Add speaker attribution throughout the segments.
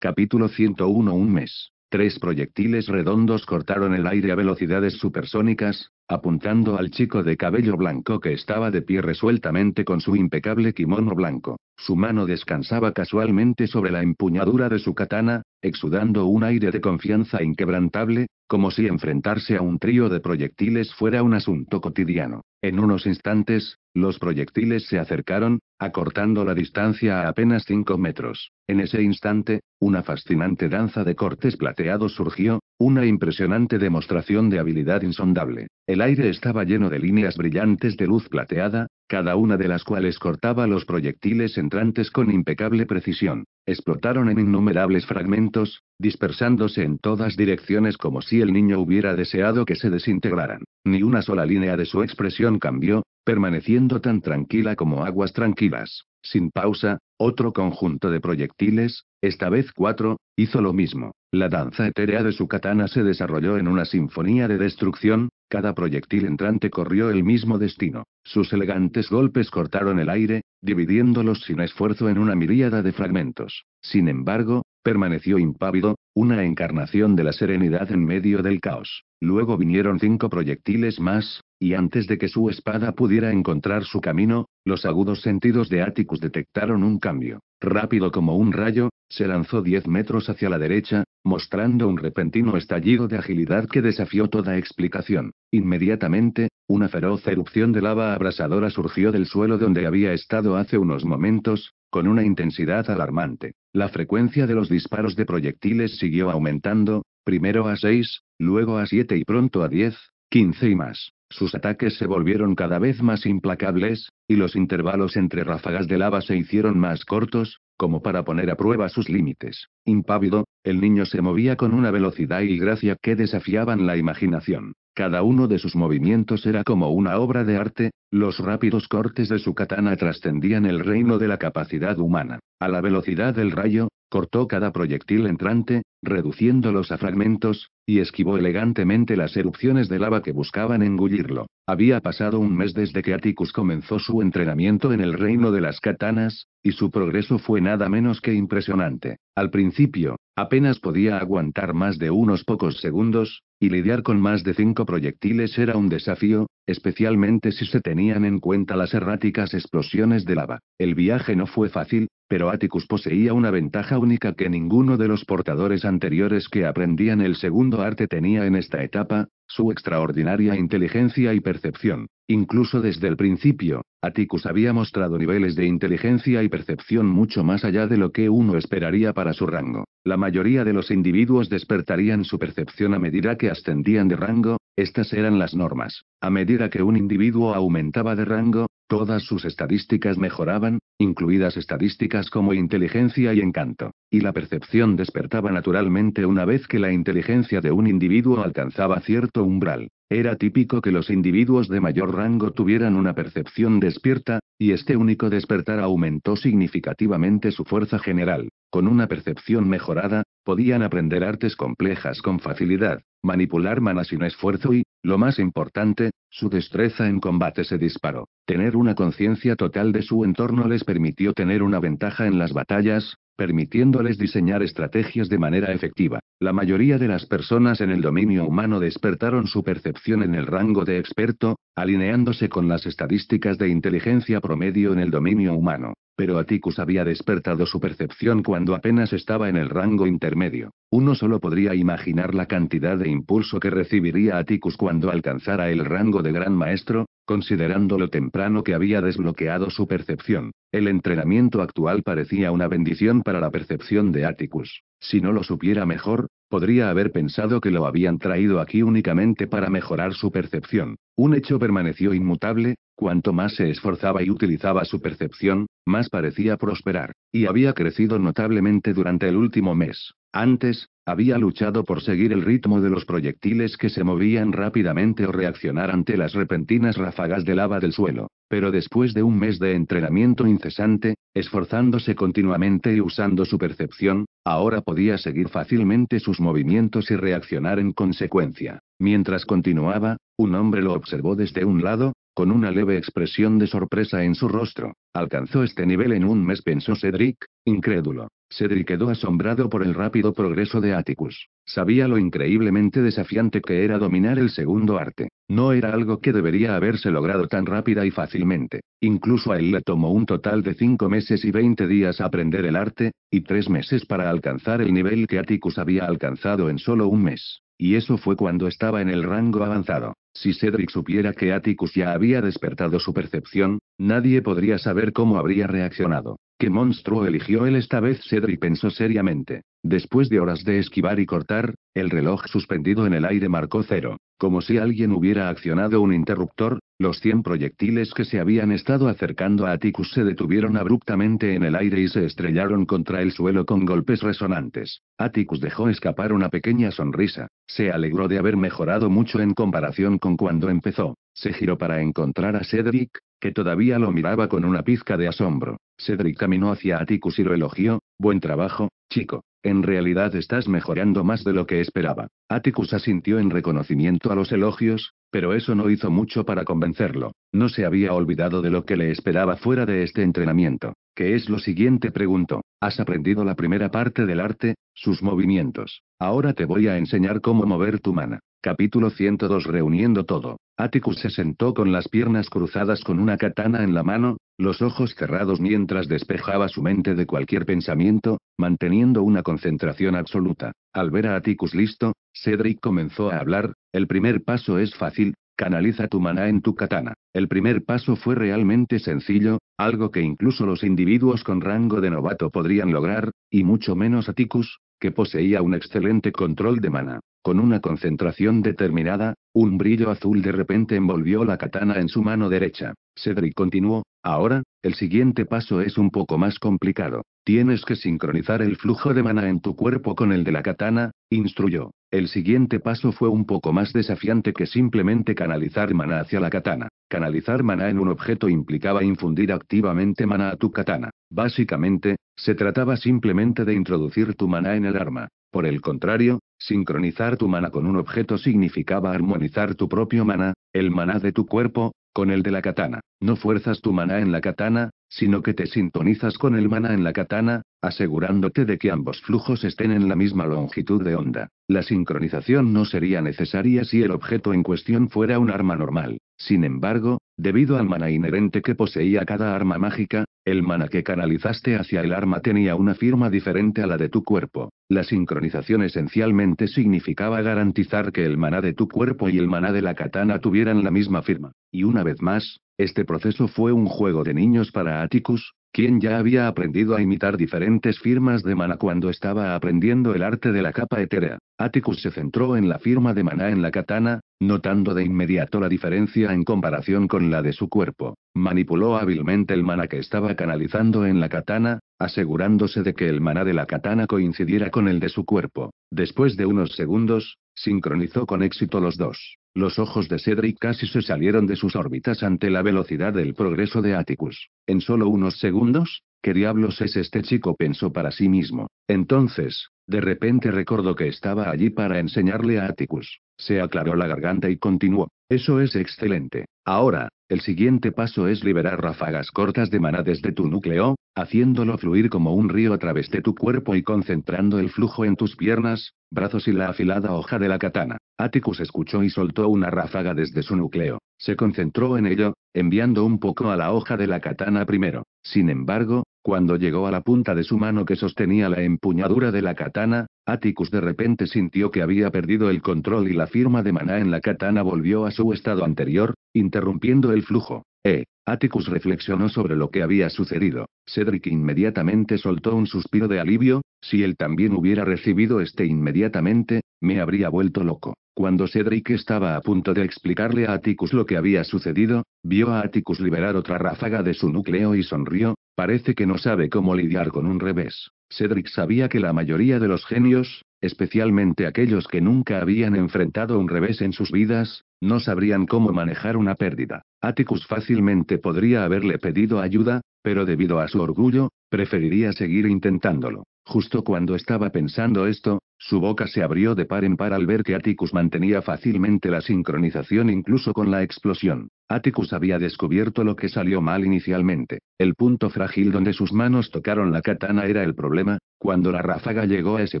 Speaker 1: Capítulo 101 Un mes. Tres proyectiles redondos cortaron el aire a velocidades supersónicas, apuntando al chico de cabello blanco que estaba de pie resueltamente con su impecable kimono blanco. Su mano descansaba casualmente sobre la empuñadura de su katana, exudando un aire de confianza inquebrantable, como si enfrentarse a un trío de proyectiles fuera un asunto cotidiano. En unos instantes, los proyectiles se acercaron, acortando la distancia a apenas 5 metros. En ese instante, una fascinante danza de cortes plateados surgió, una impresionante demostración de habilidad insondable. El aire estaba lleno de líneas brillantes de luz plateada, cada una de las cuales cortaba los proyectiles entrantes con impecable precisión. Explotaron en innumerables fragmentos, dispersándose en todas direcciones como si el niño hubiera deseado que se desintegraran. Ni una sola línea de su expresión cambió, permaneciendo tan tranquila como aguas tranquilas sin pausa, otro conjunto de proyectiles, esta vez cuatro, hizo lo mismo. La danza etérea de su katana se desarrolló en una sinfonía de destrucción, cada proyectil entrante corrió el mismo destino. Sus elegantes golpes cortaron el aire, dividiéndolos sin esfuerzo en una miríada de fragmentos. Sin embargo, Permaneció impávido, una encarnación de la serenidad en medio del caos. Luego vinieron cinco proyectiles más, y antes de que su espada pudiera encontrar su camino, los agudos sentidos de Atticus detectaron un cambio. Rápido como un rayo, se lanzó diez metros hacia la derecha, mostrando un repentino estallido de agilidad que desafió toda explicación. Inmediatamente, una feroz erupción de lava abrasadora surgió del suelo donde había estado hace unos momentos, con una intensidad alarmante, la frecuencia de los disparos de proyectiles siguió aumentando, primero a seis, luego a siete y pronto a diez, quince y más. Sus ataques se volvieron cada vez más implacables, y los intervalos entre ráfagas de lava se hicieron más cortos, como para poner a prueba sus límites. Impávido, el niño se movía con una velocidad y gracia que desafiaban la imaginación. Cada uno de sus movimientos era como una obra de arte, los rápidos cortes de su katana trascendían el reino de la capacidad humana. A la velocidad del rayo, cortó cada proyectil entrante, reduciéndolos a fragmentos, y esquivó elegantemente las erupciones de lava que buscaban engullirlo. Había pasado un mes desde que Atticus comenzó su entrenamiento en el reino de las katanas, y su progreso fue nada menos que impresionante. Al principio, apenas podía aguantar más de unos pocos segundos, y lidiar con más de cinco proyectiles era un desafío, especialmente si se tenían en cuenta las erráticas explosiones de lava. El viaje no fue fácil, pero Atticus poseía una ventaja única que ninguno de los portadores anteriores que aprendían el segundo arte tenía en esta etapa, su extraordinaria inteligencia y percepción. Incluso desde el principio, Atticus había mostrado niveles de inteligencia y percepción mucho más allá de lo que uno esperaría para su rango. La mayoría de los individuos despertarían su percepción a medida que ascendían de rango, estas eran las normas. A medida que un individuo aumentaba de rango, todas sus estadísticas mejoraban, incluidas estadísticas como inteligencia y encanto. Y la percepción despertaba naturalmente una vez que la inteligencia de un individuo alcanzaba cierto umbral. Era típico que los individuos de mayor rango tuvieran una percepción despierta, y este único despertar aumentó significativamente su fuerza general. Con una percepción mejorada, podían aprender artes complejas con facilidad, manipular manas sin esfuerzo y, lo más importante, su destreza en combate se disparó. Tener una conciencia total de su entorno les permitió tener una ventaja en las batallas, permitiéndoles diseñar estrategias de manera efectiva. La mayoría de las personas en el dominio humano despertaron su percepción en el rango de experto, alineándose con las estadísticas de inteligencia promedio en el dominio humano. Pero Aticus había despertado su percepción cuando apenas estaba en el rango intermedio. Uno solo podría imaginar la cantidad de impulso que recibiría Aticus cuando alcanzara el rango de gran maestro, Considerando lo temprano que había desbloqueado su percepción, el entrenamiento actual parecía una bendición para la percepción de Atticus. Si no lo supiera mejor, podría haber pensado que lo habían traído aquí únicamente para mejorar su percepción. Un hecho permaneció inmutable, cuanto más se esforzaba y utilizaba su percepción, más parecía prosperar, y había crecido notablemente durante el último mes. Antes, había luchado por seguir el ritmo de los proyectiles que se movían rápidamente o reaccionar ante las repentinas ráfagas de lava del suelo, pero después de un mes de entrenamiento incesante, esforzándose continuamente y usando su percepción, ahora podía seguir fácilmente sus movimientos y reaccionar en consecuencia. Mientras continuaba, un hombre lo observó desde un lado, con una leve expresión de sorpresa en su rostro. Alcanzó este nivel en un mes, pensó Cedric, incrédulo. Cedric quedó asombrado por el rápido progreso de Atticus. Sabía lo increíblemente desafiante que era dominar el segundo arte. No era algo que debería haberse logrado tan rápida y fácilmente. Incluso a él le tomó un total de cinco meses y veinte días aprender el arte, y tres meses para alcanzar el nivel que Atticus había alcanzado en solo un mes. Y eso fue cuando estaba en el rango avanzado. Si Cedric supiera que Atticus ya había despertado su percepción, nadie podría saber cómo habría reaccionado. ¿Qué monstruo eligió él esta vez? Cedric pensó seriamente. Después de horas de esquivar y cortar, el reloj suspendido en el aire marcó cero, como si alguien hubiera accionado un interruptor, los cien proyectiles que se habían estado acercando a Atticus se detuvieron abruptamente en el aire y se estrellaron contra el suelo con golpes resonantes. Atticus dejó escapar una pequeña sonrisa. Se alegró de haber mejorado mucho en comparación con cuando empezó. Se giró para encontrar a Cedric, que todavía lo miraba con una pizca de asombro. Cedric caminó hacia Atticus y lo elogió. Buen trabajo, chico. En realidad estás mejorando más de lo que esperaba. Atticus asintió en reconocimiento a los elogios, pero eso no hizo mucho para convencerlo. No se había olvidado de lo que le esperaba fuera de este entrenamiento. ¿Qué es lo siguiente? preguntó. Has aprendido la primera parte del arte, sus movimientos. Ahora te voy a enseñar cómo mover tu mana. Capítulo 102 Reuniendo todo. Atticus se sentó con las piernas cruzadas con una katana en la mano, los ojos cerrados mientras despejaba su mente de cualquier pensamiento, manteniendo una concentración absoluta. Al ver a Atticus listo, Cedric comenzó a hablar, el primer paso es fácil, canaliza tu maná en tu katana. El primer paso fue realmente sencillo, algo que incluso los individuos con rango de novato podrían lograr, y mucho menos Atticus, que poseía un excelente control de mana. Con una concentración determinada, un brillo azul de repente envolvió la katana en su mano derecha. Cedric continuó, ahora, el siguiente paso es un poco más complicado. Tienes que sincronizar el flujo de mana en tu cuerpo con el de la katana, instruyó. El siguiente paso fue un poco más desafiante que simplemente canalizar mana hacia la katana. Canalizar mana en un objeto implicaba infundir activamente mana a tu katana. Básicamente, se trataba simplemente de introducir tu mana en el arma. Por el contrario, Sincronizar tu mana con un objeto significaba armonizar tu propio mana, el maná de tu cuerpo, con el de la katana. No fuerzas tu mana en la katana, sino que te sintonizas con el mana en la katana, asegurándote de que ambos flujos estén en la misma longitud de onda. La sincronización no sería necesaria si el objeto en cuestión fuera un arma normal. Sin embargo, Debido al mana inherente que poseía cada arma mágica, el mana que canalizaste hacia el arma tenía una firma diferente a la de tu cuerpo. La sincronización esencialmente significaba garantizar que el mana de tu cuerpo y el mana de la katana tuvieran la misma firma. Y una vez más, este proceso fue un juego de niños para Atticus, quien ya había aprendido a imitar diferentes firmas de mana cuando estaba aprendiendo el arte de la capa etérea. Atticus se centró en la firma de mana en la katana, notando de inmediato la diferencia en comparación con la de su cuerpo. Manipuló hábilmente el mana que estaba canalizando en la katana, asegurándose de que el mana de la katana coincidiera con el de su cuerpo. Después de unos segundos, sincronizó con éxito los dos. Los ojos de Cedric casi se salieron de sus órbitas ante la velocidad del progreso de Atticus. En solo unos segundos, ¿qué diablos es este chico? pensó para sí mismo. Entonces, de repente recordó que estaba allí para enseñarle a Atticus. Se aclaró la garganta y continuó. Eso es excelente. Ahora, el siguiente paso es liberar ráfagas cortas de maná desde tu núcleo, haciéndolo fluir como un río a través de tu cuerpo y concentrando el flujo en tus piernas, brazos y la afilada hoja de la katana. Atticus escuchó y soltó una ráfaga desde su núcleo. Se concentró en ello, enviando un poco a la hoja de la katana primero. Sin embargo, cuando llegó a la punta de su mano que sostenía la empuñadura de la katana, Atticus de repente sintió que había perdido el control y la firma de maná en la katana volvió a su estado anterior, Interrumpiendo el flujo. Eh. Atticus reflexionó sobre lo que había sucedido. Cedric inmediatamente soltó un suspiro de alivio, si él también hubiera recibido este inmediatamente, me habría vuelto loco. Cuando Cedric estaba a punto de explicarle a Atticus lo que había sucedido, vio a Atticus liberar otra ráfaga de su núcleo y sonrió, parece que no sabe cómo lidiar con un revés. Cedric sabía que la mayoría de los genios, especialmente aquellos que nunca habían enfrentado un revés en sus vidas, no sabrían cómo manejar una pérdida. Atticus fácilmente podría haberle pedido ayuda, pero debido a su orgullo, preferiría seguir intentándolo. Justo cuando estaba pensando esto, su boca se abrió de par en par al ver que Atticus mantenía fácilmente la sincronización incluso con la explosión. Atticus había descubierto lo que salió mal inicialmente. El punto frágil donde sus manos tocaron la katana era el problema. Cuando la ráfaga llegó a ese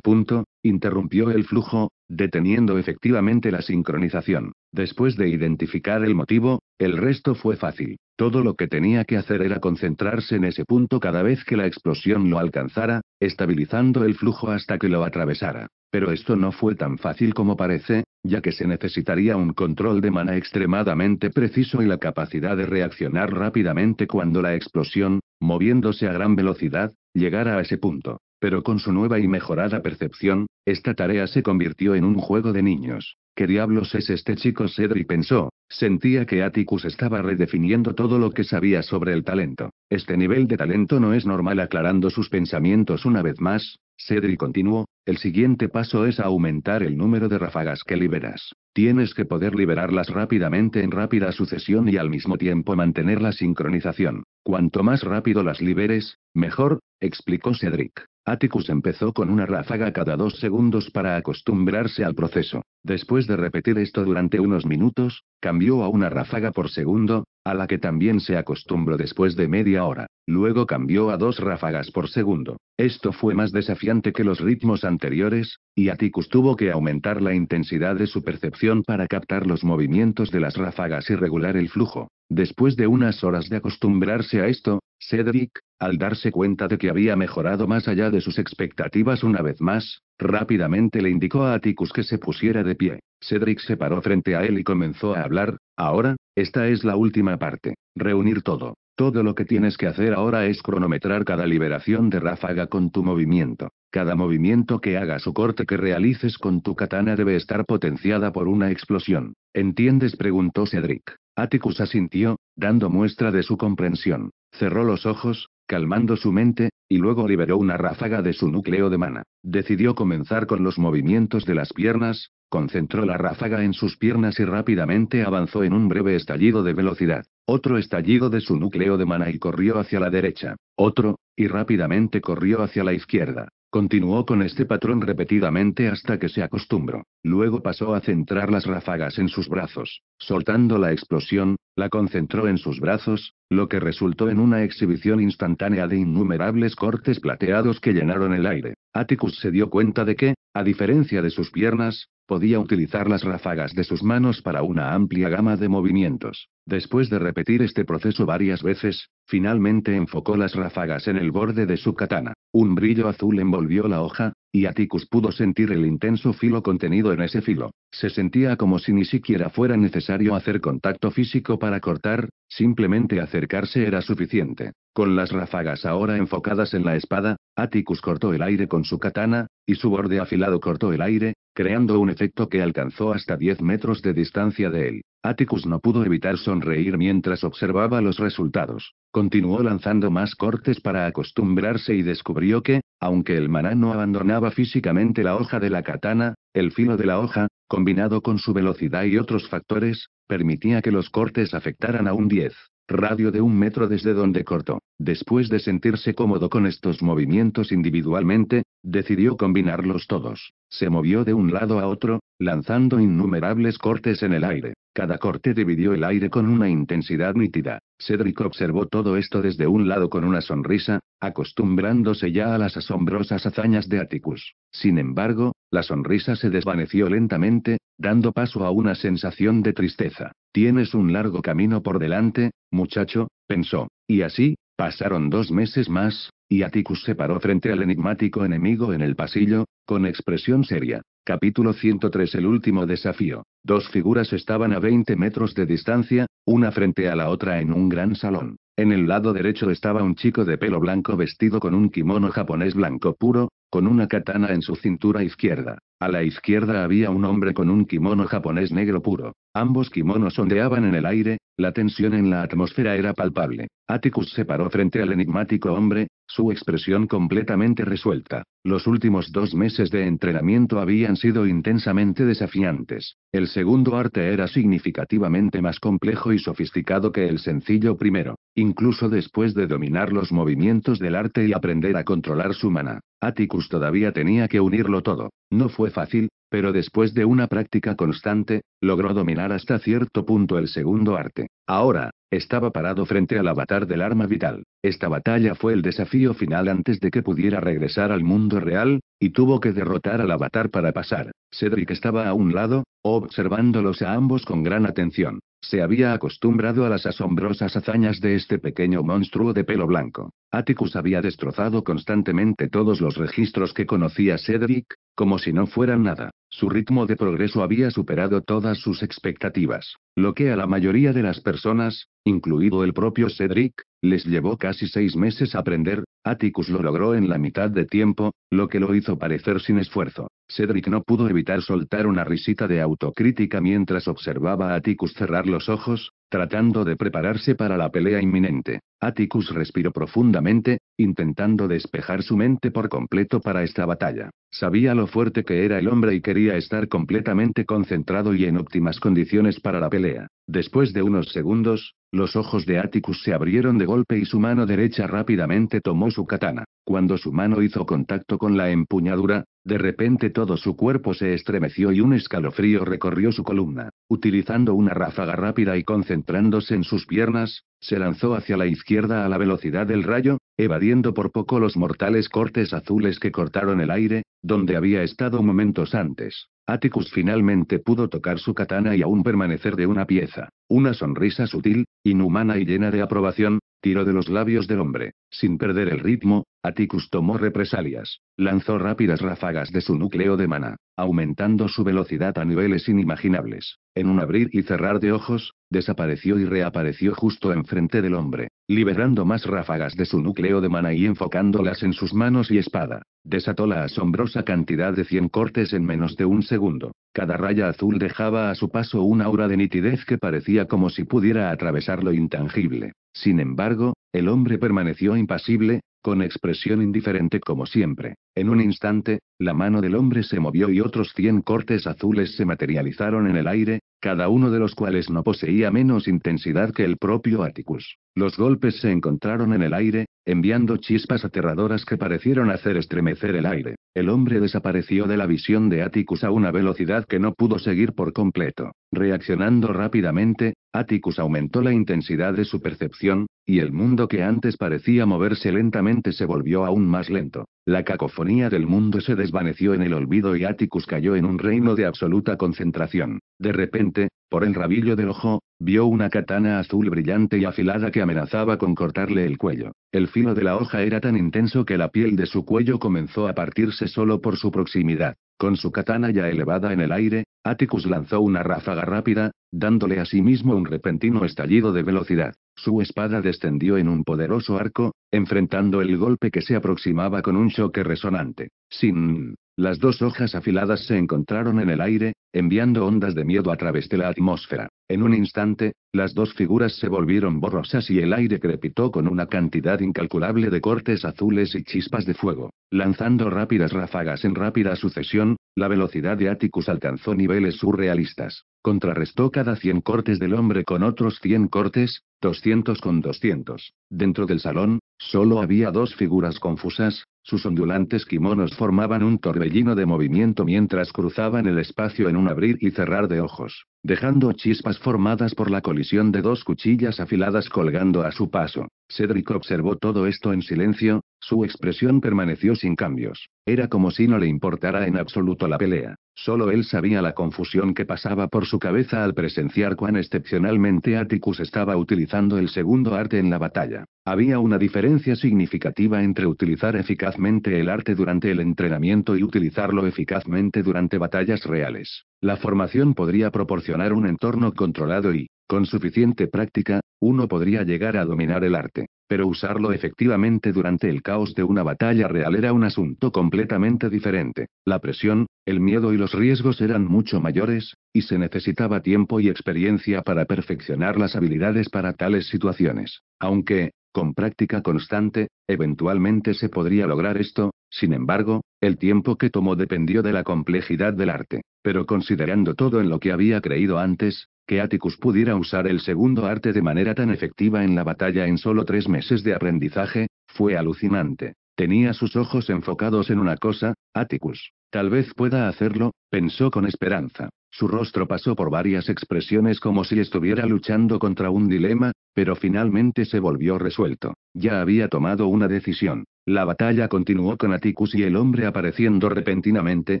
Speaker 1: punto, interrumpió el flujo, deteniendo efectivamente la sincronización. Después de identificar el motivo, el resto fue fácil. Todo lo que tenía que hacer era concentrarse en ese punto cada vez que la explosión lo alcanzara, estabilizando el flujo hasta que lo atravesara pero esto no fue tan fácil como parece, ya que se necesitaría un control de mana extremadamente preciso y la capacidad de reaccionar rápidamente cuando la explosión, moviéndose a gran velocidad, llegara a ese punto. Pero con su nueva y mejorada percepción, esta tarea se convirtió en un juego de niños. ¿Qué diablos es este chico Cedric? pensó, Sentía que Atticus estaba redefiniendo todo lo que sabía sobre el talento. Este nivel de talento no es normal aclarando sus pensamientos una vez más, Cedric continuó, el siguiente paso es aumentar el número de ráfagas que liberas. Tienes que poder liberarlas rápidamente en rápida sucesión y al mismo tiempo mantener la sincronización. Cuanto más rápido las liberes, mejor, explicó Cedric. Atticus empezó con una ráfaga cada dos segundos para acostumbrarse al proceso. Después de repetir esto durante unos minutos, cambió a una ráfaga por segundo, a la que también se acostumbró después de media hora. Luego cambió a dos ráfagas por segundo. Esto fue más desafiante que los ritmos anteriores, y Aticus tuvo que aumentar la intensidad de su percepción para captar los movimientos de las ráfagas y regular el flujo. Después de unas horas de acostumbrarse a esto, Cedric, al darse cuenta de que había mejorado más allá de sus expectativas una vez más, rápidamente le indicó a Atticus que se pusiera de pie. Cedric se paró frente a él y comenzó a hablar, ahora, esta es la última parte. Reunir todo. Todo lo que tienes que hacer ahora es cronometrar cada liberación de ráfaga con tu movimiento. Cada movimiento que hagas o corte que realices con tu katana debe estar potenciada por una explosión. ¿Entiendes? preguntó Cedric. Atticus asintió, dando muestra de su comprensión. Cerró los ojos, calmando su mente, y luego liberó una ráfaga de su núcleo de mana. Decidió comenzar con los movimientos de las piernas, Concentró la ráfaga en sus piernas y rápidamente avanzó en un breve estallido de velocidad. Otro estallido de su núcleo de mana y corrió hacia la derecha. Otro, y rápidamente corrió hacia la izquierda. Continuó con este patrón repetidamente hasta que se acostumbró. Luego pasó a centrar las ráfagas en sus brazos. Soltando la explosión, la concentró en sus brazos, lo que resultó en una exhibición instantánea de innumerables cortes plateados que llenaron el aire. Atticus se dio cuenta de que, a diferencia de sus piernas, Podía utilizar las ráfagas de sus manos para una amplia gama de movimientos. Después de repetir este proceso varias veces, finalmente enfocó las ráfagas en el borde de su katana. Un brillo azul envolvió la hoja, y Atticus pudo sentir el intenso filo contenido en ese filo. Se sentía como si ni siquiera fuera necesario hacer contacto físico para cortar, simplemente acercarse era suficiente. Con las ráfagas ahora enfocadas en la espada, Atticus cortó el aire con su katana, y su borde afilado cortó el aire, creando un efecto que alcanzó hasta 10 metros de distancia de él. Atticus no pudo evitar sonreír mientras observaba los resultados. Continuó lanzando más cortes para acostumbrarse y descubrió que, aunque el maná no abandonaba físicamente la hoja de la katana, el filo de la hoja, combinado con su velocidad y otros factores, permitía que los cortes afectaran a un 10 radio de un metro desde donde cortó. Después de sentirse cómodo con estos movimientos individualmente, decidió combinarlos todos. Se movió de un lado a otro, lanzando innumerables cortes en el aire. Cada corte dividió el aire con una intensidad nítida. Cedric observó todo esto desde un lado con una sonrisa, acostumbrándose ya a las asombrosas hazañas de Atticus. Sin embargo, la sonrisa se desvaneció lentamente, dando paso a una sensación de tristeza. Tienes un largo camino por delante, muchacho, pensó. Y así, pasaron dos meses más, y se paró frente al enigmático enemigo en el pasillo, con expresión seria. Capítulo 103 El último desafío. Dos figuras estaban a 20 metros de distancia, una frente a la otra en un gran salón. En el lado derecho estaba un chico de pelo blanco vestido con un kimono japonés blanco puro, con una katana en su cintura izquierda. A la izquierda había un hombre con un kimono japonés negro puro. Ambos kimonos ondeaban en el aire, la tensión en la atmósfera era palpable. Atticus se paró frente al enigmático hombre, su expresión completamente resuelta. Los últimos dos meses de entrenamiento habían sido intensamente desafiantes. El segundo arte era significativamente más complejo y sofisticado que el sencillo primero. Incluso después de dominar los movimientos del arte y aprender a controlar su mana, Atticus todavía tenía que unirlo todo. No fue fácil, pero después de una práctica constante, logró dominar hasta cierto punto el segundo arte. Ahora, estaba parado frente al avatar del arma vital. Esta batalla fue el desafío final antes de que pudiera regresar al mundo real, y tuvo que derrotar al avatar para pasar. Cedric estaba a un lado, observándolos a ambos con gran atención. Se había acostumbrado a las asombrosas hazañas de este pequeño monstruo de pelo blanco. Atticus había destrozado constantemente todos los registros que conocía Cedric, como si no fueran nada. Su ritmo de progreso había superado todas sus expectativas, lo que a la mayoría de las personas, incluido el propio Cedric, les llevó casi seis meses a aprender, Atticus lo logró en la mitad de tiempo, lo que lo hizo parecer sin esfuerzo. Cedric no pudo evitar soltar una risita de autocrítica mientras observaba a Atticus cerrar los ojos, tratando de prepararse para la pelea inminente. Atticus respiró profundamente, intentando despejar su mente por completo para esta batalla. Sabía lo fuerte que era el hombre y quería estar completamente concentrado y en óptimas condiciones para la pelea. Después de unos segundos, los ojos de Atticus se abrieron de golpe y su mano derecha rápidamente tomó su katana. Cuando su mano hizo contacto con la empuñadura, de repente todo su cuerpo se estremeció y un escalofrío recorrió su columna. Utilizando una ráfaga rápida y concentrándose en sus piernas, se lanzó hacia la izquierda a la velocidad del rayo, evadiendo por poco los mortales cortes azules que cortaron el aire, donde había estado momentos antes. Atticus finalmente pudo tocar su katana y aún permanecer de una pieza. Una sonrisa sutil, inhumana y llena de aprobación, Tiro de los labios del hombre. Sin perder el ritmo, Aticus tomó represalias. Lanzó rápidas ráfagas de su núcleo de mana, aumentando su velocidad a niveles inimaginables. En un abrir y cerrar de ojos, desapareció y reapareció justo enfrente del hombre, liberando más ráfagas de su núcleo de mana y enfocándolas en sus manos y espada. Desató la asombrosa cantidad de 100 cortes en menos de un segundo. Cada raya azul dejaba a su paso una aura de nitidez que parecía como si pudiera atravesar lo intangible. Sin embargo, el hombre permaneció impasible, con expresión indiferente como siempre. En un instante, la mano del hombre se movió y otros cien cortes azules se materializaron en el aire, cada uno de los cuales no poseía menos intensidad que el propio Atticus. Los golpes se encontraron en el aire, enviando chispas aterradoras que parecieron hacer estremecer el aire. El hombre desapareció de la visión de Atticus a una velocidad que no pudo seguir por completo. Reaccionando rápidamente, Atticus aumentó la intensidad de su percepción, y el mundo que antes parecía moverse lentamente se volvió aún más lento. La cacofonía del mundo se desvaneció en el olvido y Atticus cayó en un reino de absoluta concentración. De repente, por el rabillo del ojo, vio una katana azul brillante y afilada que amenazaba con cortarle el cuello. El filo de la hoja era tan intenso que la piel de su cuello comenzó a partirse solo por su proximidad. Con su katana ya elevada en el aire, Atticus lanzó una ráfaga rápida, dándole a sí mismo un repentino estallido de velocidad. Su espada descendió en un poderoso arco, enfrentando el golpe que se aproximaba con un choque resonante. Sin. Las dos hojas afiladas se encontraron en el aire, enviando ondas de miedo a través de la atmósfera. En un instante, las dos figuras se volvieron borrosas y el aire crepitó con una cantidad incalculable de cortes azules y chispas de fuego. Lanzando rápidas ráfagas en rápida sucesión, la velocidad de Atticus alcanzó niveles surrealistas. Contrarrestó cada 100 cortes del hombre con otros 100 cortes, 200 con 200. Dentro del salón, solo había dos figuras confusas, sus ondulantes kimonos formaban un torbellino de movimiento mientras cruzaban el espacio en un abrir y cerrar de ojos, dejando chispas formadas por la colisión de dos cuchillas afiladas colgando a su paso. Cedric observó todo esto en silencio, su expresión permaneció sin cambios. Era como si no le importara en absoluto la pelea. Solo él sabía la confusión que pasaba por su cabeza al presenciar cuán excepcionalmente Atticus estaba utilizando el segundo arte en la batalla. Había una diferencia significativa entre utilizar eficazmente el arte durante el entrenamiento y utilizarlo eficazmente durante batallas reales. La formación podría proporcionar un entorno controlado y, con suficiente práctica, uno podría llegar a dominar el arte, pero usarlo efectivamente durante el caos de una batalla real era un asunto completamente diferente. La presión, el miedo y los riesgos eran mucho mayores, y se necesitaba tiempo y experiencia para perfeccionar las habilidades para tales situaciones. Aunque, con práctica constante, eventualmente se podría lograr esto, sin embargo, el tiempo que tomó dependió de la complejidad del arte. Pero considerando todo en lo que había creído antes, que Atticus pudiera usar el segundo arte de manera tan efectiva en la batalla en solo tres meses de aprendizaje, fue alucinante. Tenía sus ojos enfocados en una cosa, Atticus. Tal vez pueda hacerlo, pensó con esperanza. Su rostro pasó por varias expresiones como si estuviera luchando contra un dilema, pero finalmente se volvió resuelto. Ya había tomado una decisión. La batalla continuó con Atticus y el hombre apareciendo repentinamente,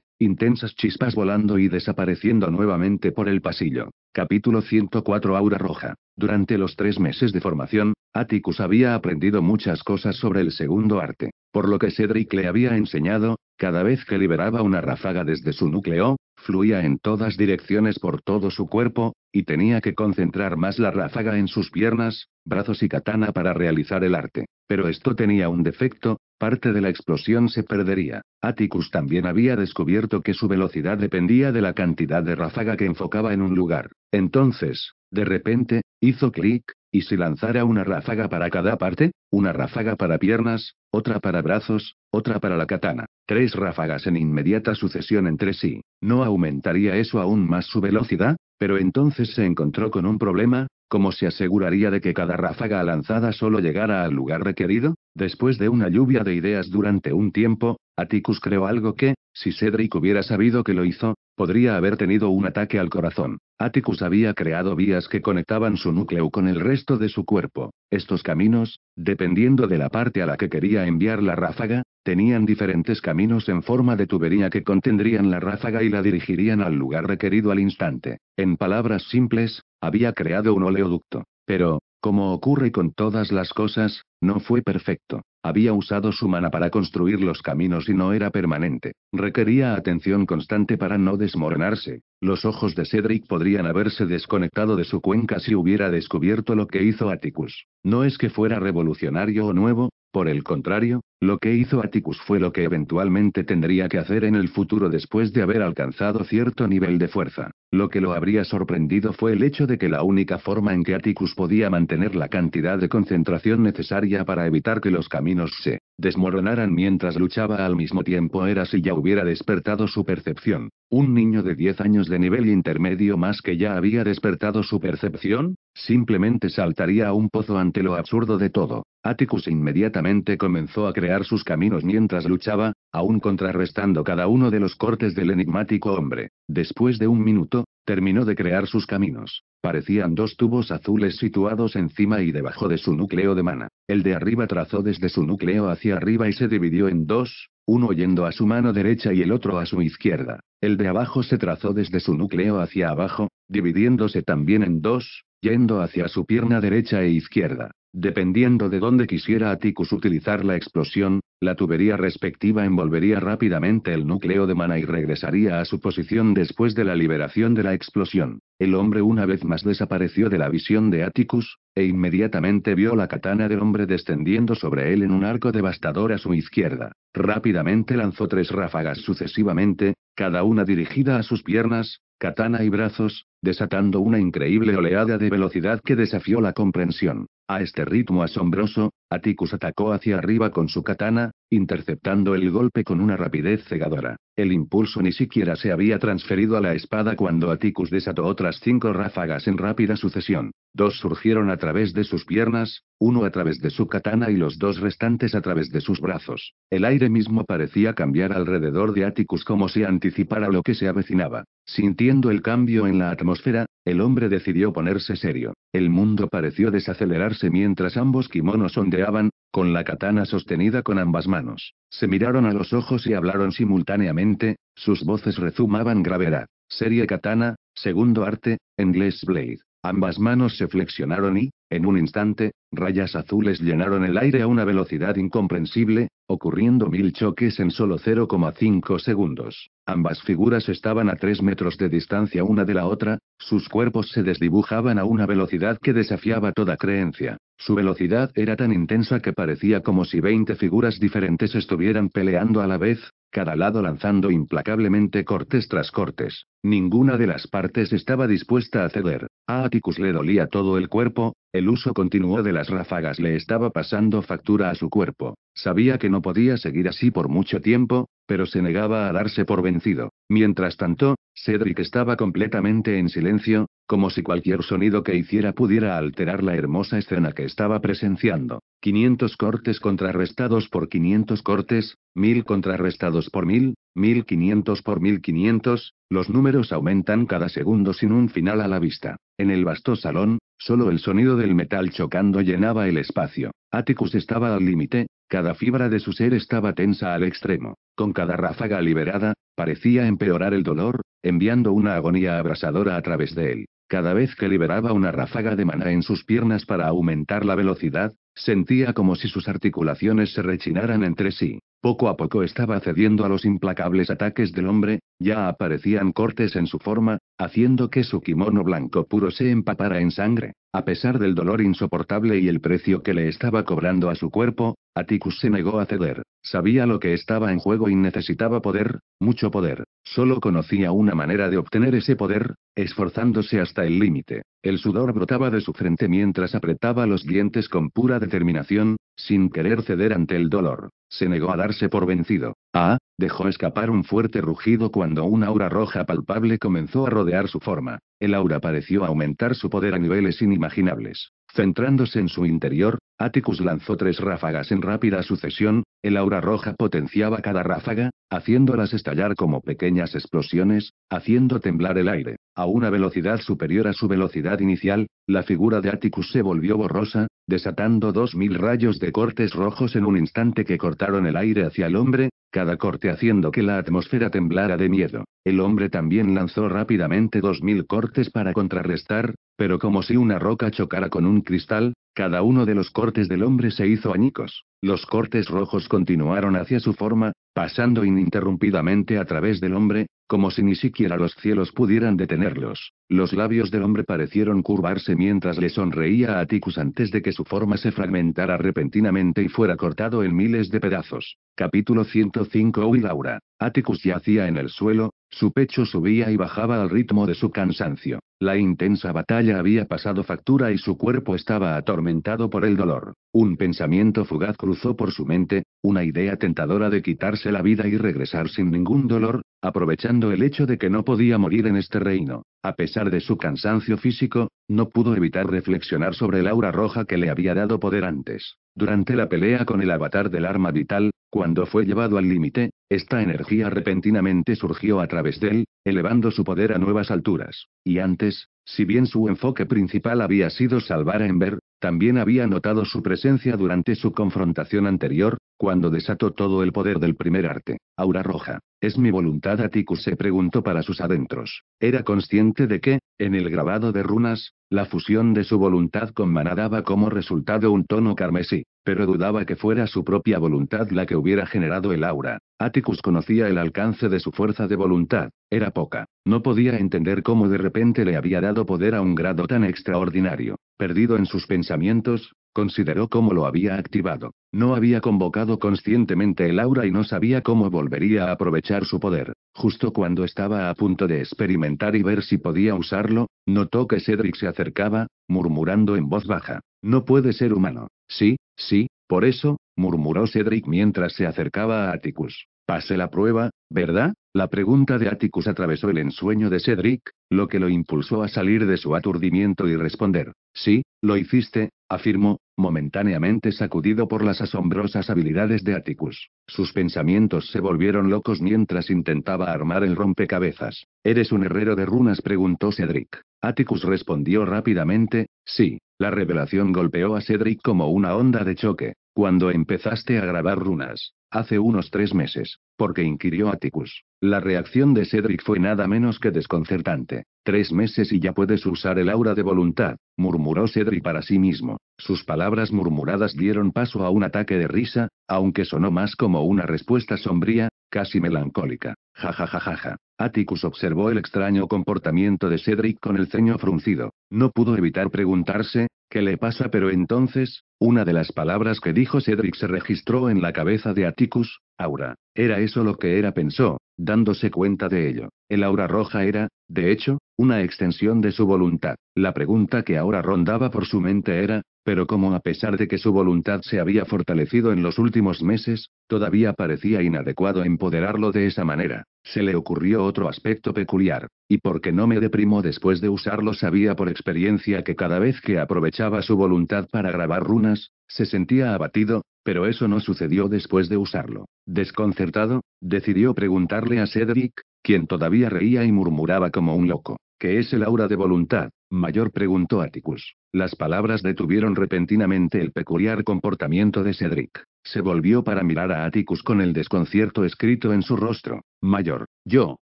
Speaker 1: intensas chispas volando y desapareciendo nuevamente por el pasillo. Capítulo 104 Aura Roja. Durante los tres meses de formación, Atticus había aprendido muchas cosas sobre el segundo arte. Por lo que Cedric le había enseñado, cada vez que liberaba una ráfaga desde su núcleo, fluía en todas direcciones por todo su cuerpo, y tenía que concentrar más la ráfaga en sus piernas, brazos y katana para realizar el arte. Pero esto tenía un defecto, parte de la explosión se perdería. Atticus también había descubierto que su velocidad dependía de la cantidad de ráfaga que enfocaba en un lugar. Entonces, de repente, hizo clic, y si lanzara una ráfaga para cada parte, una ráfaga para piernas, otra para brazos, otra para la katana, tres ráfagas en inmediata sucesión entre sí, ¿no aumentaría eso aún más su velocidad? Pero entonces se encontró con un problema, ¿cómo se aseguraría de que cada ráfaga lanzada solo llegara al lugar requerido? Después de una lluvia de ideas durante un tiempo, Atticus creó algo que, si Cedric hubiera sabido que lo hizo, podría haber tenido un ataque al corazón. Atticus había creado vías que conectaban su núcleo con el resto de su cuerpo. Estos caminos, dependiendo de la parte a la que quería enviar la ráfaga, tenían diferentes caminos en forma de tubería que contendrían la ráfaga y la dirigirían al lugar requerido al instante. En palabras simples, había creado un oleoducto. Pero, como ocurre con todas las cosas, no fue perfecto. Había usado su mana para construir los caminos y no era permanente. Requería atención constante para no desmoronarse. Los ojos de Cedric podrían haberse desconectado de su cuenca si hubiera descubierto lo que hizo Atticus. No es que fuera revolucionario o nuevo, por el contrario, lo que hizo Atticus fue lo que eventualmente tendría que hacer en el futuro después de haber alcanzado cierto nivel de fuerza. Lo que lo habría sorprendido fue el hecho de que la única forma en que Atticus podía mantener la cantidad de concentración necesaria para evitar que los caminos se desmoronaran mientras luchaba al mismo tiempo era si ya hubiera despertado su percepción. ¿Un niño de 10 años de nivel intermedio más que ya había despertado su percepción? Simplemente saltaría a un pozo ante lo absurdo de todo. Atticus inmediatamente comenzó a crear sus caminos mientras luchaba, aún contrarrestando cada uno de los cortes del enigmático hombre. Después de un minuto, terminó de crear sus caminos. Parecían dos tubos azules situados encima y debajo de su núcleo de mana. El de arriba trazó desde su núcleo hacia arriba y se dividió en dos, uno yendo a su mano derecha y el otro a su izquierda. El de abajo se trazó desde su núcleo hacia abajo, dividiéndose también en dos, yendo hacia su pierna derecha e izquierda. Dependiendo de dónde quisiera Atticus utilizar la explosión, la tubería respectiva envolvería rápidamente el núcleo de mana y regresaría a su posición después de la liberación de la explosión. El hombre una vez más desapareció de la visión de Atticus, e inmediatamente vio la katana del hombre descendiendo sobre él en un arco devastador a su izquierda. Rápidamente lanzó tres ráfagas sucesivamente, cada una dirigida a sus piernas, katana y brazos, desatando una increíble oleada de velocidad que desafió la comprensión. A este ritmo asombroso, Atticus atacó hacia arriba con su katana, interceptando el golpe con una rapidez cegadora. El impulso ni siquiera se había transferido a la espada cuando Atticus desató otras cinco ráfagas en rápida sucesión. Dos surgieron a través de sus piernas, uno a través de su katana y los dos restantes a través de sus brazos. El aire mismo parecía cambiar alrededor de Atticus como si anticipara lo que se avecinaba. Sintiendo el cambio en la atmósfera, el hombre decidió ponerse serio. El mundo pareció desacelerarse mientras ambos kimonos ondeaban, con la katana sostenida con ambas manos. Se miraron a los ojos y hablaron simultáneamente, sus voces rezumaban gravedad. Serie katana, segundo arte, English Blade. Ambas manos se flexionaron y, en un instante, rayas azules llenaron el aire a una velocidad incomprensible, ocurriendo mil choques en solo 0,5 segundos. Ambas figuras estaban a 3 metros de distancia una de la otra, sus cuerpos se desdibujaban a una velocidad que desafiaba toda creencia. Su velocidad era tan intensa que parecía como si 20 figuras diferentes estuvieran peleando a la vez, cada lado lanzando implacablemente cortes tras cortes. Ninguna de las partes estaba dispuesta a ceder. A Atticus le dolía todo el cuerpo, el uso continuo de las ráfagas le estaba pasando factura a su cuerpo. Sabía que no podía seguir así por mucho tiempo, pero se negaba a darse por vencido. Mientras tanto, Cedric estaba completamente en silencio, como si cualquier sonido que hiciera pudiera alterar la hermosa escena que estaba presenciando. 500 cortes contrarrestados por 500 cortes, 1000 contrarrestados por 1000, 1500 por 1500, los números aumentan cada segundo sin un final a la vista. En el vasto salón, solo el sonido del metal chocando llenaba el espacio. Atticus estaba al límite, cada fibra de su ser estaba tensa al extremo. Con cada ráfaga liberada, Parecía empeorar el dolor, enviando una agonía abrasadora a través de él. Cada vez que liberaba una ráfaga de maná en sus piernas para aumentar la velocidad, sentía como si sus articulaciones se rechinaran entre sí. Poco a poco estaba cediendo a los implacables ataques del hombre, ya aparecían cortes en su forma, haciendo que su kimono blanco puro se empapara en sangre. A pesar del dolor insoportable y el precio que le estaba cobrando a su cuerpo, Atticus se negó a ceder. Sabía lo que estaba en juego y necesitaba poder, mucho poder. Solo conocía una manera de obtener ese poder, esforzándose hasta el límite. El sudor brotaba de su frente mientras apretaba los dientes con pura determinación, sin querer ceder ante el dolor. Se negó a darse por vencido. Ah, dejó escapar un fuerte rugido cuando una aura roja palpable comenzó a rodear su forma. El aura pareció aumentar su poder a niveles inimaginables. Centrándose en su interior, Atticus lanzó tres ráfagas en rápida sucesión, el aura roja potenciaba cada ráfaga, haciéndolas estallar como pequeñas explosiones, haciendo temblar el aire. A una velocidad superior a su velocidad inicial, la figura de Atticus se volvió borrosa, desatando dos mil rayos de cortes rojos en un instante que cortaron el aire hacia el hombre, cada corte haciendo que la atmósfera temblara de miedo. El hombre también lanzó rápidamente dos mil cortes para contrarrestar, pero como si una roca chocara con un cristal, cada uno de los cortes del hombre se hizo añicos. Los cortes rojos continuaron hacia su forma, pasando ininterrumpidamente a través del hombre, como si ni siquiera los cielos pudieran detenerlos. Los labios del hombre parecieron curvarse mientras le sonreía a Ticus antes de que su forma se fragmentara repentinamente y fuera cortado en miles de pedazos. Capítulo 105 Uy Laura. Atticus yacía en el suelo, su pecho subía y bajaba al ritmo de su cansancio. La intensa batalla había pasado factura y su cuerpo estaba atormentado por el dolor. Un pensamiento fugaz cruzó por su mente, una idea tentadora de quitarse la vida y regresar sin ningún dolor, aprovechando el hecho de que no podía morir en este reino. A pesar de su cansancio físico, no pudo evitar reflexionar sobre el aura roja que le había dado poder antes. Durante la pelea con el avatar del arma vital, cuando fue llevado al límite, esta energía repentinamente surgió a través de él, elevando su poder a nuevas alturas. Y antes, si bien su enfoque principal había sido salvar a Ember, también había notado su presencia durante su confrontación anterior, cuando desató todo el poder del primer arte, aura roja, es mi voluntad. Aticus se preguntó para sus adentros. Era consciente de que, en el grabado de runas, la fusión de su voluntad con mana daba como resultado un tono carmesí, pero dudaba que fuera su propia voluntad la que hubiera generado el aura. Aticus conocía el alcance de su fuerza de voluntad, era poca. No podía entender cómo de repente le había dado poder a un grado tan extraordinario. Perdido en sus pensamientos, Consideró cómo lo había activado. No había convocado conscientemente el aura y no sabía cómo volvería a aprovechar su poder. Justo cuando estaba a punto de experimentar y ver si podía usarlo, notó que Cedric se acercaba, murmurando en voz baja. No puede ser humano. Sí, sí, por eso, murmuró Cedric mientras se acercaba a Atticus. Pase la prueba, ¿verdad? La pregunta de Atticus atravesó el ensueño de Cedric, lo que lo impulsó a salir de su aturdimiento y responder. Sí, lo hiciste, afirmó, momentáneamente sacudido por las asombrosas habilidades de Atticus. Sus pensamientos se volvieron locos mientras intentaba armar el rompecabezas. ¿Eres un herrero de runas? preguntó Cedric. Atticus respondió rápidamente, sí. La revelación golpeó a Cedric como una onda de choque. Cuando empezaste a grabar runas, Hace unos tres meses, porque inquirió Atticus. La reacción de Cedric fue nada menos que desconcertante. Tres meses y ya puedes usar el aura de voluntad, murmuró Cedric para sí mismo. Sus palabras murmuradas dieron paso a un ataque de risa, aunque sonó más como una respuesta sombría, casi melancólica. Ja ja Atticus observó el extraño comportamiento de Cedric con el ceño fruncido. No pudo evitar preguntarse, ¿Qué le pasa? Pero entonces, una de las palabras que dijo Cedric se registró en la cabeza de Atticus, aura. Era eso lo que era, pensó, dándose cuenta de ello. El aura roja era, de hecho, una extensión de su voluntad. La pregunta que ahora rondaba por su mente era, pero como a pesar de que su voluntad se había fortalecido en los últimos meses, todavía parecía inadecuado empoderarlo de esa manera, se le ocurrió otro aspecto peculiar, y porque no me deprimo después de usarlo sabía por experiencia que cada vez que aprovechaba su voluntad para grabar runas, se sentía abatido, pero eso no sucedió después de usarlo. Desconcertado, decidió preguntarle a Cedric, quien todavía reía y murmuraba como un loco. ¿Qué es el aura de voluntad, mayor? preguntó Atticus. Las palabras detuvieron repentinamente el peculiar comportamiento de Cedric. Se volvió para mirar a Atticus con el desconcierto escrito en su rostro. Mayor, yo,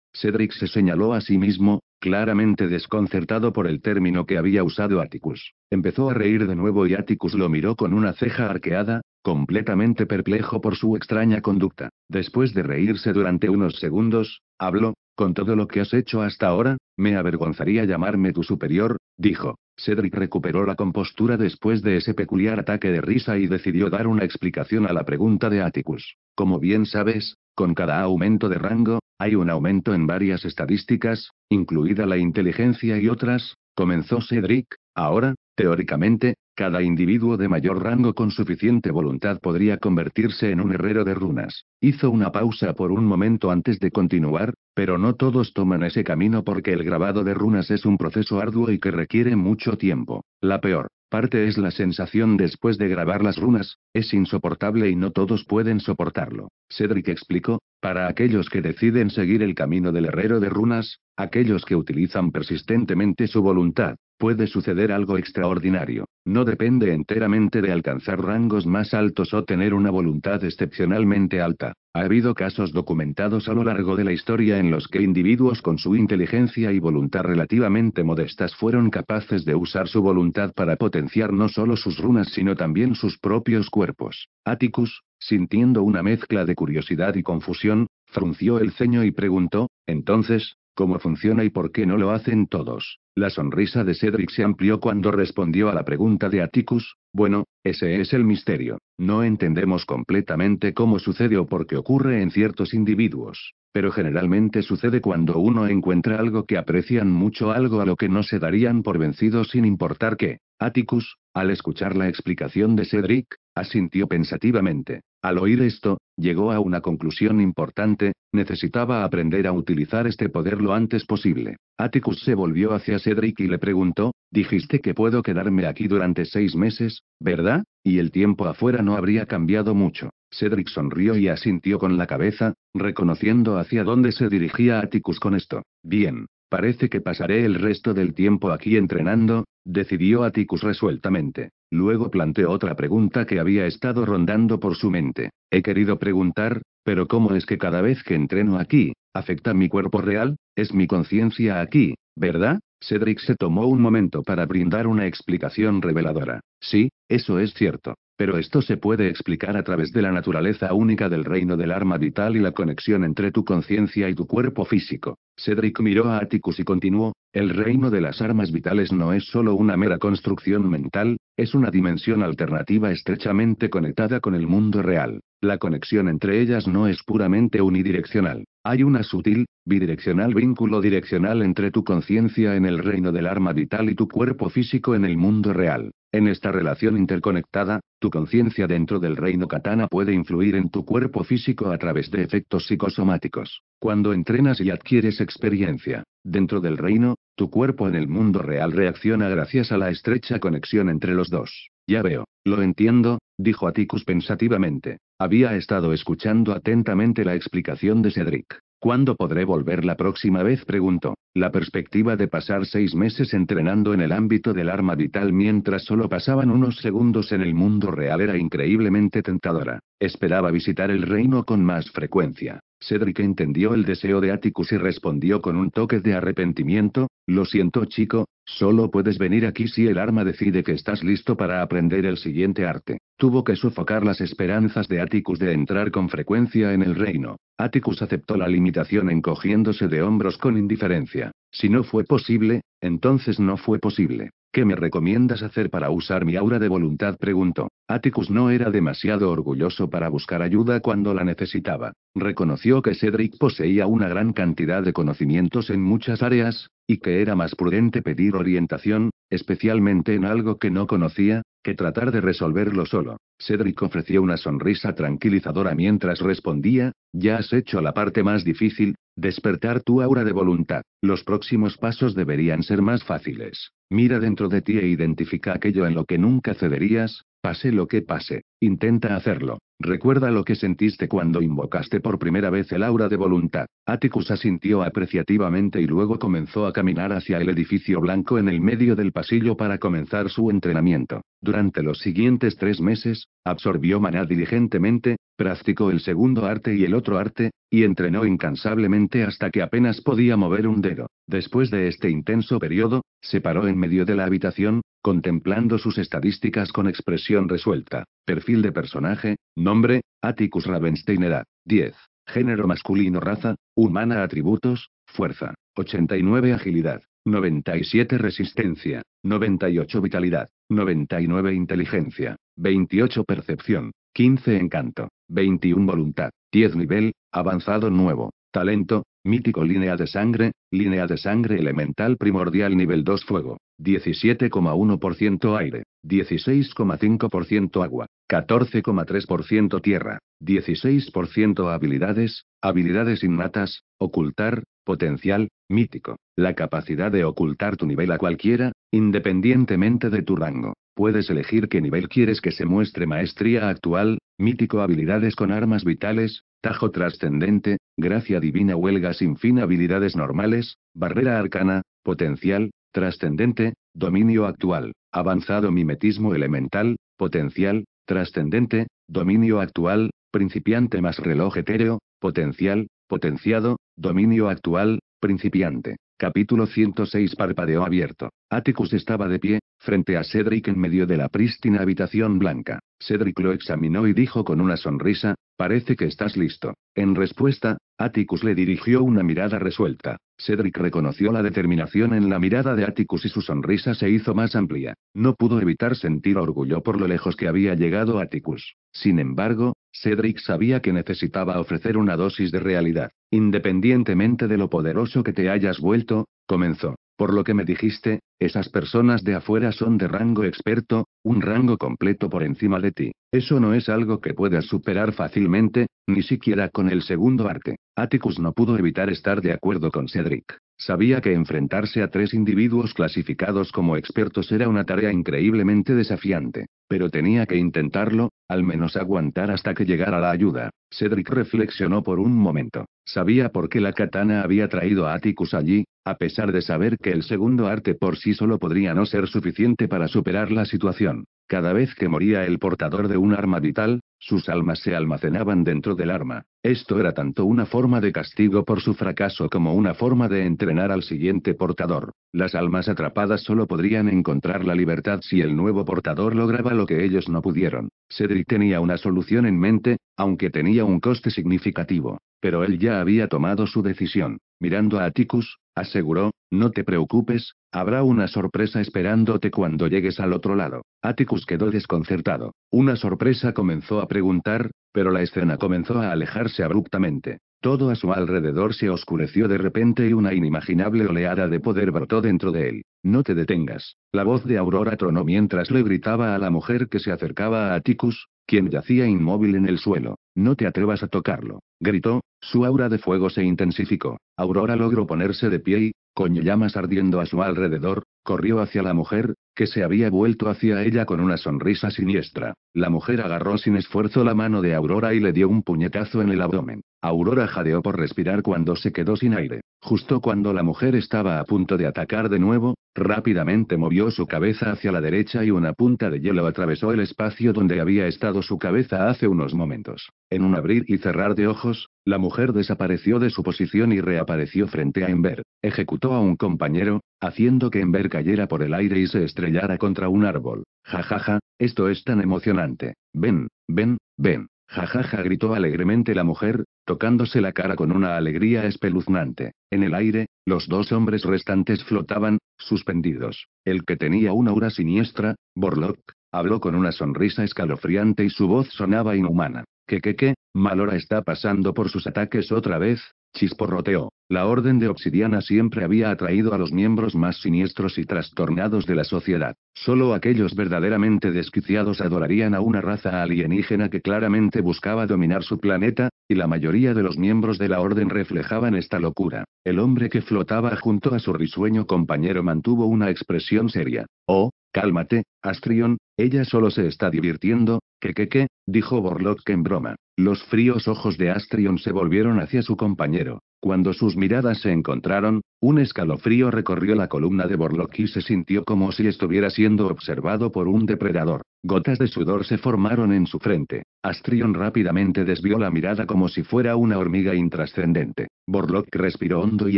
Speaker 1: Cedric se señaló a sí mismo, claramente desconcertado por el término que había usado Atticus. Empezó a reír de nuevo y Atticus lo miró con una ceja arqueada, completamente perplejo por su extraña conducta. Después de reírse durante unos segundos, habló, con todo lo que has hecho hasta ahora, me avergonzaría llamarme tu superior, dijo. Cedric recuperó la compostura después de ese peculiar ataque de risa y decidió dar una explicación a la pregunta de Atticus. Como bien sabes, con cada aumento de rango, hay un aumento en varias estadísticas, incluida la inteligencia y otras, comenzó Cedric. Ahora, teóricamente, cada individuo de mayor rango con suficiente voluntad podría convertirse en un herrero de runas. Hizo una pausa por un momento antes de continuar, pero no todos toman ese camino porque el grabado de runas es un proceso arduo y que requiere mucho tiempo. La peor parte es la sensación después de grabar las runas, es insoportable y no todos pueden soportarlo. Cedric explicó, para aquellos que deciden seguir el camino del herrero de runas, aquellos que utilizan persistentemente su voluntad, Puede suceder algo extraordinario, no depende enteramente de alcanzar rangos más altos o tener una voluntad excepcionalmente alta. Ha habido casos documentados a lo largo de la historia en los que individuos con su inteligencia y voluntad relativamente modestas fueron capaces de usar su voluntad para potenciar no solo sus runas sino también sus propios cuerpos. Atticus, sintiendo una mezcla de curiosidad y confusión, frunció el ceño y preguntó, entonces, ¿cómo funciona y por qué no lo hacen todos? La sonrisa de Cedric se amplió cuando respondió a la pregunta de Atticus, bueno, ese es el misterio. No entendemos completamente cómo sucede o por qué ocurre en ciertos individuos, pero generalmente sucede cuando uno encuentra algo que aprecian mucho, algo a lo que no se darían por vencidos sin importar qué. Atticus, al escuchar la explicación de Cedric, asintió pensativamente. Al oír esto, llegó a una conclusión importante, necesitaba aprender a utilizar este poder lo antes posible. Atticus se volvió hacia Cedric y le preguntó, ¿dijiste que puedo quedarme aquí durante seis meses? ¿verdad? Y el tiempo afuera no habría cambiado mucho. Cedric sonrió y asintió con la cabeza, reconociendo hacia dónde se dirigía Atticus con esto. Bien, parece que pasaré el resto del tiempo aquí entrenando, decidió Atticus resueltamente. Luego planteó otra pregunta que había estado rondando por su mente. He querido preguntar, pero ¿cómo es que cada vez que entreno aquí, afecta mi cuerpo real? Es mi conciencia aquí, ¿verdad? Cedric se tomó un momento para brindar una explicación reveladora. Sí, eso es cierto. Pero esto se puede explicar a través de la naturaleza única del reino del arma vital y la conexión entre tu conciencia y tu cuerpo físico. Cedric miró a Atticus y continuó, el reino de las armas vitales no es solo una mera construcción mental, es una dimensión alternativa estrechamente conectada con el mundo real. La conexión entre ellas no es puramente unidireccional. Hay una sutil, bidireccional vínculo direccional entre tu conciencia en el reino del arma vital y tu cuerpo físico en el mundo real. En esta relación interconectada, tu conciencia dentro del reino katana puede influir en tu cuerpo físico a través de efectos psicosomáticos. Cuando entrenas y adquieres experiencia dentro del reino, tu cuerpo en el mundo real reacciona gracias a la estrecha conexión entre los dos. Ya veo, lo entiendo, dijo Aticus pensativamente. Había estado escuchando atentamente la explicación de Cedric. ¿Cuándo podré volver la próxima vez? Pregunto. La perspectiva de pasar seis meses entrenando en el ámbito del arma vital mientras solo pasaban unos segundos en el mundo real era increíblemente tentadora. Esperaba visitar el reino con más frecuencia. Cedric entendió el deseo de Atticus y respondió con un toque de arrepentimiento, Lo siento chico, solo puedes venir aquí si el arma decide que estás listo para aprender el siguiente arte. Tuvo que sofocar las esperanzas de Atticus de entrar con frecuencia en el reino. Atticus aceptó la limitación encogiéndose de hombros con indiferencia. Si no fue posible, entonces no fue posible. ¿Qué me recomiendas hacer para usar mi aura de voluntad? preguntó. Atticus no era demasiado orgulloso para buscar ayuda cuando la necesitaba. Reconoció que Cedric poseía una gran cantidad de conocimientos en muchas áreas, y que era más prudente pedir orientación, especialmente en algo que no conocía, que tratar de resolverlo solo. Cedric ofreció una sonrisa tranquilizadora mientras respondía, ya has hecho la parte más difícil, despertar tu aura de voluntad. Los próximos pasos deberían ser más fáciles. Mira dentro de ti e identifica aquello en lo que nunca cederías, pase lo que pase. Intenta hacerlo. Recuerda lo que sentiste cuando invocaste por primera vez el aura de voluntad. Atticus asintió apreciativamente y luego comenzó a caminar hacia el edificio blanco en el medio del pasillo para comenzar su entrenamiento. Durante los siguientes tres meses, absorbió maná diligentemente, practicó el segundo arte y el otro arte, y entrenó incansablemente hasta que apenas podía mover un dedo. Después de este intenso periodo, se paró en medio de la habitación, contemplando sus estadísticas con expresión resuelta. Perfil de personaje, nombre, Atticus Ravenstein edad, 10. Género masculino raza, humana atributos, fuerza, 89 agilidad, 97 resistencia, 98 vitalidad, 99 inteligencia, 28 percepción, 15 encanto, 21 voluntad, 10 nivel, avanzado nuevo, talento, mítico línea de sangre, línea de sangre elemental primordial nivel 2 fuego, 17,1% aire, 16,5% agua, 14,3% tierra, 16% habilidades, habilidades innatas, ocultar, potencial, mítico, la capacidad de ocultar tu nivel a cualquiera, independientemente de tu rango. Puedes elegir qué nivel quieres que se muestre maestría actual, mítico habilidades con armas vitales, tajo trascendente, gracia divina huelga sin fin habilidades normales, barrera arcana, potencial, trascendente, dominio actual, avanzado mimetismo elemental, potencial, trascendente, dominio actual, principiante más reloj etéreo, potencial, potenciado, dominio actual, principiante. Capítulo 106 Parpadeo abierto. Atticus estaba de pie, frente a Cedric en medio de la prístina habitación blanca. Cedric lo examinó y dijo con una sonrisa, parece que estás listo. En respuesta, Atticus le dirigió una mirada resuelta. Cedric reconoció la determinación en la mirada de Atticus y su sonrisa se hizo más amplia. No pudo evitar sentir orgullo por lo lejos que había llegado Atticus. Sin embargo, Cedric sabía que necesitaba ofrecer una dosis de realidad. Independientemente de lo poderoso que te hayas vuelto, comenzó. Por lo que me dijiste, esas personas de afuera son de rango experto, un rango completo por encima de ti. Eso no es algo que puedas superar fácilmente, ni siquiera con el segundo arte. Atticus no pudo evitar estar de acuerdo con Cedric. Sabía que enfrentarse a tres individuos clasificados como expertos era una tarea increíblemente desafiante, pero tenía que intentarlo, al menos aguantar hasta que llegara la ayuda. Cedric reflexionó por un momento. Sabía por qué la katana había traído a Atticus allí, a pesar de saber que el segundo arte por sí solo podría no ser suficiente para superar la situación. Cada vez que moría el portador de un arma vital, sus almas se almacenaban dentro del arma. Esto era tanto una forma de castigo por su fracaso como una forma de entrenar al siguiente portador. Las almas atrapadas solo podrían encontrar la libertad si el nuevo portador lograba lo que ellos no pudieron. Cedric tenía una solución en mente, aunque tenía un coste significativo. Pero él ya había tomado su decisión. Mirando a Atticus, aseguró, no te preocupes, habrá una sorpresa esperándote cuando llegues al otro lado. Atticus quedó desconcertado. Una sorpresa comenzó a preguntar, pero la escena comenzó a alejarse abruptamente. Todo a su alrededor se oscureció de repente y una inimaginable oleada de poder brotó dentro de él. No te detengas. La voz de Aurora tronó mientras le gritaba a la mujer que se acercaba a Atticus, quien yacía inmóvil en el suelo. No te atrevas a tocarlo. Gritó, su aura de fuego se intensificó. Aurora logró ponerse de pie y, con llamas ardiendo a su alrededor, Corrió hacia la mujer, que se había vuelto hacia ella con una sonrisa siniestra. La mujer agarró sin esfuerzo la mano de Aurora y le dio un puñetazo en el abdomen. Aurora jadeó por respirar cuando se quedó sin aire. Justo cuando la mujer estaba a punto de atacar de nuevo, rápidamente movió su cabeza hacia la derecha y una punta de hielo atravesó el espacio donde había estado su cabeza hace unos momentos. En un abrir y cerrar de ojos, la mujer desapareció de su posición y reapareció frente a Ember. Ejecutó a un compañero, haciendo que Ember cayera por el aire y se estrellara contra un árbol. Jajaja, esto es tan emocionante. Ven, ven, ven. Jajaja, gritó alegremente la mujer, tocándose la cara con una alegría espeluznante. En el aire, los dos hombres restantes flotaban, suspendidos. El que tenía una aura siniestra, Borlock, habló con una sonrisa escalofriante y su voz sonaba inhumana. Que que que, Malora está pasando por sus ataques otra vez, Chisporroteó. La Orden de Obsidiana siempre había atraído a los miembros más siniestros y trastornados de la sociedad. Solo aquellos verdaderamente desquiciados adorarían a una raza alienígena que claramente buscaba dominar su planeta, y la mayoría de los miembros de la Orden reflejaban esta locura. El hombre que flotaba junto a su risueño compañero mantuvo una expresión seria. Oh, Cálmate, Astrion, ella solo se está divirtiendo, que que que, dijo Borlock en broma. Los fríos ojos de Astrion se volvieron hacia su compañero. Cuando sus miradas se encontraron, un escalofrío recorrió la columna de Borlock y se sintió como si estuviera siendo observado por un depredador. Gotas de sudor se formaron en su frente. Astrion rápidamente desvió la mirada como si fuera una hormiga intrascendente. Borlock respiró hondo y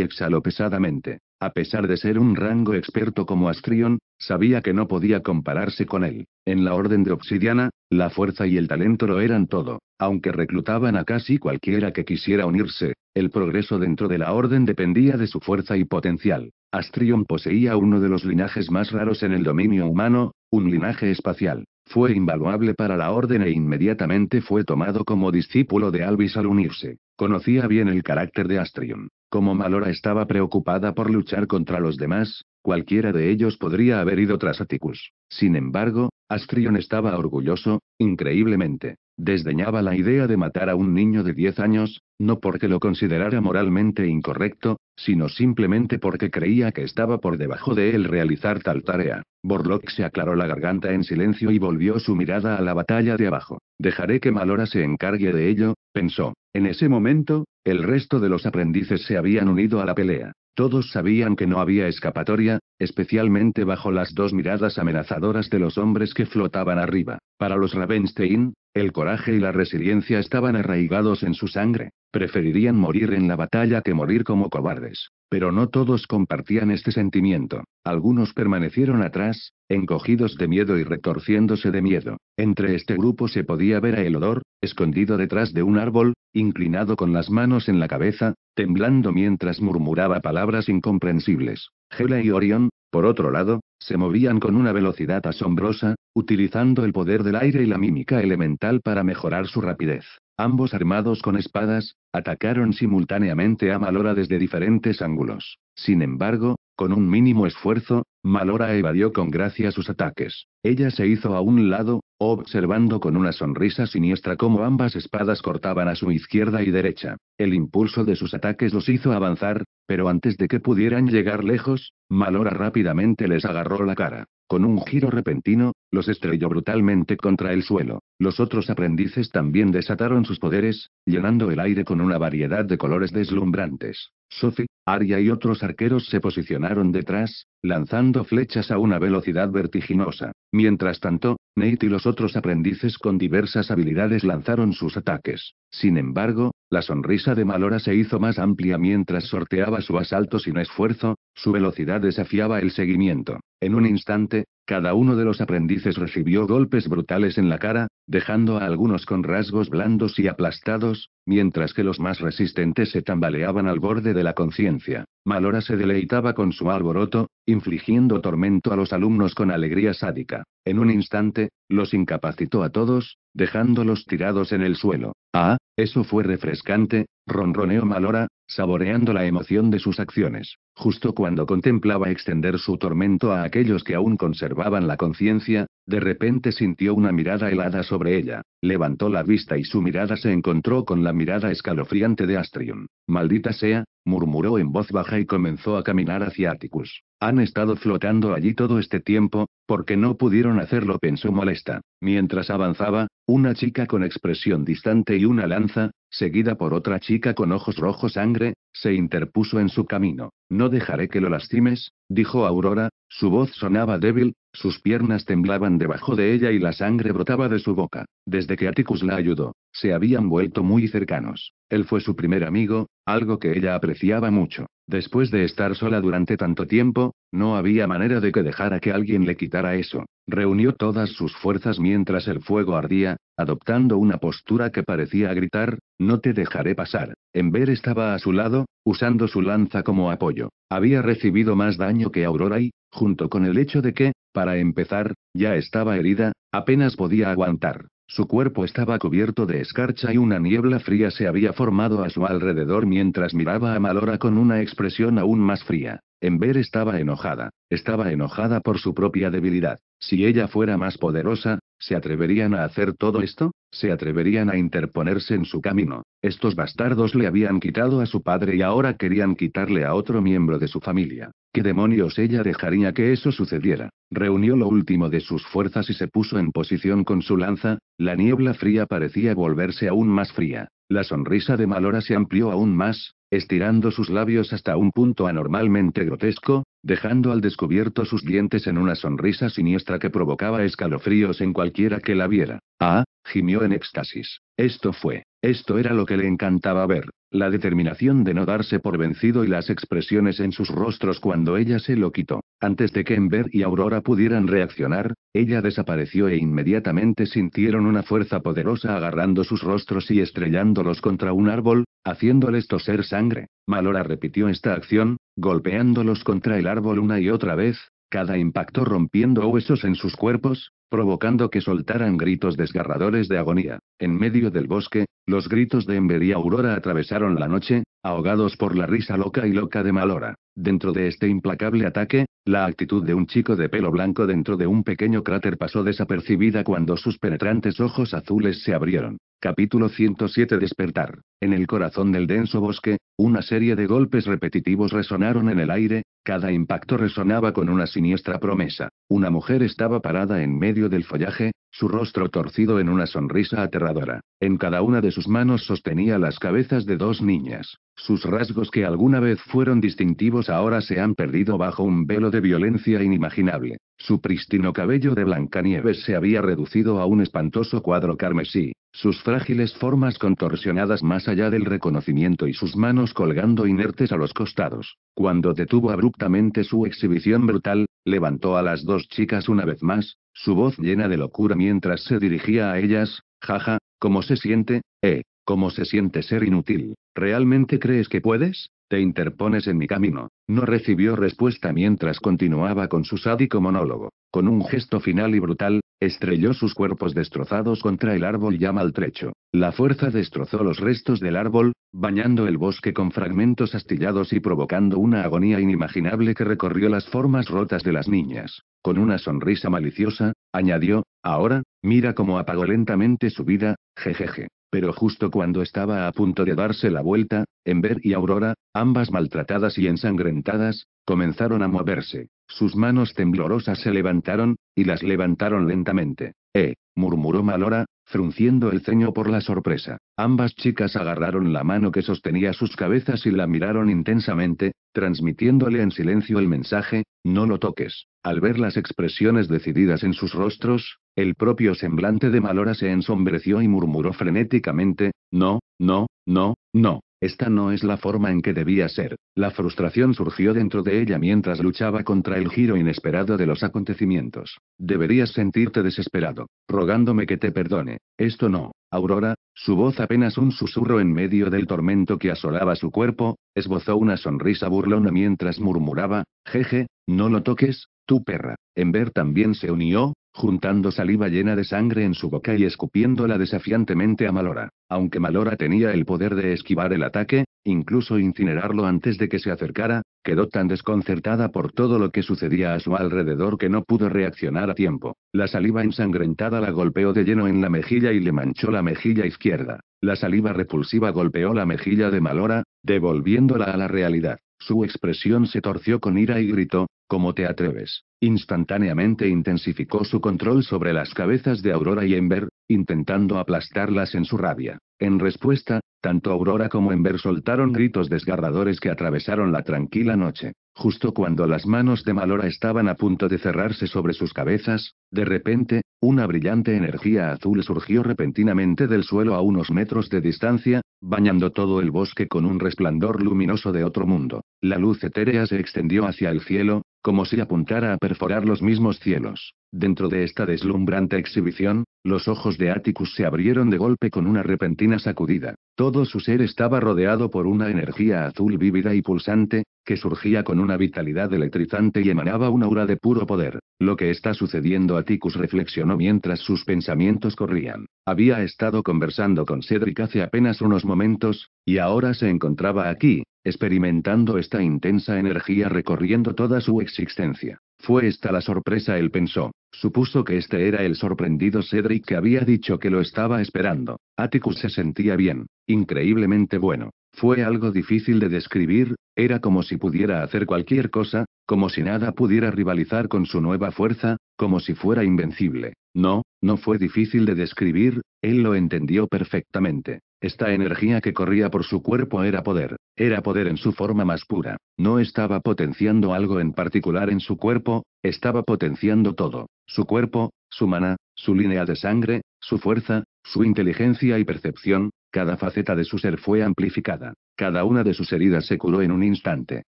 Speaker 1: exhaló pesadamente. A pesar de ser un rango experto como Astrion, Sabía que no podía compararse con él. En la Orden de Obsidiana, la fuerza y el talento lo eran todo. Aunque reclutaban a casi cualquiera que quisiera unirse, el progreso dentro de la Orden dependía de su fuerza y potencial. Astrion poseía uno de los linajes más raros en el dominio humano, un linaje espacial. Fue invaluable para la Orden e inmediatamente fue tomado como discípulo de Alvis al unirse. Conocía bien el carácter de Astrion. Como Malora estaba preocupada por luchar contra los demás, Cualquiera de ellos podría haber ido tras Atticus. Sin embargo, Astrion estaba orgulloso, increíblemente. Desdeñaba la idea de matar a un niño de 10 años, no porque lo considerara moralmente incorrecto, sino simplemente porque creía que estaba por debajo de él realizar tal tarea. Borlock se aclaró la garganta en silencio y volvió su mirada a la batalla de abajo. Dejaré que Malora se encargue de ello, pensó. En ese momento, el resto de los aprendices se habían unido a la pelea. Todos sabían que no había escapatoria, especialmente bajo las dos miradas amenazadoras de los hombres que flotaban arriba. Para los Ravenstein, el coraje y la resiliencia estaban arraigados en su sangre. Preferirían morir en la batalla que morir como cobardes. Pero no todos compartían este sentimiento. Algunos permanecieron atrás, encogidos de miedo y retorciéndose de miedo. Entre este grupo se podía ver a Elodor, escondido detrás de un árbol, inclinado con las manos en la cabeza, temblando mientras murmuraba palabras incomprensibles. Gela y Orión, por otro lado, se movían con una velocidad asombrosa, utilizando el poder del aire y la mímica elemental para mejorar su rapidez. Ambos armados con espadas, atacaron simultáneamente a Malora desde diferentes ángulos. Sin embargo, con un mínimo esfuerzo, Malora evadió con gracia sus ataques. Ella se hizo a un lado, observando con una sonrisa siniestra cómo ambas espadas cortaban a su izquierda y derecha. El impulso de sus ataques los hizo avanzar, pero antes de que pudieran llegar lejos, Malora rápidamente les agarró la cara. Con un giro repentino, los estrelló brutalmente contra el suelo. Los otros aprendices también desataron sus poderes, llenando el aire con una variedad de colores deslumbrantes. Sophie, Arya y otros arqueros se posicionaron detrás, lanzando flechas a una velocidad vertiginosa. Mientras tanto, Nate y los otros aprendices con diversas habilidades lanzaron sus ataques. Sin embargo, la sonrisa de Malora se hizo más amplia mientras sorteaba su asalto sin esfuerzo, su velocidad desafiaba el seguimiento. En un instante, cada uno de los aprendices recibió golpes brutales en la cara, dejando a algunos con rasgos blandos y aplastados, mientras que los más resistentes se tambaleaban al borde de la conciencia. Malora se deleitaba con su alboroto, infligiendo tormento a los alumnos con alegría sádica. En un instante, los incapacitó a todos, dejándolos tirados en el suelo. Ah, eso fue refrescante, ronroneó Malora, saboreando la emoción de sus acciones, justo cuando contemplaba extender su tormento a aquellos que aún conservaban la conciencia, de repente sintió una mirada helada sobre ella, levantó la vista y su mirada se encontró con la mirada escalofriante de Astrium. Maldita sea, murmuró en voz baja y comenzó a caminar hacia Atticus. Han estado flotando allí todo este tiempo, porque no pudieron hacerlo, pensó molesta. Mientras avanzaba, una chica con expresión distante y una lanza, seguida por otra chica con ojos rojos sangre, se interpuso en su camino. No dejaré que lo lastimes, dijo Aurora, su voz sonaba débil, sus piernas temblaban debajo de ella y la sangre brotaba de su boca. Desde que Atticus la ayudó, se habían vuelto muy cercanos. Él fue su primer amigo, algo que ella apreciaba mucho. Después de estar sola durante tanto tiempo, no había manera de que dejara que alguien le quitara eso. Reunió todas sus fuerzas mientras el fuego ardía, adoptando una postura que parecía gritar, no te dejaré pasar. Ember estaba a su lado, usando su lanza como apoyo. Había recibido más daño que Aurora y, junto con el hecho de que, para empezar, ya estaba herida, apenas podía aguantar. Su cuerpo estaba cubierto de escarcha y una niebla fría se había formado a su alrededor mientras miraba a Malora con una expresión aún más fría. Ember estaba enojada, estaba enojada por su propia debilidad. Si ella fuera más poderosa, ¿se atreverían a hacer todo esto? se atreverían a interponerse en su camino. Estos bastardos le habían quitado a su padre y ahora querían quitarle a otro miembro de su familia. ¿Qué demonios ella dejaría que eso sucediera? Reunió lo último de sus fuerzas y se puso en posición con su lanza, la niebla fría parecía volverse aún más fría. La sonrisa de Malora se amplió aún más, estirando sus labios hasta un punto anormalmente grotesco, dejando al descubierto sus dientes en una sonrisa siniestra que provocaba escalofríos en cualquiera que la viera. Ah, gimió en éxtasis. Esto fue, esto era lo que le encantaba ver, la determinación de no darse por vencido y las expresiones en sus rostros cuando ella se lo quitó. Antes de que Ember y Aurora pudieran reaccionar, ella desapareció e inmediatamente sintieron una fuerza poderosa agarrando sus rostros y estrellándolos contra un árbol, haciéndoles toser sangre. Malora repitió esta acción, golpeándolos contra el árbol una y otra vez, cada impacto rompiendo huesos en sus cuerpos, provocando que soltaran gritos desgarradores de agonía. En medio del bosque, los gritos de Ember y Aurora atravesaron la noche, ahogados por la risa loca y loca de Malora. Dentro de este implacable ataque, la actitud de un chico de pelo blanco dentro de un pequeño cráter pasó desapercibida cuando sus penetrantes ojos azules se abrieron. Capítulo 107 Despertar. En el corazón del denso bosque, una serie de golpes repetitivos resonaron en el aire, cada impacto resonaba con una siniestra promesa. Una mujer estaba parada en medio del follaje, su rostro torcido en una sonrisa aterradora. En cada una de sus manos sostenía las cabezas de dos niñas. Sus rasgos que alguna vez fueron distintivos ahora se han perdido bajo un velo de violencia inimaginable. Su prístino cabello de Blancanieves se había reducido a un espantoso cuadro carmesí sus frágiles formas contorsionadas más allá del reconocimiento y sus manos colgando inertes a los costados. Cuando detuvo abruptamente su exhibición brutal, levantó a las dos chicas una vez más, su voz llena de locura mientras se dirigía a ellas, jaja, ¿cómo se siente, eh? ¿Cómo se siente ser inútil? ¿Realmente crees que puedes? Te interpones en mi camino. No recibió respuesta mientras continuaba con su sádico monólogo. Con un gesto final y brutal, Estrelló sus cuerpos destrozados contra el árbol ya maltrecho. La fuerza destrozó los restos del árbol, bañando el bosque con fragmentos astillados y provocando una agonía inimaginable que recorrió las formas rotas de las niñas. Con una sonrisa maliciosa, añadió, ahora, mira cómo apagó lentamente su vida, jejeje. Pero justo cuando estaba a punto de darse la vuelta, Ember y Aurora, ambas maltratadas y ensangrentadas, comenzaron a moverse. Sus manos temblorosas se levantaron, y las levantaron lentamente. Eh, murmuró Malora, frunciendo el ceño por la sorpresa. Ambas chicas agarraron la mano que sostenía sus cabezas y la miraron intensamente, transmitiéndole en silencio el mensaje, no lo toques. Al ver las expresiones decididas en sus rostros, el propio semblante de Malora se ensombreció y murmuró frenéticamente, no, no, no, no. Esta no es la forma en que debía ser. La frustración surgió dentro de ella mientras luchaba contra el giro inesperado de los acontecimientos. Deberías sentirte desesperado, rogándome que te perdone. Esto no, Aurora, su voz apenas un susurro en medio del tormento que asolaba su cuerpo, esbozó una sonrisa burlona mientras murmuraba, jeje, no lo toques, tu perra. ver también se unió, juntando saliva llena de sangre en su boca y escupiéndola desafiantemente a Malora. Aunque Malora tenía el poder de esquivar el ataque, incluso incinerarlo antes de que se acercara, quedó tan desconcertada por todo lo que sucedía a su alrededor que no pudo reaccionar a tiempo. La saliva ensangrentada la golpeó de lleno en la mejilla y le manchó la mejilla izquierda. La saliva repulsiva golpeó la mejilla de Malora, devolviéndola a la realidad. Su expresión se torció con ira y gritó, ¿Cómo te atreves? Instantáneamente intensificó su control sobre las cabezas de Aurora y Ember, intentando aplastarlas en su rabia. En respuesta, tanto Aurora como Ember soltaron gritos desgarradores que atravesaron la tranquila noche. Justo cuando las manos de Malora estaban a punto de cerrarse sobre sus cabezas, de repente, una brillante energía azul surgió repentinamente del suelo a unos metros de distancia, bañando todo el bosque con un resplandor luminoso de otro mundo. La luz etérea se extendió hacia el cielo, como si apuntara a perforar los mismos cielos. Dentro de esta deslumbrante exhibición, los ojos de Atticus se abrieron de golpe con una repentina sacudida. Todo su ser estaba rodeado por una energía azul vívida y pulsante, que surgía con una vitalidad electrizante y emanaba un aura de puro poder. Lo que está sucediendo Atticus reflexionó mientras sus pensamientos corrían. Había estado conversando con Cedric hace apenas unos momentos, y ahora se encontraba aquí, experimentando esta intensa energía recorriendo toda su existencia. Fue esta la sorpresa, él pensó. Supuso que este era el sorprendido Cedric que había dicho que lo estaba esperando. Atticus se sentía bien, increíblemente bueno. Fue algo difícil de describir, era como si pudiera hacer cualquier cosa, como si nada pudiera rivalizar con su nueva fuerza, como si fuera invencible. No, no fue difícil de describir, él lo entendió perfectamente. Esta energía que corría por su cuerpo era poder, era poder en su forma más pura, no estaba potenciando algo en particular en su cuerpo, estaba potenciando todo, su cuerpo, su mana, su línea de sangre, su fuerza, su inteligencia y percepción, cada faceta de su ser fue amplificada, cada una de sus heridas se curó en un instante,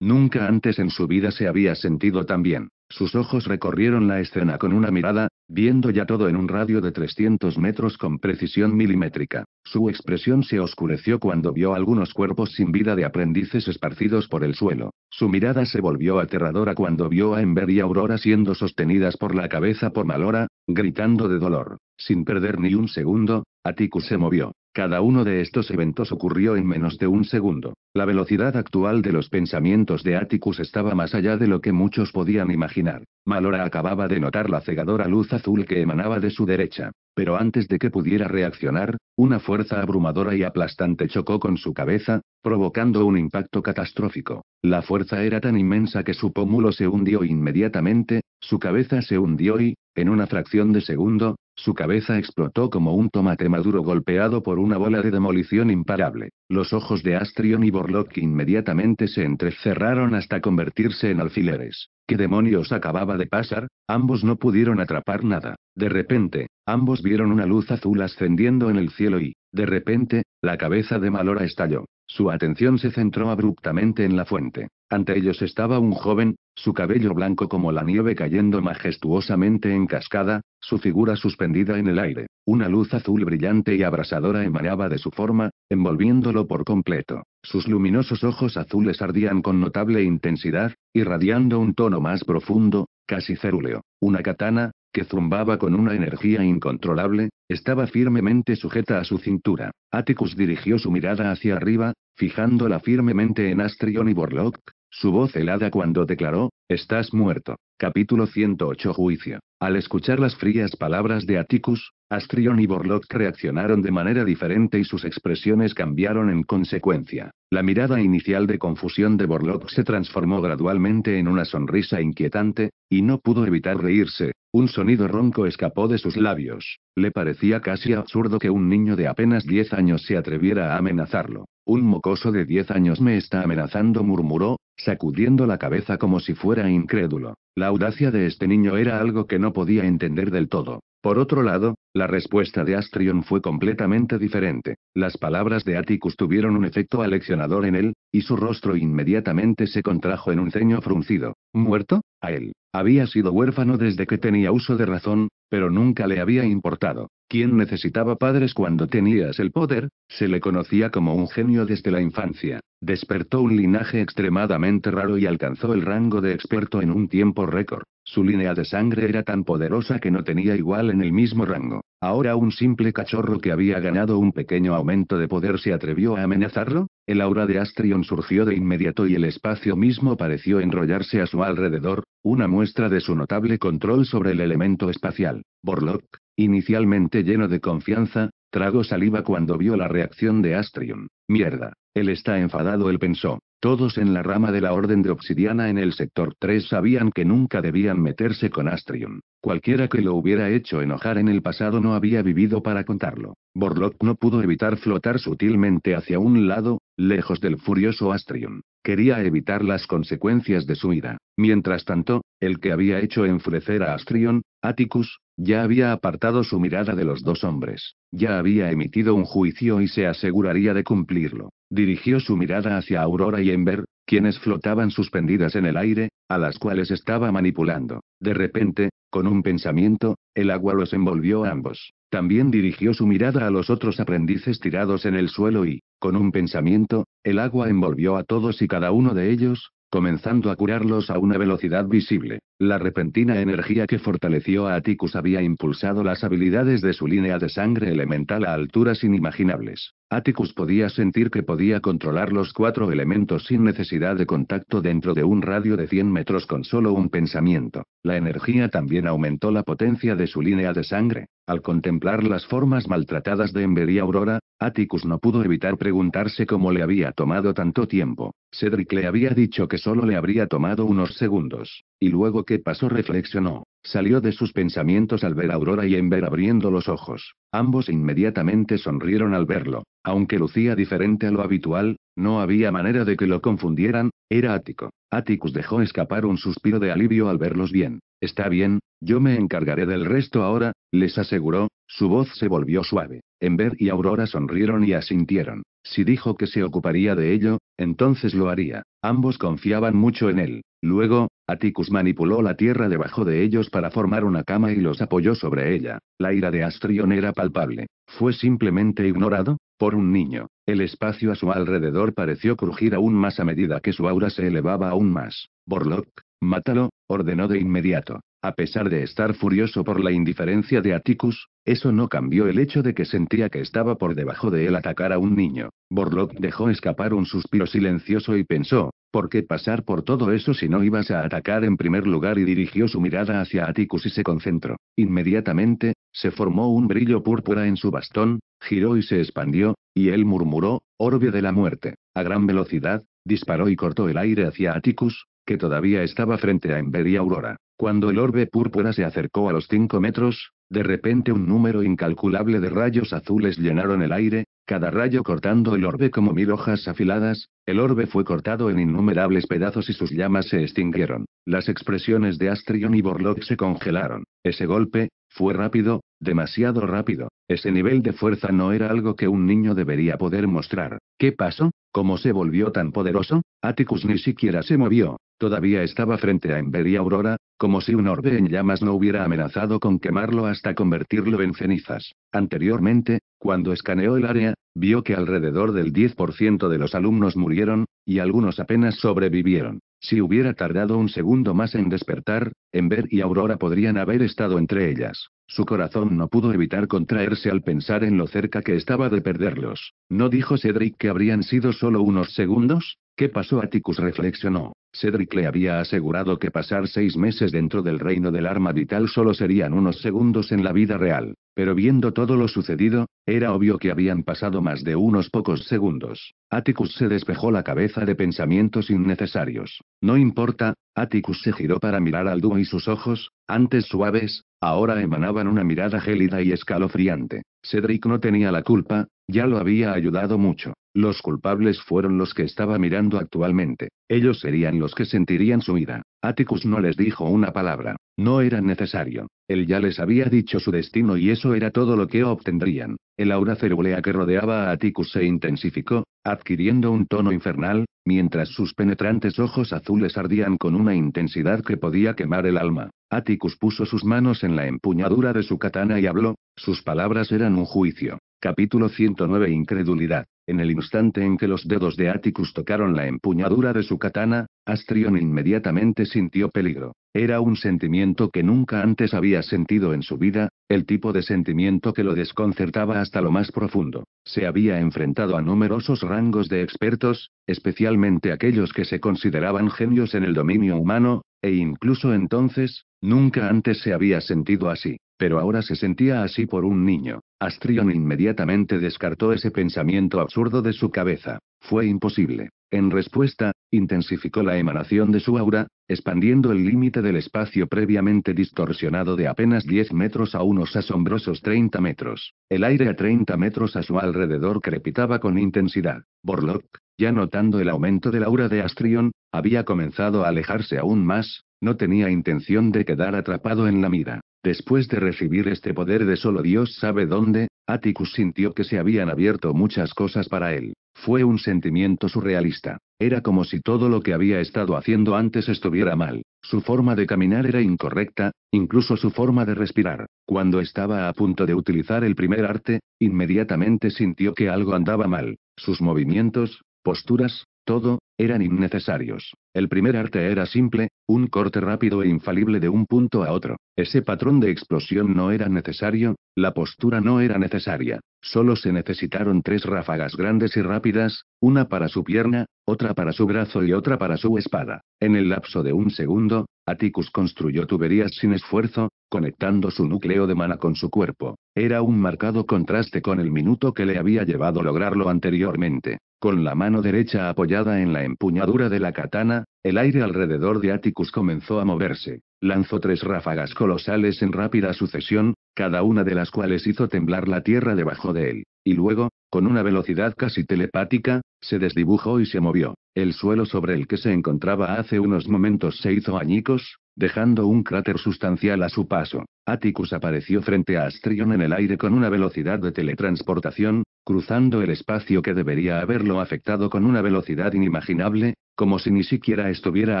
Speaker 1: nunca antes en su vida se había sentido tan bien. Sus ojos recorrieron la escena con una mirada, viendo ya todo en un radio de 300 metros con precisión milimétrica. Su expresión se oscureció cuando vio algunos cuerpos sin vida de aprendices esparcidos por el suelo. Su mirada se volvió aterradora cuando vio a Ember y Aurora siendo sostenidas por la cabeza por Malora, gritando de dolor. Sin perder ni un segundo, Atticus se movió. Cada uno de estos eventos ocurrió en menos de un segundo. La velocidad actual de los pensamientos de Atticus estaba más allá de lo que muchos podían imaginar. Malora acababa de notar la cegadora luz azul que emanaba de su derecha. Pero antes de que pudiera reaccionar, una fuerza abrumadora y aplastante chocó con su cabeza, provocando un impacto catastrófico. La fuerza era tan inmensa que su pómulo se hundió inmediatamente, su cabeza se hundió y, en una fracción de segundo, su cabeza explotó como un tomate maduro golpeado por una bola de demolición imparable. Los ojos de Astrion y Borlock inmediatamente se entrecerraron hasta convertirse en alfileres. ¿Qué demonios acababa de pasar? Ambos no pudieron atrapar nada. De repente, ambos vieron una luz azul ascendiendo en el cielo y, de repente, la cabeza de Malora estalló. Su atención se centró abruptamente en la fuente. Ante ellos estaba un joven, su cabello blanco como la nieve cayendo majestuosamente en cascada, su figura suspendida en el aire. Una luz azul brillante y abrasadora emanaba de su forma, envolviéndolo por completo. Sus luminosos ojos azules ardían con notable intensidad, irradiando un tono más profundo, casi cerúleo. Una katana, que zumbaba con una energía incontrolable, estaba firmemente sujeta a su cintura. Atticus dirigió su mirada hacia arriba, fijándola firmemente en Astrion y Borlock, su voz helada cuando declaró, Estás muerto. Capítulo 108 Juicio. Al escuchar las frías palabras de Atticus, Astrion y Borlock reaccionaron de manera diferente y sus expresiones cambiaron en consecuencia. La mirada inicial de confusión de borlock se transformó gradualmente en una sonrisa inquietante, y no pudo evitar reírse. Un sonido ronco escapó de sus labios. Le parecía casi absurdo que un niño de apenas 10 años se atreviera a amenazarlo. Un mocoso de 10 años me está amenazando, murmuró, sacudiendo la cabeza como si fuera incrédulo. La audacia de este niño era algo que no podía entender del todo. Por otro lado, la respuesta de Astrion fue completamente diferente. Las palabras de Atticus tuvieron un efecto aleccionador en él, y su rostro inmediatamente se contrajo en un ceño fruncido. ¿Muerto? A él. Había sido huérfano desde que tenía uso de razón, pero nunca le había importado. Quien necesitaba padres cuando tenías el poder? Se le conocía como un genio desde la infancia. Despertó un linaje extremadamente raro y alcanzó el rango de experto en un tiempo récord. Su línea de sangre era tan poderosa que no tenía igual en el mismo rango. Ahora un simple cachorro que había ganado un pequeño aumento de poder se atrevió a amenazarlo, el aura de Astrion surgió de inmediato y el espacio mismo pareció enrollarse a su alrededor, una muestra de su notable control sobre el elemento espacial. Borlock, inicialmente lleno de confianza, tragó saliva cuando vio la reacción de Astrion. Mierda. Él está enfadado, él pensó. Todos en la rama de la Orden de Obsidiana en el sector 3 sabían que nunca debían meterse con Astrion. Cualquiera que lo hubiera hecho enojar en el pasado no había vivido para contarlo. Borlock no pudo evitar flotar sutilmente hacia un lado, lejos del furioso Astrion. Quería evitar las consecuencias de su ira. Mientras tanto, el que había hecho enfurecer a Astrion, Atticus, ya había apartado su mirada de los dos hombres, ya había emitido un juicio y se aseguraría de cumplirlo. Dirigió su mirada hacia Aurora y Ember, quienes flotaban suspendidas en el aire, a las cuales estaba manipulando. De repente, con un pensamiento, el agua los envolvió a ambos. También dirigió su mirada a los otros aprendices tirados en el suelo y, con un pensamiento, el agua envolvió a todos y cada uno de ellos, comenzando a curarlos a una velocidad visible. La repentina energía que fortaleció a Atticus había impulsado las habilidades de su línea de sangre elemental a alturas inimaginables. Atticus podía sentir que podía controlar los cuatro elementos sin necesidad de contacto dentro de un radio de 100 metros con solo un pensamiento. La energía también aumentó la potencia de su línea de sangre. Al contemplar las formas maltratadas de Ember y Aurora, Atticus no pudo evitar preguntarse cómo le había tomado tanto tiempo. Cedric le había dicho que solo le habría tomado unos segundos. Y luego que pasó reflexionó, salió de sus pensamientos al ver a Aurora y Ember abriendo los ojos. Ambos inmediatamente sonrieron al verlo. Aunque lucía diferente a lo habitual, no había manera de que lo confundieran, era Ático. Atticus dejó escapar un suspiro de alivio al verlos bien. Está bien, yo me encargaré del resto ahora, les aseguró, su voz se volvió suave. Ember y Aurora sonrieron y asintieron. Si dijo que se ocuparía de ello, entonces lo haría. Ambos confiaban mucho en él. Luego, Atticus manipuló la tierra debajo de ellos para formar una cama y los apoyó sobre ella. La ira de Astrion era palpable. Fue simplemente ignorado, por un niño. El espacio a su alrededor pareció crujir aún más a medida que su aura se elevaba aún más. Borlock, mátalo, ordenó de inmediato. A pesar de estar furioso por la indiferencia de Atticus, eso no cambió el hecho de que sentía que estaba por debajo de él atacar a un niño. Borlock dejó escapar un suspiro silencioso y pensó, ¿Por qué pasar por todo eso si no ibas a atacar en primer lugar? Y dirigió su mirada hacia Atticus y se concentró. Inmediatamente, se formó un brillo púrpura en su bastón, giró y se expandió, y él murmuró, Orbe de la muerte. A gran velocidad, disparó y cortó el aire hacia Atticus, que todavía estaba frente a Ember y Aurora. Cuando el orbe púrpura se acercó a los cinco metros, de repente un número incalculable de rayos azules llenaron el aire, cada rayo cortando el orbe como mil hojas afiladas, el orbe fue cortado en innumerables pedazos y sus llamas se extinguieron. Las expresiones de Astrion y Borlock se congelaron. Ese golpe, fue rápido, demasiado rápido. Ese nivel de fuerza no era algo que un niño debería poder mostrar. ¿Qué pasó? ¿Cómo se volvió tan poderoso? Atticus ni siquiera se movió. Todavía estaba frente a Ember y Aurora, como si un orbe en llamas no hubiera amenazado con quemarlo hasta convertirlo en cenizas. Anteriormente, cuando escaneó el área, vio que alrededor del 10% de los alumnos murieron, y algunos apenas sobrevivieron. Si hubiera tardado un segundo más en despertar, Ember y Aurora podrían haber estado entre ellas. Su corazón no pudo evitar contraerse al pensar en lo cerca que estaba de perderlos. ¿No dijo Cedric que habrían sido solo unos segundos? ¿Qué pasó? Atticus reflexionó. Cedric le había asegurado que pasar seis meses dentro del reino del arma vital solo serían unos segundos en la vida real, pero viendo todo lo sucedido, era obvio que habían pasado más de unos pocos segundos. Atticus se despejó la cabeza de pensamientos innecesarios. No importa, Atticus se giró para mirar al dúo y sus ojos, antes suaves, ahora emanaban una mirada gélida y escalofriante. Cedric no tenía la culpa, ya lo había ayudado mucho. Los culpables fueron los que estaba mirando actualmente. Ellos serían los que sentirían su ira. Atticus no les dijo una palabra. No era necesario. Él ya les había dicho su destino y eso era todo lo que obtendrían. El aura cerulea que rodeaba a Atticus se intensificó, adquiriendo un tono infernal, mientras sus penetrantes ojos azules ardían con una intensidad que podía quemar el alma. Atticus puso sus manos en la empuñadura de su katana y habló, sus palabras eran un juicio. Capítulo 109 Incredulidad. En el instante en que los dedos de Atticus tocaron la empuñadura de su katana, Astrion inmediatamente sintió peligro. Era un sentimiento que nunca antes había sentido en su vida, el tipo de sentimiento que lo desconcertaba hasta lo más profundo. Se había enfrentado a numerosos rangos de expertos, especialmente aquellos que se consideraban genios en el dominio humano, e incluso entonces, nunca antes se había sentido así, pero ahora se sentía así por un niño. Astrion inmediatamente descartó ese pensamiento absurdo de su cabeza. Fue imposible. En respuesta, intensificó la emanación de su aura, expandiendo el límite del espacio previamente distorsionado de apenas 10 metros a unos asombrosos 30 metros. El aire a 30 metros a su alrededor crepitaba con intensidad. Borlock, ya notando el aumento del aura de Astrion, había comenzado a alejarse aún más, no tenía intención de quedar atrapado en la mira. Después de recibir este poder de solo Dios sabe dónde, Atticus sintió que se habían abierto muchas cosas para él. Fue un sentimiento surrealista. Era como si todo lo que había estado haciendo antes estuviera mal. Su forma de caminar era incorrecta, incluso su forma de respirar. Cuando estaba a punto de utilizar el primer arte, inmediatamente sintió que algo andaba mal. Sus movimientos, posturas, todo, eran innecesarios. El primer arte era simple, un corte rápido e infalible de un punto a otro. Ese patrón de explosión no era necesario, la postura no era necesaria. Solo se necesitaron tres ráfagas grandes y rápidas, una para su pierna, otra para su brazo y otra para su espada. En el lapso de un segundo, Atticus construyó tuberías sin esfuerzo, conectando su núcleo de mana con su cuerpo. Era un marcado contraste con el minuto que le había llevado lograrlo anteriormente. Con la mano derecha apoyada en la empuñadura de la katana, el aire alrededor de Atticus comenzó a moverse. Lanzó tres ráfagas colosales en rápida sucesión, cada una de las cuales hizo temblar la tierra debajo de él. Y luego, con una velocidad casi telepática, se desdibujó y se movió. El suelo sobre el que se encontraba hace unos momentos se hizo añicos, dejando un cráter sustancial a su paso. Atticus apareció frente a Astrion en el aire con una velocidad de teletransportación, cruzando el espacio que debería haberlo afectado con una velocidad inimaginable, como si ni siquiera estuviera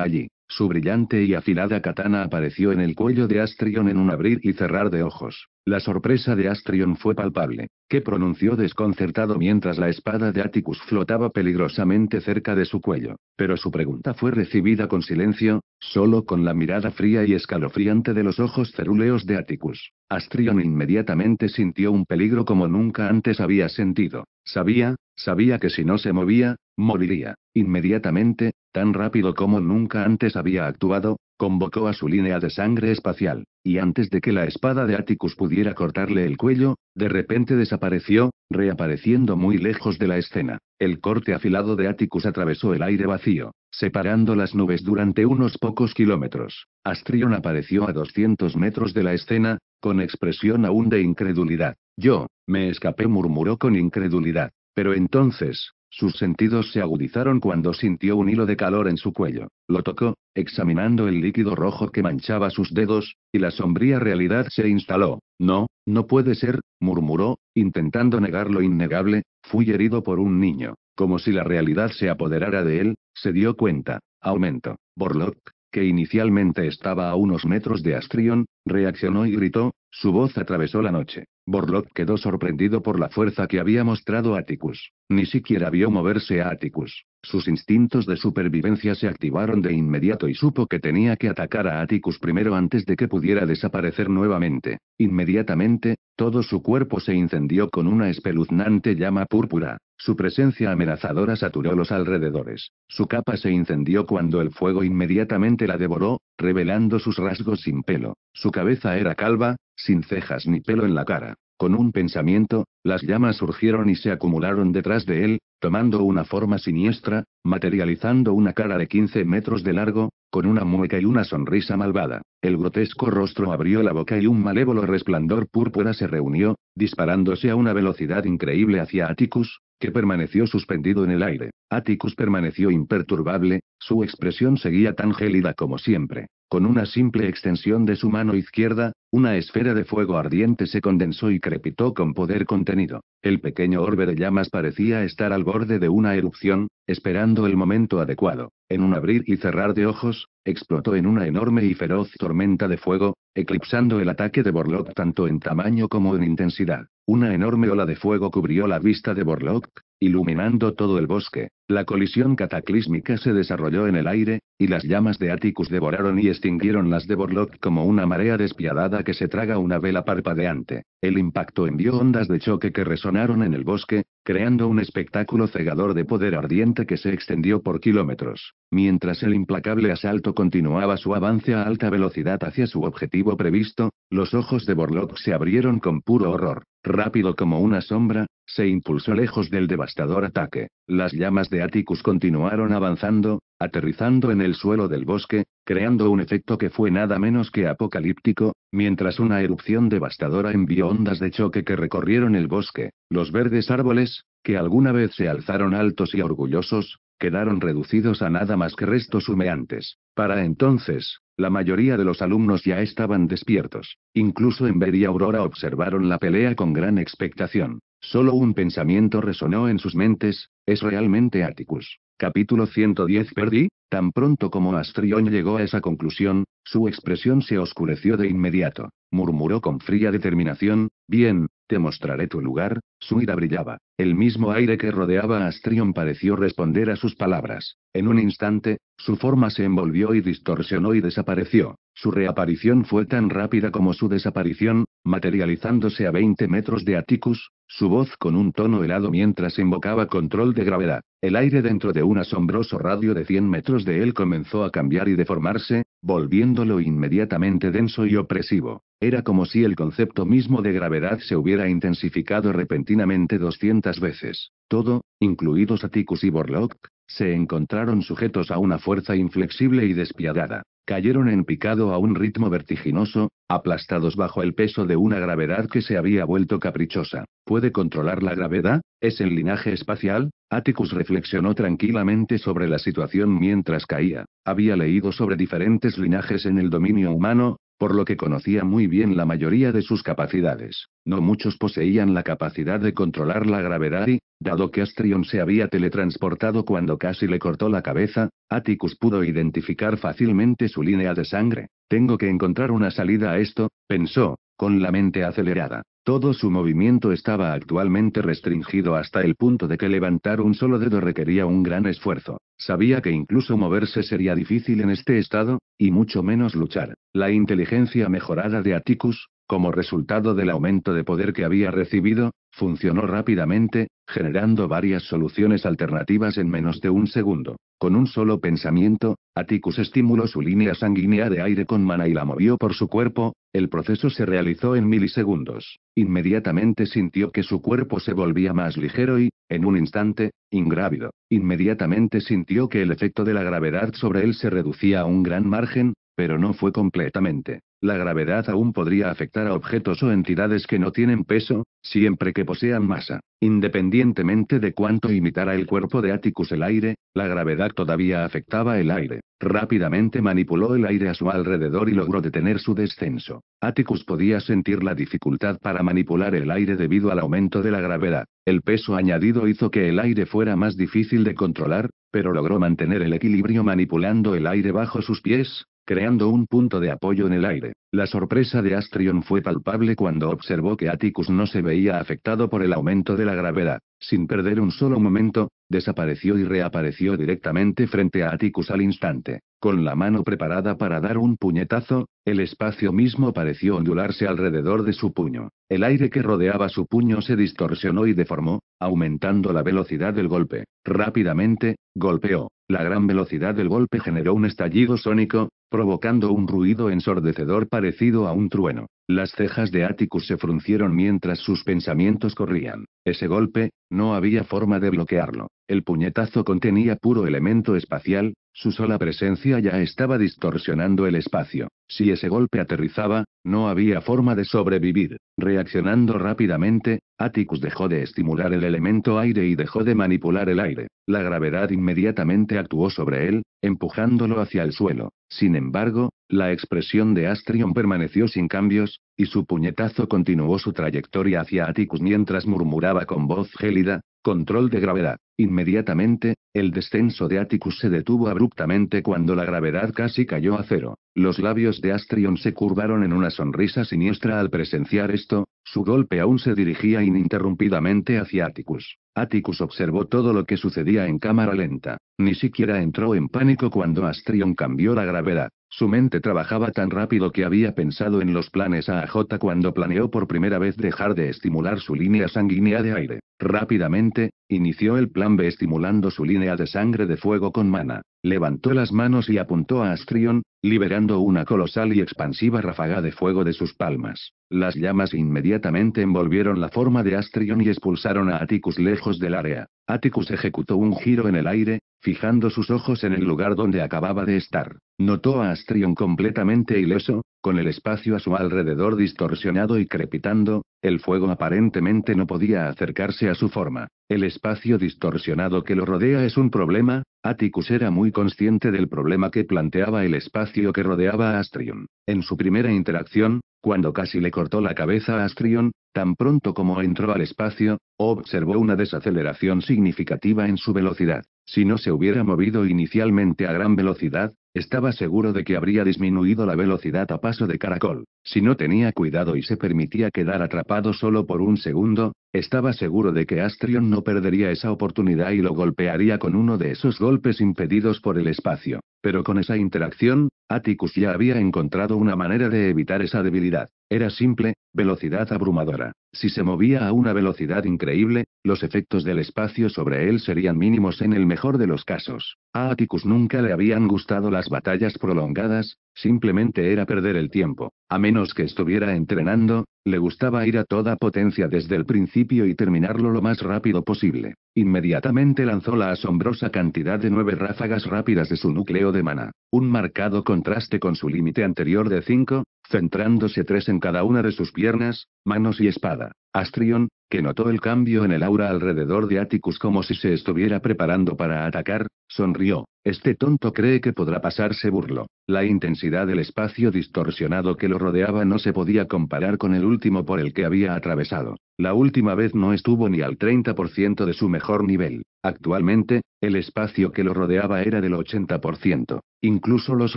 Speaker 1: allí, su brillante y afilada katana apareció en el cuello de Astrion en un abrir y cerrar de ojos. La sorpresa de Astrion fue palpable, que pronunció desconcertado mientras la espada de Atticus flotaba peligrosamente cerca de su cuello. Pero su pregunta fue recibida con silencio, solo con la mirada fría y escalofriante de los ojos cerúleos de Atticus. Astrion inmediatamente sintió un peligro como nunca antes había sentido. Sabía, sabía que si no se movía, moriría. Inmediatamente, tan rápido como nunca antes había actuado, convocó a su línea de sangre espacial, y antes de que la espada de Atticus pudiera cortarle el cuello, de repente desapareció, reapareciendo muy lejos de la escena. El corte afilado de Atticus atravesó el aire vacío, separando las nubes durante unos pocos kilómetros. Astrion apareció a 200 metros de la escena, con expresión aún de incredulidad. Yo, me escapé, murmuró con incredulidad. Pero entonces, sus sentidos se agudizaron cuando sintió un hilo de calor en su cuello. Lo tocó, examinando el líquido rojo que manchaba sus dedos, y la sombría realidad se instaló. No, no puede ser, murmuró, intentando negar lo innegable, fui herido por un niño. Como si la realidad se apoderara de él, se dio cuenta. Aumento. Borlock, que inicialmente estaba a unos metros de Astrion, reaccionó y gritó, su voz atravesó la noche. Borlock quedó sorprendido por la fuerza que había mostrado Atticus. Ni siquiera vio moverse a Atticus. Sus instintos de supervivencia se activaron de inmediato y supo que tenía que atacar a Atticus primero antes de que pudiera desaparecer nuevamente. Inmediatamente, todo su cuerpo se incendió con una espeluznante llama púrpura. Su presencia amenazadora saturó los alrededores. Su capa se incendió cuando el fuego inmediatamente la devoró, revelando sus rasgos sin pelo. Su cabeza era calva, sin cejas ni pelo en la cara. Con un pensamiento, las llamas surgieron y se acumularon detrás de él, tomando una forma siniestra, materializando una cara de 15 metros de largo, con una mueca y una sonrisa malvada. El grotesco rostro abrió la boca y un malévolo resplandor púrpura se reunió, disparándose a una velocidad increíble hacia Atticus, que permaneció suspendido en el aire. Atticus permaneció imperturbable, su expresión seguía tan gélida como siempre. Con una simple extensión de su mano izquierda, una esfera de fuego ardiente se condensó y crepitó con poder contenido. El pequeño orbe de llamas parecía estar al borde de una erupción, esperando el momento adecuado. En un abrir y cerrar de ojos, explotó en una enorme y feroz tormenta de fuego, eclipsando el ataque de Borlock tanto en tamaño como en intensidad. Una enorme ola de fuego cubrió la vista de Borlock, iluminando todo el bosque. La colisión cataclísmica se desarrolló en el aire, y las llamas de Atticus devoraron y extinguieron las de Borlock como una marea despiadada que se traga una vela parpadeante. El impacto envió ondas de choque que resonaron en el bosque, creando un espectáculo cegador de poder ardiente que se extendió por kilómetros, mientras el implacable asalto continuaba su avance a alta velocidad hacia su objetivo previsto, los ojos de Borlock se abrieron con puro horror. Rápido como una sombra, se impulsó lejos del devastador ataque. Las llamas de Atticus continuaron avanzando, aterrizando en el suelo del bosque, creando un efecto que fue nada menos que apocalíptico, mientras una erupción devastadora envió ondas de choque que recorrieron el bosque. Los verdes árboles, que alguna vez se alzaron altos y orgullosos, quedaron reducidos a nada más que restos humeantes. Para entonces, la mayoría de los alumnos ya estaban despiertos. Incluso Ember y Aurora observaron la pelea con gran expectación. Solo un pensamiento resonó en sus mentes, ¿es realmente Atticus? Capítulo 110 Perdí, tan pronto como Astrión llegó a esa conclusión, su expresión se oscureció de inmediato. Murmuró con fría determinación, bien, te mostraré tu lugar, su ira brillaba. El mismo aire que rodeaba a Astrión pareció responder a sus palabras. En un instante, su forma se envolvió y distorsionó y desapareció. Su reaparición fue tan rápida como su desaparición, materializándose a 20 metros de Atticus, su voz con un tono helado mientras invocaba control de gravedad. El aire dentro de un asombroso radio de 100 metros de él comenzó a cambiar y deformarse, volviéndolo inmediatamente denso y opresivo. Era como si el concepto mismo de gravedad se hubiera intensificado repentinamente 200 veces. Todo, incluidos Aticus y Borlock, se encontraron sujetos a una fuerza inflexible y despiadada. Cayeron en picado a un ritmo vertiginoso, aplastados bajo el peso de una gravedad que se había vuelto caprichosa. ¿Puede controlar la gravedad? ¿Es el linaje espacial? Atticus reflexionó tranquilamente sobre la situación mientras caía. Había leído sobre diferentes linajes en el dominio humano, por lo que conocía muy bien la mayoría de sus capacidades. No muchos poseían la capacidad de controlar la gravedad y, dado que Astrion se había teletransportado cuando casi le cortó la cabeza, Atticus pudo identificar fácilmente su línea de sangre. Tengo que encontrar una salida a esto, pensó, con la mente acelerada. Todo su movimiento estaba actualmente restringido hasta el punto de que levantar un solo dedo requería un gran esfuerzo. Sabía que incluso moverse sería difícil en este estado, y mucho menos luchar. La inteligencia mejorada de Atticus, como resultado del aumento de poder que había recibido, funcionó rápidamente, generando varias soluciones alternativas en menos de un segundo. Con un solo pensamiento, Atticus estimuló su línea sanguínea de aire con mana y la movió por su cuerpo, el proceso se realizó en milisegundos. Inmediatamente sintió que su cuerpo se volvía más ligero y, en un instante, ingrávido. Inmediatamente sintió que el efecto de la gravedad sobre él se reducía a un gran margen, pero no fue completamente. La gravedad aún podría afectar a objetos o entidades que no tienen peso, siempre que posean masa. Independientemente de cuánto imitara el cuerpo de Atticus el aire, la gravedad todavía afectaba el aire. Rápidamente manipuló el aire a su alrededor y logró detener su descenso. Atticus podía sentir la dificultad para manipular el aire debido al aumento de la gravedad. El peso añadido hizo que el aire fuera más difícil de controlar, pero logró mantener el equilibrio manipulando el aire bajo sus pies, creando un punto de apoyo en el aire. La sorpresa de Astrion fue palpable cuando observó que Atticus no se veía afectado por el aumento de la gravedad. Sin perder un solo momento, desapareció y reapareció directamente frente a Atticus al instante. Con la mano preparada para dar un puñetazo, el espacio mismo pareció ondularse alrededor de su puño. El aire que rodeaba su puño se distorsionó y deformó, aumentando la velocidad del golpe. Rápidamente, golpeó. La gran velocidad del golpe generó un estallido sónico, provocando un ruido ensordecedor parecido a un trueno. Las cejas de Atticus se fruncieron mientras sus pensamientos corrían. Ese golpe, no había forma de bloquearlo. El puñetazo contenía puro elemento espacial, su sola presencia ya estaba distorsionando el espacio. Si ese golpe aterrizaba, no había forma de sobrevivir. Reaccionando rápidamente, Atticus dejó de estimular el elemento aire y dejó de manipular el aire. La gravedad inmediatamente actuó sobre él, empujándolo hacia el suelo. Sin embargo, la expresión de Astrion permaneció sin cambios, y su puñetazo continuó su trayectoria hacia Atticus mientras murmuraba con voz gélida, control de gravedad. Inmediatamente, el descenso de Atticus se detuvo abruptamente cuando la gravedad casi cayó a cero. Los labios de Astrion se curvaron en una sonrisa siniestra al presenciar esto, su golpe aún se dirigía ininterrumpidamente hacia Atticus. Atticus observó todo lo que sucedía en cámara lenta. Ni siquiera entró en pánico cuando Astrion cambió la gravedad. Su mente trabajaba tan rápido que había pensado en los planes AJ cuando planeó por primera vez dejar de estimular su línea sanguínea de aire. Rápidamente, inició el plan B estimulando su línea de sangre de fuego con mana. Levantó las manos y apuntó a Astrion, liberando una colosal y expansiva ráfaga de fuego de sus palmas. Las llamas inmediatamente envolvieron la forma de Astrion y expulsaron a Atticus lejos del área. Atticus ejecutó un giro en el aire, fijando sus ojos en el lugar donde acababa de estar. Notó a Astrion completamente ileso, con el espacio a su alrededor distorsionado y crepitando, el fuego aparentemente no podía acercarse a su forma. El espacio distorsionado que lo rodea es un problema, Atticus era muy consciente del problema que planteaba el espacio que rodeaba a Astrion. En su primera interacción, cuando casi le cortó la cabeza a Astrion, tan pronto como entró al espacio, observó una desaceleración significativa en su velocidad. Si no se hubiera movido inicialmente a gran velocidad, estaba seguro de que habría disminuido la velocidad a paso de caracol. Si no tenía cuidado y se permitía quedar atrapado solo por un segundo, estaba seguro de que Astrion no perdería esa oportunidad y lo golpearía con uno de esos golpes impedidos por el espacio. Pero con esa interacción, Atticus ya había encontrado una manera de evitar esa debilidad. Era simple, velocidad abrumadora. Si se movía a una velocidad increíble, los efectos del espacio sobre él serían mínimos en el mejor de los casos. A Atticus nunca le habían gustado las batallas prolongadas, simplemente era perder el tiempo. A menos que estuviera entrenando, le gustaba ir a toda potencia desde el principio y terminarlo lo más rápido posible. Inmediatamente lanzó la asombrosa cantidad de nueve ráfagas rápidas de su núcleo de mana, un marcado contraste con su límite anterior de cinco, centrándose tres en cada una de sus piernas, manos y espada. Astrion, que notó el cambio en el aura alrededor de Atticus como si se estuviera preparando para atacar, sonrió. Este tonto cree que podrá pasarse burlo. La intensidad del espacio distorsionado que lo rodeaba no se podía comparar con el último por el que había atravesado. La última vez no estuvo ni al 30% de su mejor nivel. Actualmente, el espacio que lo rodeaba era del 80%. Incluso los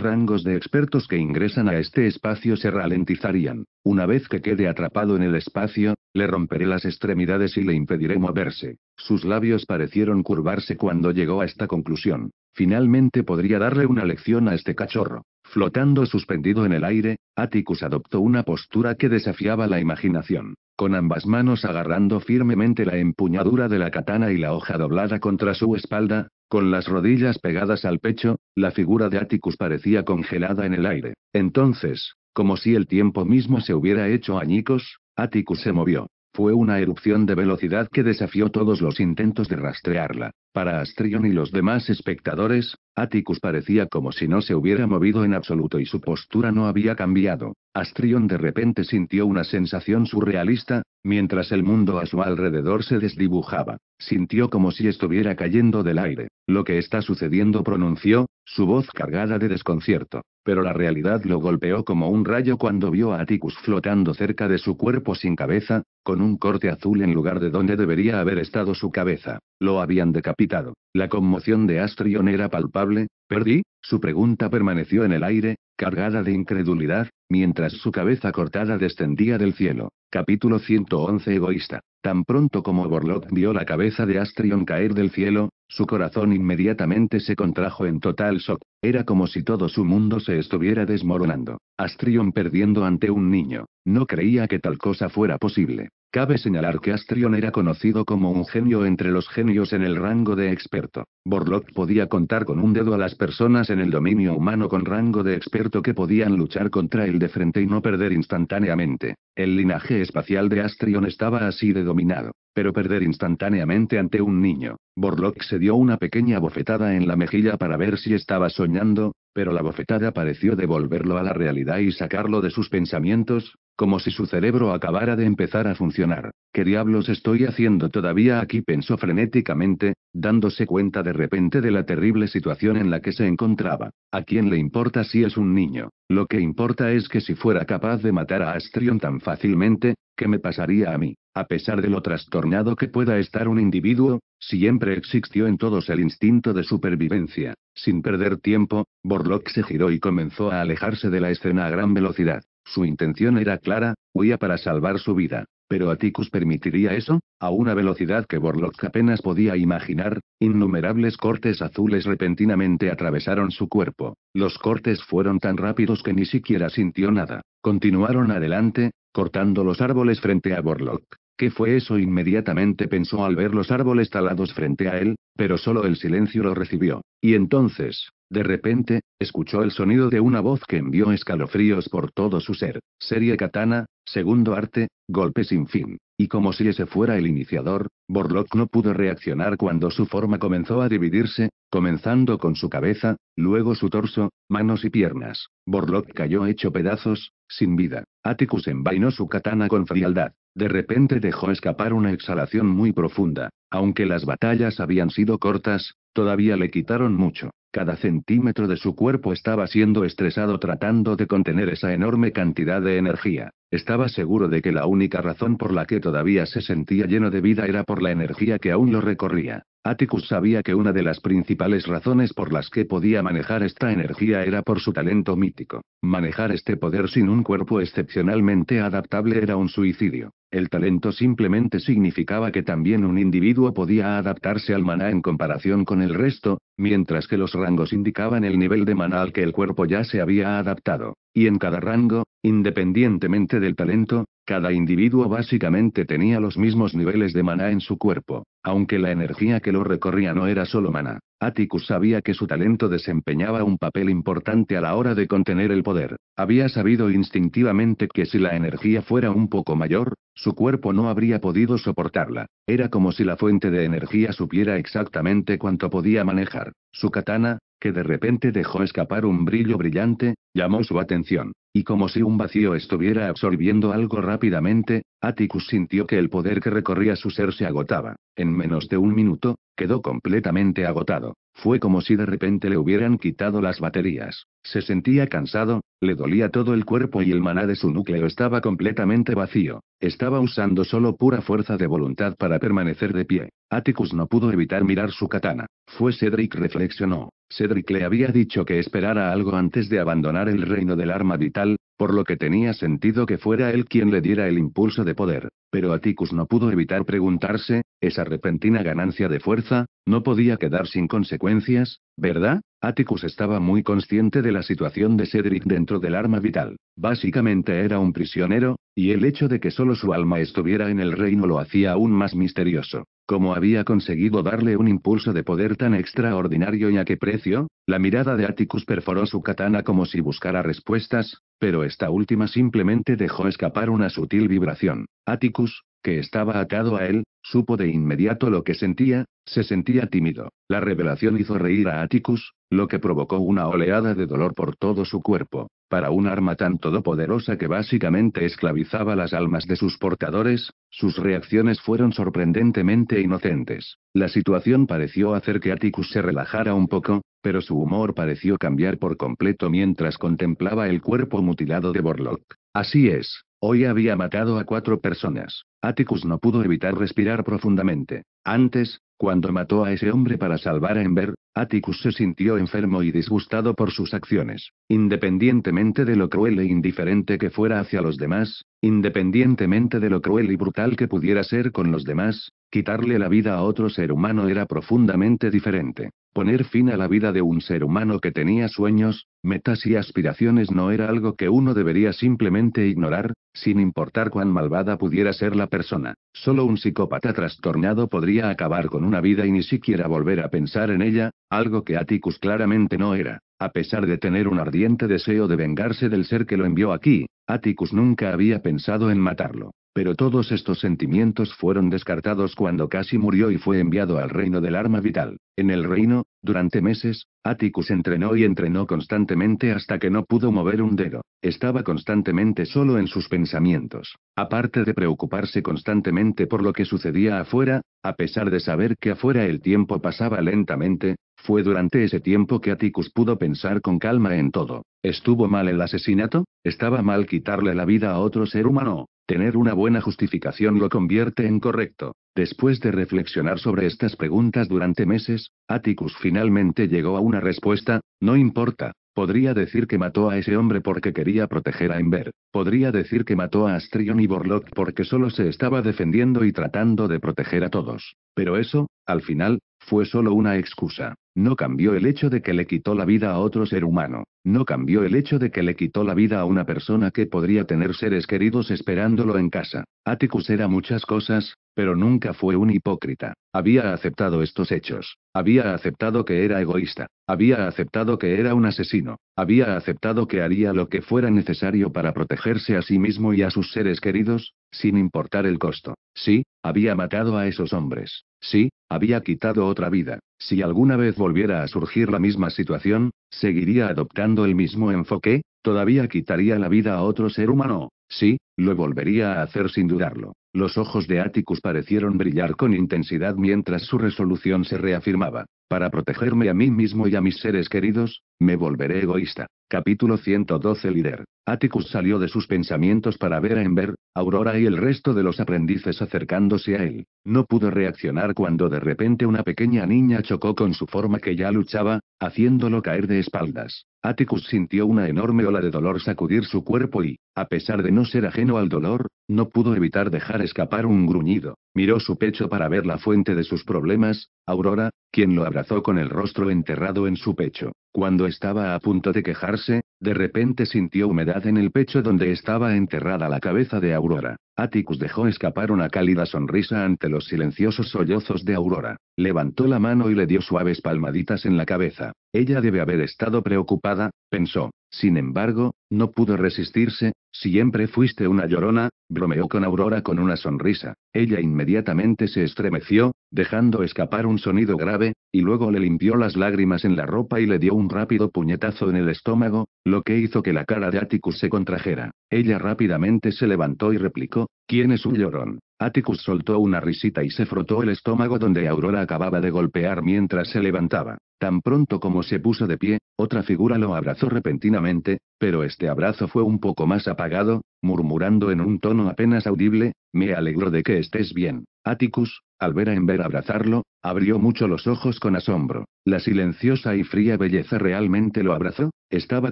Speaker 1: rangos de expertos que ingresan a este espacio se ralentizarían. Una vez que quede atrapado en el espacio, le romperé las extremidades y le impediré moverse. Sus labios parecieron curvarse cuando llegó a esta conclusión. Finalmente podría darle una lección a este cachorro. Flotando suspendido en el aire, Atticus adoptó una postura que desafiaba la imaginación, con ambas manos agarrando firmemente la empuñadura de la katana y la hoja doblada contra su espalda, con las rodillas pegadas al pecho, la figura de Atticus parecía congelada en el aire. Entonces, como si el tiempo mismo se hubiera hecho añicos, Atticus se movió, fue una erupción de velocidad que desafió todos los intentos de rastrearla. Para Astrion y los demás espectadores, Atticus parecía como si no se hubiera movido en absoluto y su postura no había cambiado. Astrion de repente sintió una sensación surrealista, mientras el mundo a su alrededor se desdibujaba. Sintió como si estuviera cayendo del aire. Lo que está sucediendo pronunció, su voz cargada de desconcierto, pero la realidad lo golpeó como un rayo cuando vio a Atticus flotando cerca de su cuerpo sin cabeza, con un corte azul en lugar de donde debería haber estado su cabeza. Lo habían decapitado. La conmoción de Astrion era palpable. ¿Perdí? Su pregunta permaneció en el aire, cargada de incredulidad, mientras su cabeza cortada descendía del cielo. Capítulo 111 Egoísta. Tan pronto como borlock vio la cabeza de Astrion caer del cielo, su corazón inmediatamente se contrajo en total shock. Era como si todo su mundo se estuviera desmoronando. Astrion perdiendo ante un niño. No creía que tal cosa fuera posible. Cabe señalar que Astrion era conocido como un genio entre los genios en el rango de experto. borlock podía contar con un dedo a las personas en el dominio humano con rango de experto que podían luchar contra él de frente y no perder instantáneamente. El linaje espacial de Astrion estaba así de dominado. Pero perder instantáneamente ante un niño. Borlock se dio una pequeña bofetada en la mejilla para ver si estaba soñando, pero la bofetada pareció devolverlo a la realidad y sacarlo de sus pensamientos, como si su cerebro acabara de empezar a funcionar. ¿Qué diablos estoy haciendo todavía aquí? pensó frenéticamente, dándose cuenta de repente de la terrible situación en la que se encontraba. ¿A quién le importa si es un niño? Lo que importa es que si fuera capaz de matar a Astrion tan fácilmente, ¿qué me pasaría a mí? A pesar de lo trastornado que pueda estar un individuo, siempre existió en todos el instinto de supervivencia. Sin perder tiempo, Borlock se giró y comenzó a alejarse de la escena a gran velocidad. Su intención era clara, huía para salvar su vida. Pero Aticus permitiría eso, a una velocidad que Borlock apenas podía imaginar, innumerables cortes azules repentinamente atravesaron su cuerpo. Los cortes fueron tan rápidos que ni siquiera sintió nada. Continuaron adelante, cortando los árboles frente a Borlock. ¿Qué fue eso? Inmediatamente pensó al ver los árboles talados frente a él, pero solo el silencio lo recibió. Y entonces, de repente, escuchó el sonido de una voz que envió escalofríos por todo su ser. Serie katana, segundo arte, golpe sin fin. Y como si ese fuera el iniciador, Borlock no pudo reaccionar cuando su forma comenzó a dividirse, comenzando con su cabeza, luego su torso, manos y piernas. Borlock cayó hecho pedazos, sin vida. Atticus envainó su katana con frialdad. De repente dejó escapar una exhalación muy profunda, aunque las batallas habían sido cortas, Todavía le quitaron mucho. Cada centímetro de su cuerpo estaba siendo estresado tratando de contener esa enorme cantidad de energía. Estaba seguro de que la única razón por la que todavía se sentía lleno de vida era por la energía que aún lo recorría. Atticus sabía que una de las principales razones por las que podía manejar esta energía era por su talento mítico. Manejar este poder sin un cuerpo excepcionalmente adaptable era un suicidio. El talento simplemente significaba que también un individuo podía adaptarse al maná en comparación con el resto, mientras que los rangos indicaban el nivel de mana al que el cuerpo ya se había adaptado. Y en cada rango, independientemente del talento, cada individuo básicamente tenía los mismos niveles de maná en su cuerpo, aunque la energía que lo recorría no era solo maná. Atticus sabía que su talento desempeñaba un papel importante a la hora de contener el poder. Había sabido instintivamente que si la energía fuera un poco mayor, su cuerpo no habría podido soportarla. Era como si la fuente de energía supiera exactamente cuánto podía manejar. Su katana, que de repente dejó escapar un brillo brillante, llamó su atención. Y como si un vacío estuviera absorbiendo algo rápidamente, Atticus sintió que el poder que recorría su ser se agotaba. En menos de un minuto, quedó completamente agotado. Fue como si de repente le hubieran quitado las baterías. Se sentía cansado, le dolía todo el cuerpo y el maná de su núcleo estaba completamente vacío. Estaba usando solo pura fuerza de voluntad para permanecer de pie. Atticus no pudo evitar mirar su katana. Fue Cedric reflexionó. Cedric le había dicho que esperara algo antes de abandonar el reino del arma vital, por lo que tenía sentido que fuera él quien le diera el impulso de poder. Pero Aticus no pudo evitar preguntarse, esa repentina ganancia de fuerza, no podía quedar sin consecuencias, ¿verdad? Atticus estaba muy consciente de la situación de Cedric dentro del arma vital. Básicamente era un prisionero, y el hecho de que solo su alma estuviera en el reino lo hacía aún más misterioso. Como había conseguido darle un impulso de poder tan extraordinario y a qué precio, la mirada de Atticus perforó su katana como si buscara respuestas, pero esta última simplemente dejó escapar una sutil vibración. Atticus, que estaba atado a él, Supo de inmediato lo que sentía, se sentía tímido. La revelación hizo reír a Atticus, lo que provocó una oleada de dolor por todo su cuerpo. Para un arma tan todopoderosa que básicamente esclavizaba las almas de sus portadores, sus reacciones fueron sorprendentemente inocentes. La situación pareció hacer que Atticus se relajara un poco, pero su humor pareció cambiar por completo mientras contemplaba el cuerpo mutilado de Borlock. Así es. Hoy había matado a cuatro personas. Atticus no pudo evitar respirar profundamente. Antes, cuando mató a ese hombre para salvar a Ember, Atticus se sintió enfermo y disgustado por sus acciones. Independientemente de lo cruel e indiferente que fuera hacia los demás, independientemente de lo cruel y brutal que pudiera ser con los demás, quitarle la vida a otro ser humano era profundamente diferente. Poner fin a la vida de un ser humano que tenía sueños, metas y aspiraciones no era algo que uno debería simplemente ignorar, sin importar cuán malvada pudiera ser la persona. Solo un psicópata trastornado podría acabar con una vida y ni siquiera volver a pensar en ella, algo que Atticus claramente no era. A pesar de tener un ardiente deseo de vengarse del ser que lo envió aquí, Atticus nunca había pensado en matarlo. Pero todos estos sentimientos fueron descartados cuando casi murió y fue enviado al reino del arma vital. En el reino, durante meses, Atticus entrenó y entrenó constantemente hasta que no pudo mover un dedo. Estaba constantemente solo en sus pensamientos. Aparte de preocuparse constantemente por lo que sucedía afuera, a pesar de saber que afuera el tiempo pasaba lentamente, fue durante ese tiempo que Atticus pudo pensar con calma en todo. ¿Estuvo mal el asesinato? ¿Estaba mal quitarle la vida a otro ser humano? Tener una buena justificación lo convierte en correcto. Después de reflexionar sobre estas preguntas durante meses, Atticus finalmente llegó a una respuesta, no importa. Podría decir que mató a ese hombre porque quería proteger a Ember. Podría decir que mató a Astrion y Borlock porque solo se estaba defendiendo y tratando de proteger a todos. Pero eso, al final, fue solo una excusa. No cambió el hecho de que le quitó la vida a otro ser humano. No cambió el hecho de que le quitó la vida a una persona que podría tener seres queridos esperándolo en casa. Atticus era muchas cosas, pero nunca fue un hipócrita. Había aceptado estos hechos. Había aceptado que era egoísta. Había aceptado que era un asesino. Había aceptado que haría lo que fuera necesario para protegerse a sí mismo y a sus seres queridos, sin importar el costo. Sí, había matado a esos hombres. Sí, había quitado otra vida. Si alguna vez volviera a surgir la misma situación, seguiría adoptando el mismo enfoque, todavía quitaría la vida a otro ser humano. Sí, lo volvería a hacer sin dudarlo. Los ojos de Atticus parecieron brillar con intensidad mientras su resolución se reafirmaba. Para protegerme a mí mismo y a mis seres queridos, me volveré egoísta. Capítulo 112 Líder. Atticus salió de sus pensamientos para ver a Ember, Aurora y el resto de los aprendices acercándose a él. No pudo reaccionar cuando de repente una pequeña niña chocó con su forma que ya luchaba, haciéndolo caer de espaldas. Atticus sintió una enorme ola de dolor sacudir su cuerpo y, a pesar de no ser ajeno al dolor, no pudo evitar dejar escapar un gruñido. Miró su pecho para ver la fuente de sus problemas, Aurora, quien lo abrazó con el rostro enterrado en su pecho. Cuando estaba a punto de quejarse, de repente sintió humedad en el pecho donde estaba enterrada la cabeza de Aurora. Atticus dejó escapar una cálida sonrisa ante los silenciosos sollozos de Aurora. Levantó la mano y le dio suaves palmaditas en la cabeza. Ella debe haber estado preocupada, pensó. Sin embargo, no pudo resistirse, siempre fuiste una llorona, bromeó con Aurora con una sonrisa. Ella inmediatamente se estremeció, dejando escapar un sonido grave, y luego le limpió las lágrimas en la ropa y le dio un rápido puñetazo en el estómago, lo que hizo que la cara de Atticus se contrajera. Ella rápidamente se levantó y replicó, ¿quién es un llorón? Atticus soltó una risita y se frotó el estómago donde Aurora acababa de golpear mientras se levantaba. Tan pronto como se puso de pie, otra figura lo abrazó repentinamente, pero este abrazo fue un poco más apagado, murmurando en un tono apenas audible, me alegro de que estés bien. Atticus, al ver a Ember abrazarlo, abrió mucho los ojos con asombro. La silenciosa y fría belleza realmente lo abrazó, estaba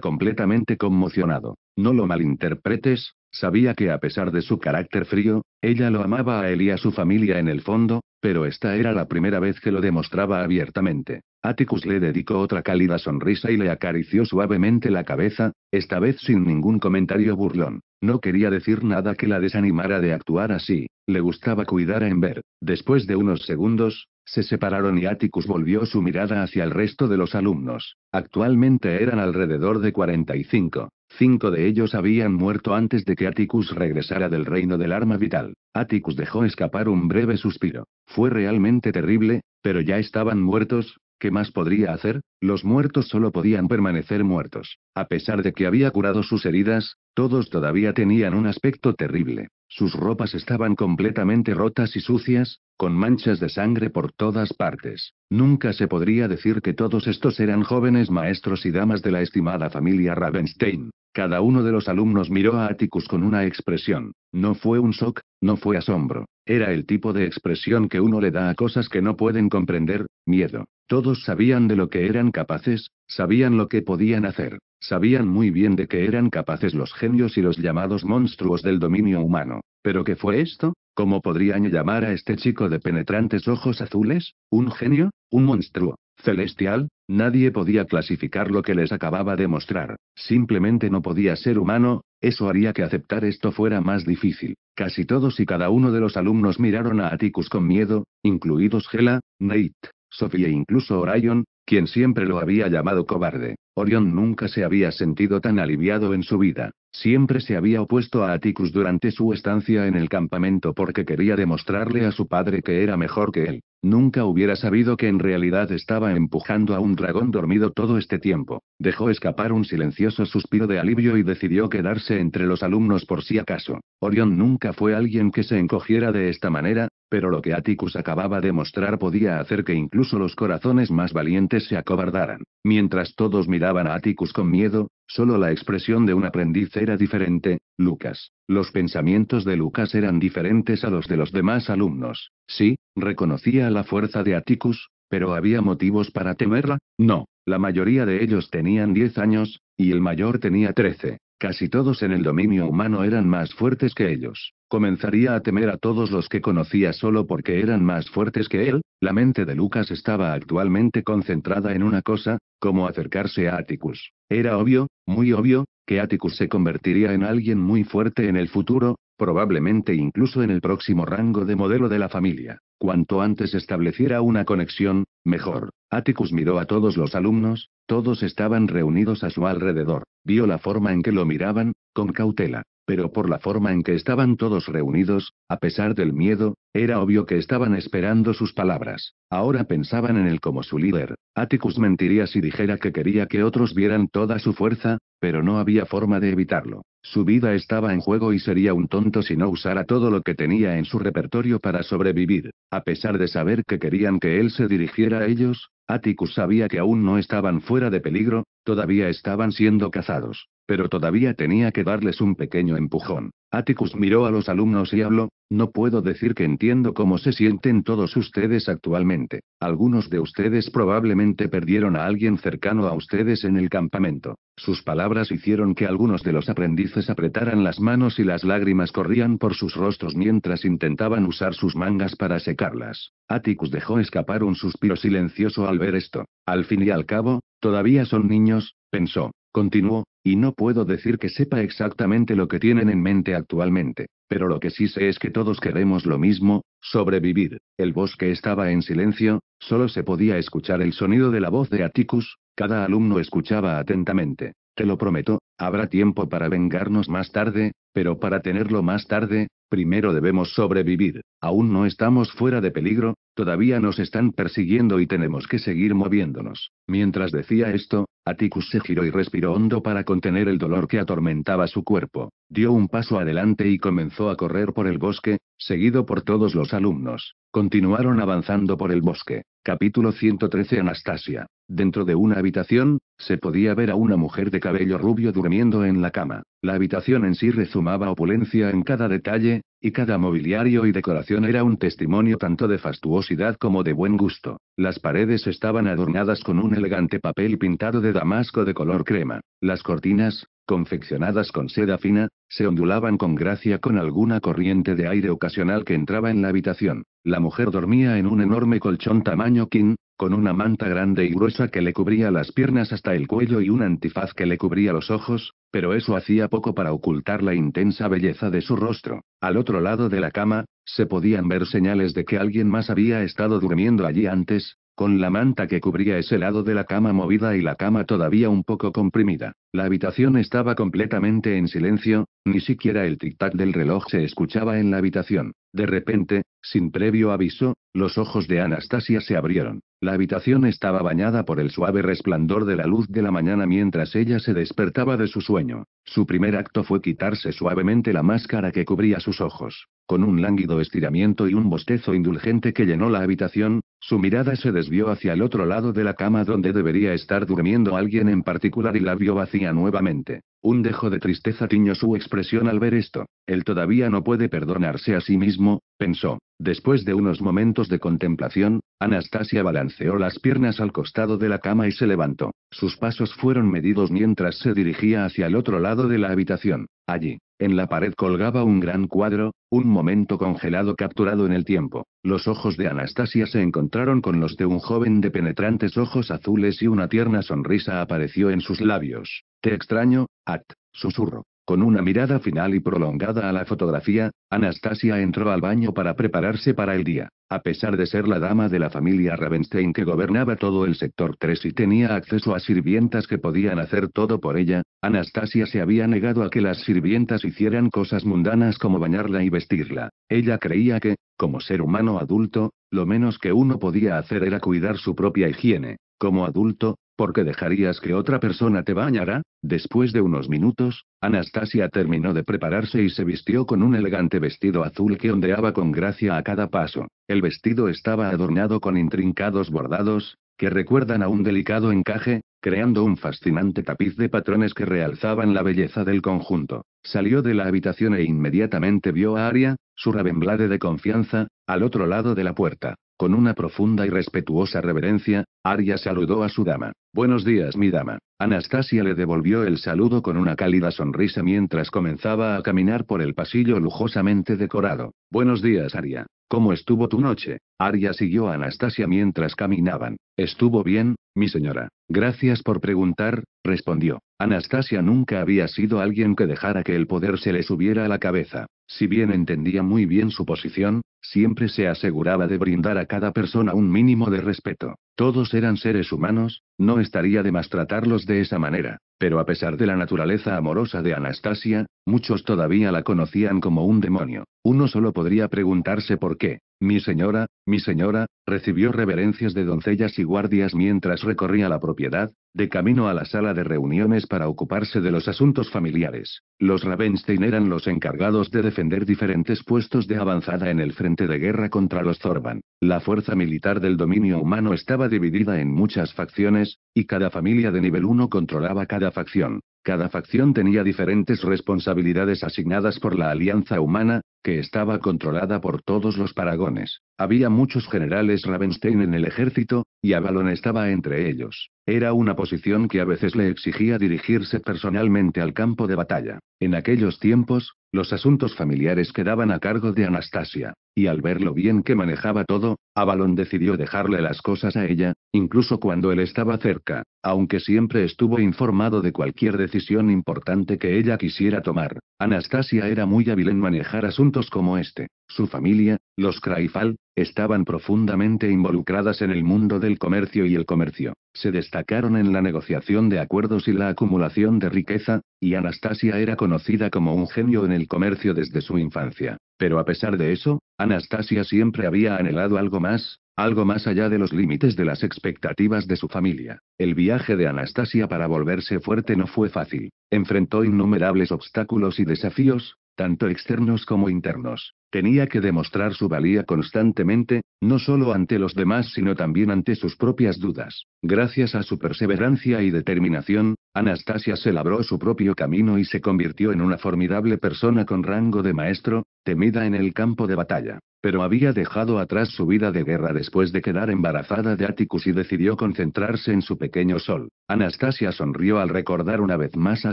Speaker 1: completamente conmocionado. No lo malinterpretes, Sabía que a pesar de su carácter frío, ella lo amaba a él y a su familia en el fondo, pero esta era la primera vez que lo demostraba abiertamente. Atticus le dedicó otra cálida sonrisa y le acarició suavemente la cabeza, esta vez sin ningún comentario burlón. No quería decir nada que la desanimara de actuar así, le gustaba cuidar a ver Después de unos segundos, se separaron y Atticus volvió su mirada hacia el resto de los alumnos. Actualmente eran alrededor de 45. Cinco de ellos habían muerto antes de que Atticus regresara del reino del arma vital. Atticus dejó escapar un breve suspiro. Fue realmente terrible, pero ya estaban muertos, ¿Qué más podría hacer? Los muertos solo podían permanecer muertos. A pesar de que había curado sus heridas, todos todavía tenían un aspecto terrible. Sus ropas estaban completamente rotas y sucias, con manchas de sangre por todas partes. Nunca se podría decir que todos estos eran jóvenes maestros y damas de la estimada familia Ravenstein. Cada uno de los alumnos miró a Atticus con una expresión. No fue un shock, no fue asombro. Era el tipo de expresión que uno le da a cosas que no pueden comprender, miedo. Todos sabían de lo que eran capaces, sabían lo que podían hacer, sabían muy bien de qué eran capaces los genios y los llamados monstruos del dominio humano. ¿Pero qué fue esto? ¿Cómo podrían llamar a este chico de penetrantes ojos azules? ¿Un genio? ¿Un monstruo? ¿Celestial? Nadie podía clasificar lo que les acababa de mostrar. Simplemente no podía ser humano, eso haría que aceptar esto fuera más difícil. Casi todos y cada uno de los alumnos miraron a Atticus con miedo, incluidos Gela, Nate, Sofía e incluso Orion, quien siempre lo había llamado cobarde. Orion nunca se había sentido tan aliviado en su vida. Siempre se había opuesto a Atticus durante su estancia en el campamento porque quería demostrarle a su padre que era mejor que él. Nunca hubiera sabido que en realidad estaba empujando a un dragón dormido todo este tiempo. Dejó escapar un silencioso suspiro de alivio y decidió quedarse entre los alumnos por si acaso. Orion nunca fue alguien que se encogiera de esta manera, pero lo que Atticus acababa de mostrar podía hacer que incluso los corazones más valientes se acobardaran. Mientras todos miraban miraban a con miedo, solo la expresión de un aprendiz era diferente, Lucas. Los pensamientos de Lucas eran diferentes a los de los demás alumnos. Sí, reconocía la fuerza de Atticus, pero ¿había motivos para temerla? No. La mayoría de ellos tenían 10 años, y el mayor tenía 13. Casi todos en el dominio humano eran más fuertes que ellos. Comenzaría a temer a todos los que conocía solo porque eran más fuertes que él, la mente de Lucas estaba actualmente concentrada en una cosa, como acercarse a Atticus. Era obvio, muy obvio, que Atticus se convertiría en alguien muy fuerte en el futuro, probablemente incluso en el próximo rango de modelo de la familia. Cuanto antes estableciera una conexión, mejor. Atticus miró a todos los alumnos, todos estaban reunidos a su alrededor, vio la forma en que lo miraban, con cautela pero por la forma en que estaban todos reunidos, a pesar del miedo, era obvio que estaban esperando sus palabras. Ahora pensaban en él como su líder. Atticus mentiría si dijera que quería que otros vieran toda su fuerza, pero no había forma de evitarlo. Su vida estaba en juego y sería un tonto si no usara todo lo que tenía en su repertorio para sobrevivir. A pesar de saber que querían que él se dirigiera a ellos, Atticus sabía que aún no estaban fuera de peligro, todavía estaban siendo cazados. Pero todavía tenía que darles un pequeño empujón. Atticus miró a los alumnos y habló, no puedo decir que entiendo cómo se sienten todos ustedes actualmente. Algunos de ustedes probablemente perdieron a alguien cercano a ustedes en el campamento. Sus palabras hicieron que algunos de los aprendices apretaran las manos y las lágrimas corrían por sus rostros mientras intentaban usar sus mangas para secarlas. Atticus dejó escapar un suspiro silencioso al ver esto. Al fin y al cabo, todavía son niños, pensó. Continuó, y no puedo decir que sepa exactamente lo que tienen en mente actualmente, pero lo que sí sé es que todos queremos lo mismo, sobrevivir. El bosque estaba en silencio, solo se podía escuchar el sonido de la voz de Atticus, cada alumno escuchaba atentamente. Te lo prometo, habrá tiempo para vengarnos más tarde, pero para tenerlo más tarde, primero debemos sobrevivir. Aún no estamos fuera de peligro, todavía nos están persiguiendo y tenemos que seguir moviéndonos. Mientras decía esto, Atticus se giró y respiró hondo para contener el dolor que atormentaba su cuerpo, dio un paso adelante y comenzó a correr por el bosque, seguido por todos los alumnos. Continuaron avanzando por el bosque. Capítulo 113 Anastasia. Dentro de una habitación, se podía ver a una mujer de cabello rubio durmiendo en la cama. La habitación en sí rezumaba opulencia en cada detalle, y cada mobiliario y decoración era un testimonio tanto de fastuosidad como de buen gusto. Las paredes estaban adornadas con un elegante papel pintado de damasco de color crema. Las cortinas, confeccionadas con seda fina, se ondulaban con gracia con alguna corriente de aire ocasional que entraba en la habitación. La mujer dormía en un enorme colchón tamaño king, con una manta grande y gruesa que le cubría las piernas hasta el cuello y un antifaz que le cubría los ojos, pero eso hacía poco para ocultar la intensa belleza de su rostro. Al otro lado de la cama, se podían ver señales de que alguien más había estado durmiendo allí antes, con la manta que cubría ese lado de la cama movida y la cama todavía un poco comprimida, la habitación estaba completamente en silencio, ni siquiera el tic-tac del reloj se escuchaba en la habitación. De repente, sin previo aviso, los ojos de Anastasia se abrieron. La habitación estaba bañada por el suave resplandor de la luz de la mañana mientras ella se despertaba de su sueño. Su primer acto fue quitarse suavemente la máscara que cubría sus ojos. Con un lánguido estiramiento y un bostezo indulgente que llenó la habitación, su mirada se desvió hacia el otro lado de la cama donde debería estar durmiendo alguien en particular y la vio vacía nuevamente. Un dejo de tristeza tiñó su expresión al ver esto. Él todavía no puede perdonarse a sí mismo, pensó. Después de unos momentos de contemplación, Anastasia balanceó las piernas al costado de la cama y se levantó. Sus pasos fueron medidos mientras se dirigía hacia el otro lado de la habitación. Allí, en la pared colgaba un gran cuadro, un momento congelado capturado en el tiempo. Los ojos de Anastasia se encontraron con los de un joven de penetrantes ojos azules y una tierna sonrisa apareció en sus labios. Te extraño, At, susurro. Con una mirada final y prolongada a la fotografía, Anastasia entró al baño para prepararse para el día. A pesar de ser la dama de la familia Ravenstein que gobernaba todo el sector 3 y tenía acceso a sirvientas que podían hacer todo por ella, Anastasia se había negado a que las sirvientas hicieran cosas mundanas como bañarla y vestirla. Ella creía que, como ser humano adulto, lo menos que uno podía hacer era cuidar su propia higiene. Como adulto, porque dejarías que otra persona te bañara? Después de unos minutos, Anastasia terminó de prepararse y se vistió con un elegante vestido azul que ondeaba con gracia a cada paso. El vestido estaba adornado con intrincados bordados, que recuerdan a un delicado encaje, creando un fascinante tapiz de patrones que realzaban la belleza del conjunto. Salió de la habitación e inmediatamente vio a Aria, su Rabemblade de confianza, al otro lado de la puerta. Con una profunda y respetuosa reverencia, Aria saludó a su dama. Buenos días, mi dama. Anastasia le devolvió el saludo con una cálida sonrisa mientras comenzaba a caminar por el pasillo lujosamente decorado. Buenos días, Aria. ¿Cómo estuvo tu noche? Aria siguió a Anastasia mientras caminaban. Estuvo bien, mi señora. Gracias por preguntar, respondió. Anastasia nunca había sido alguien que dejara que el poder se le subiera a la cabeza. Si bien entendía muy bien su posición, siempre se aseguraba de brindar a cada persona un mínimo de respeto. Todos eran seres humanos, no estaría de más tratarlos de esa manera. Pero a pesar de la naturaleza amorosa de Anastasia, muchos todavía la conocían como un demonio. Uno solo podría preguntarse por qué. Mi señora, mi señora, recibió reverencias de doncellas y guardias mientras recorría la propiedad, de camino a la sala de reuniones para ocuparse de los asuntos familiares. Los Ravenstein eran los encargados de defender diferentes puestos de avanzada en el frente de guerra contra los Zorban. La fuerza militar del dominio humano estaba dividida en muchas facciones, y cada familia de nivel 1 controlaba cada facción. Cada facción tenía diferentes responsabilidades asignadas por la Alianza Humana, que estaba controlada por todos los paragones. Había muchos generales Ravenstein en el ejército, y Avalon estaba entre ellos. Era una posición que a veces le exigía dirigirse personalmente al campo de batalla. En aquellos tiempos, los asuntos familiares quedaban a cargo de Anastasia y al ver lo bien que manejaba todo, Avalon decidió dejarle las cosas a ella, incluso cuando él estaba cerca, aunque siempre estuvo informado de cualquier decisión importante que ella quisiera tomar. Anastasia era muy hábil en manejar asuntos como este. Su familia, los Craifal, estaban profundamente involucradas en el mundo del comercio y el comercio. Se destacaron en la negociación de acuerdos y la acumulación de riqueza, y Anastasia era conocida como un genio en el comercio desde su infancia. Pero a pesar de eso, Anastasia siempre había anhelado algo más, algo más allá de los límites de las expectativas de su familia. El viaje de Anastasia para volverse fuerte no fue fácil. Enfrentó innumerables obstáculos y desafíos, tanto externos como internos. Tenía que demostrar su valía constantemente, no solo ante los demás sino también ante sus propias dudas. Gracias a su perseverancia y determinación, Anastasia se labró su propio camino y se convirtió en una formidable persona con rango de maestro, temida en el campo de batalla. Pero había dejado atrás su vida de guerra después de quedar embarazada de Atticus y decidió concentrarse en su pequeño sol. Anastasia sonrió al recordar una vez más a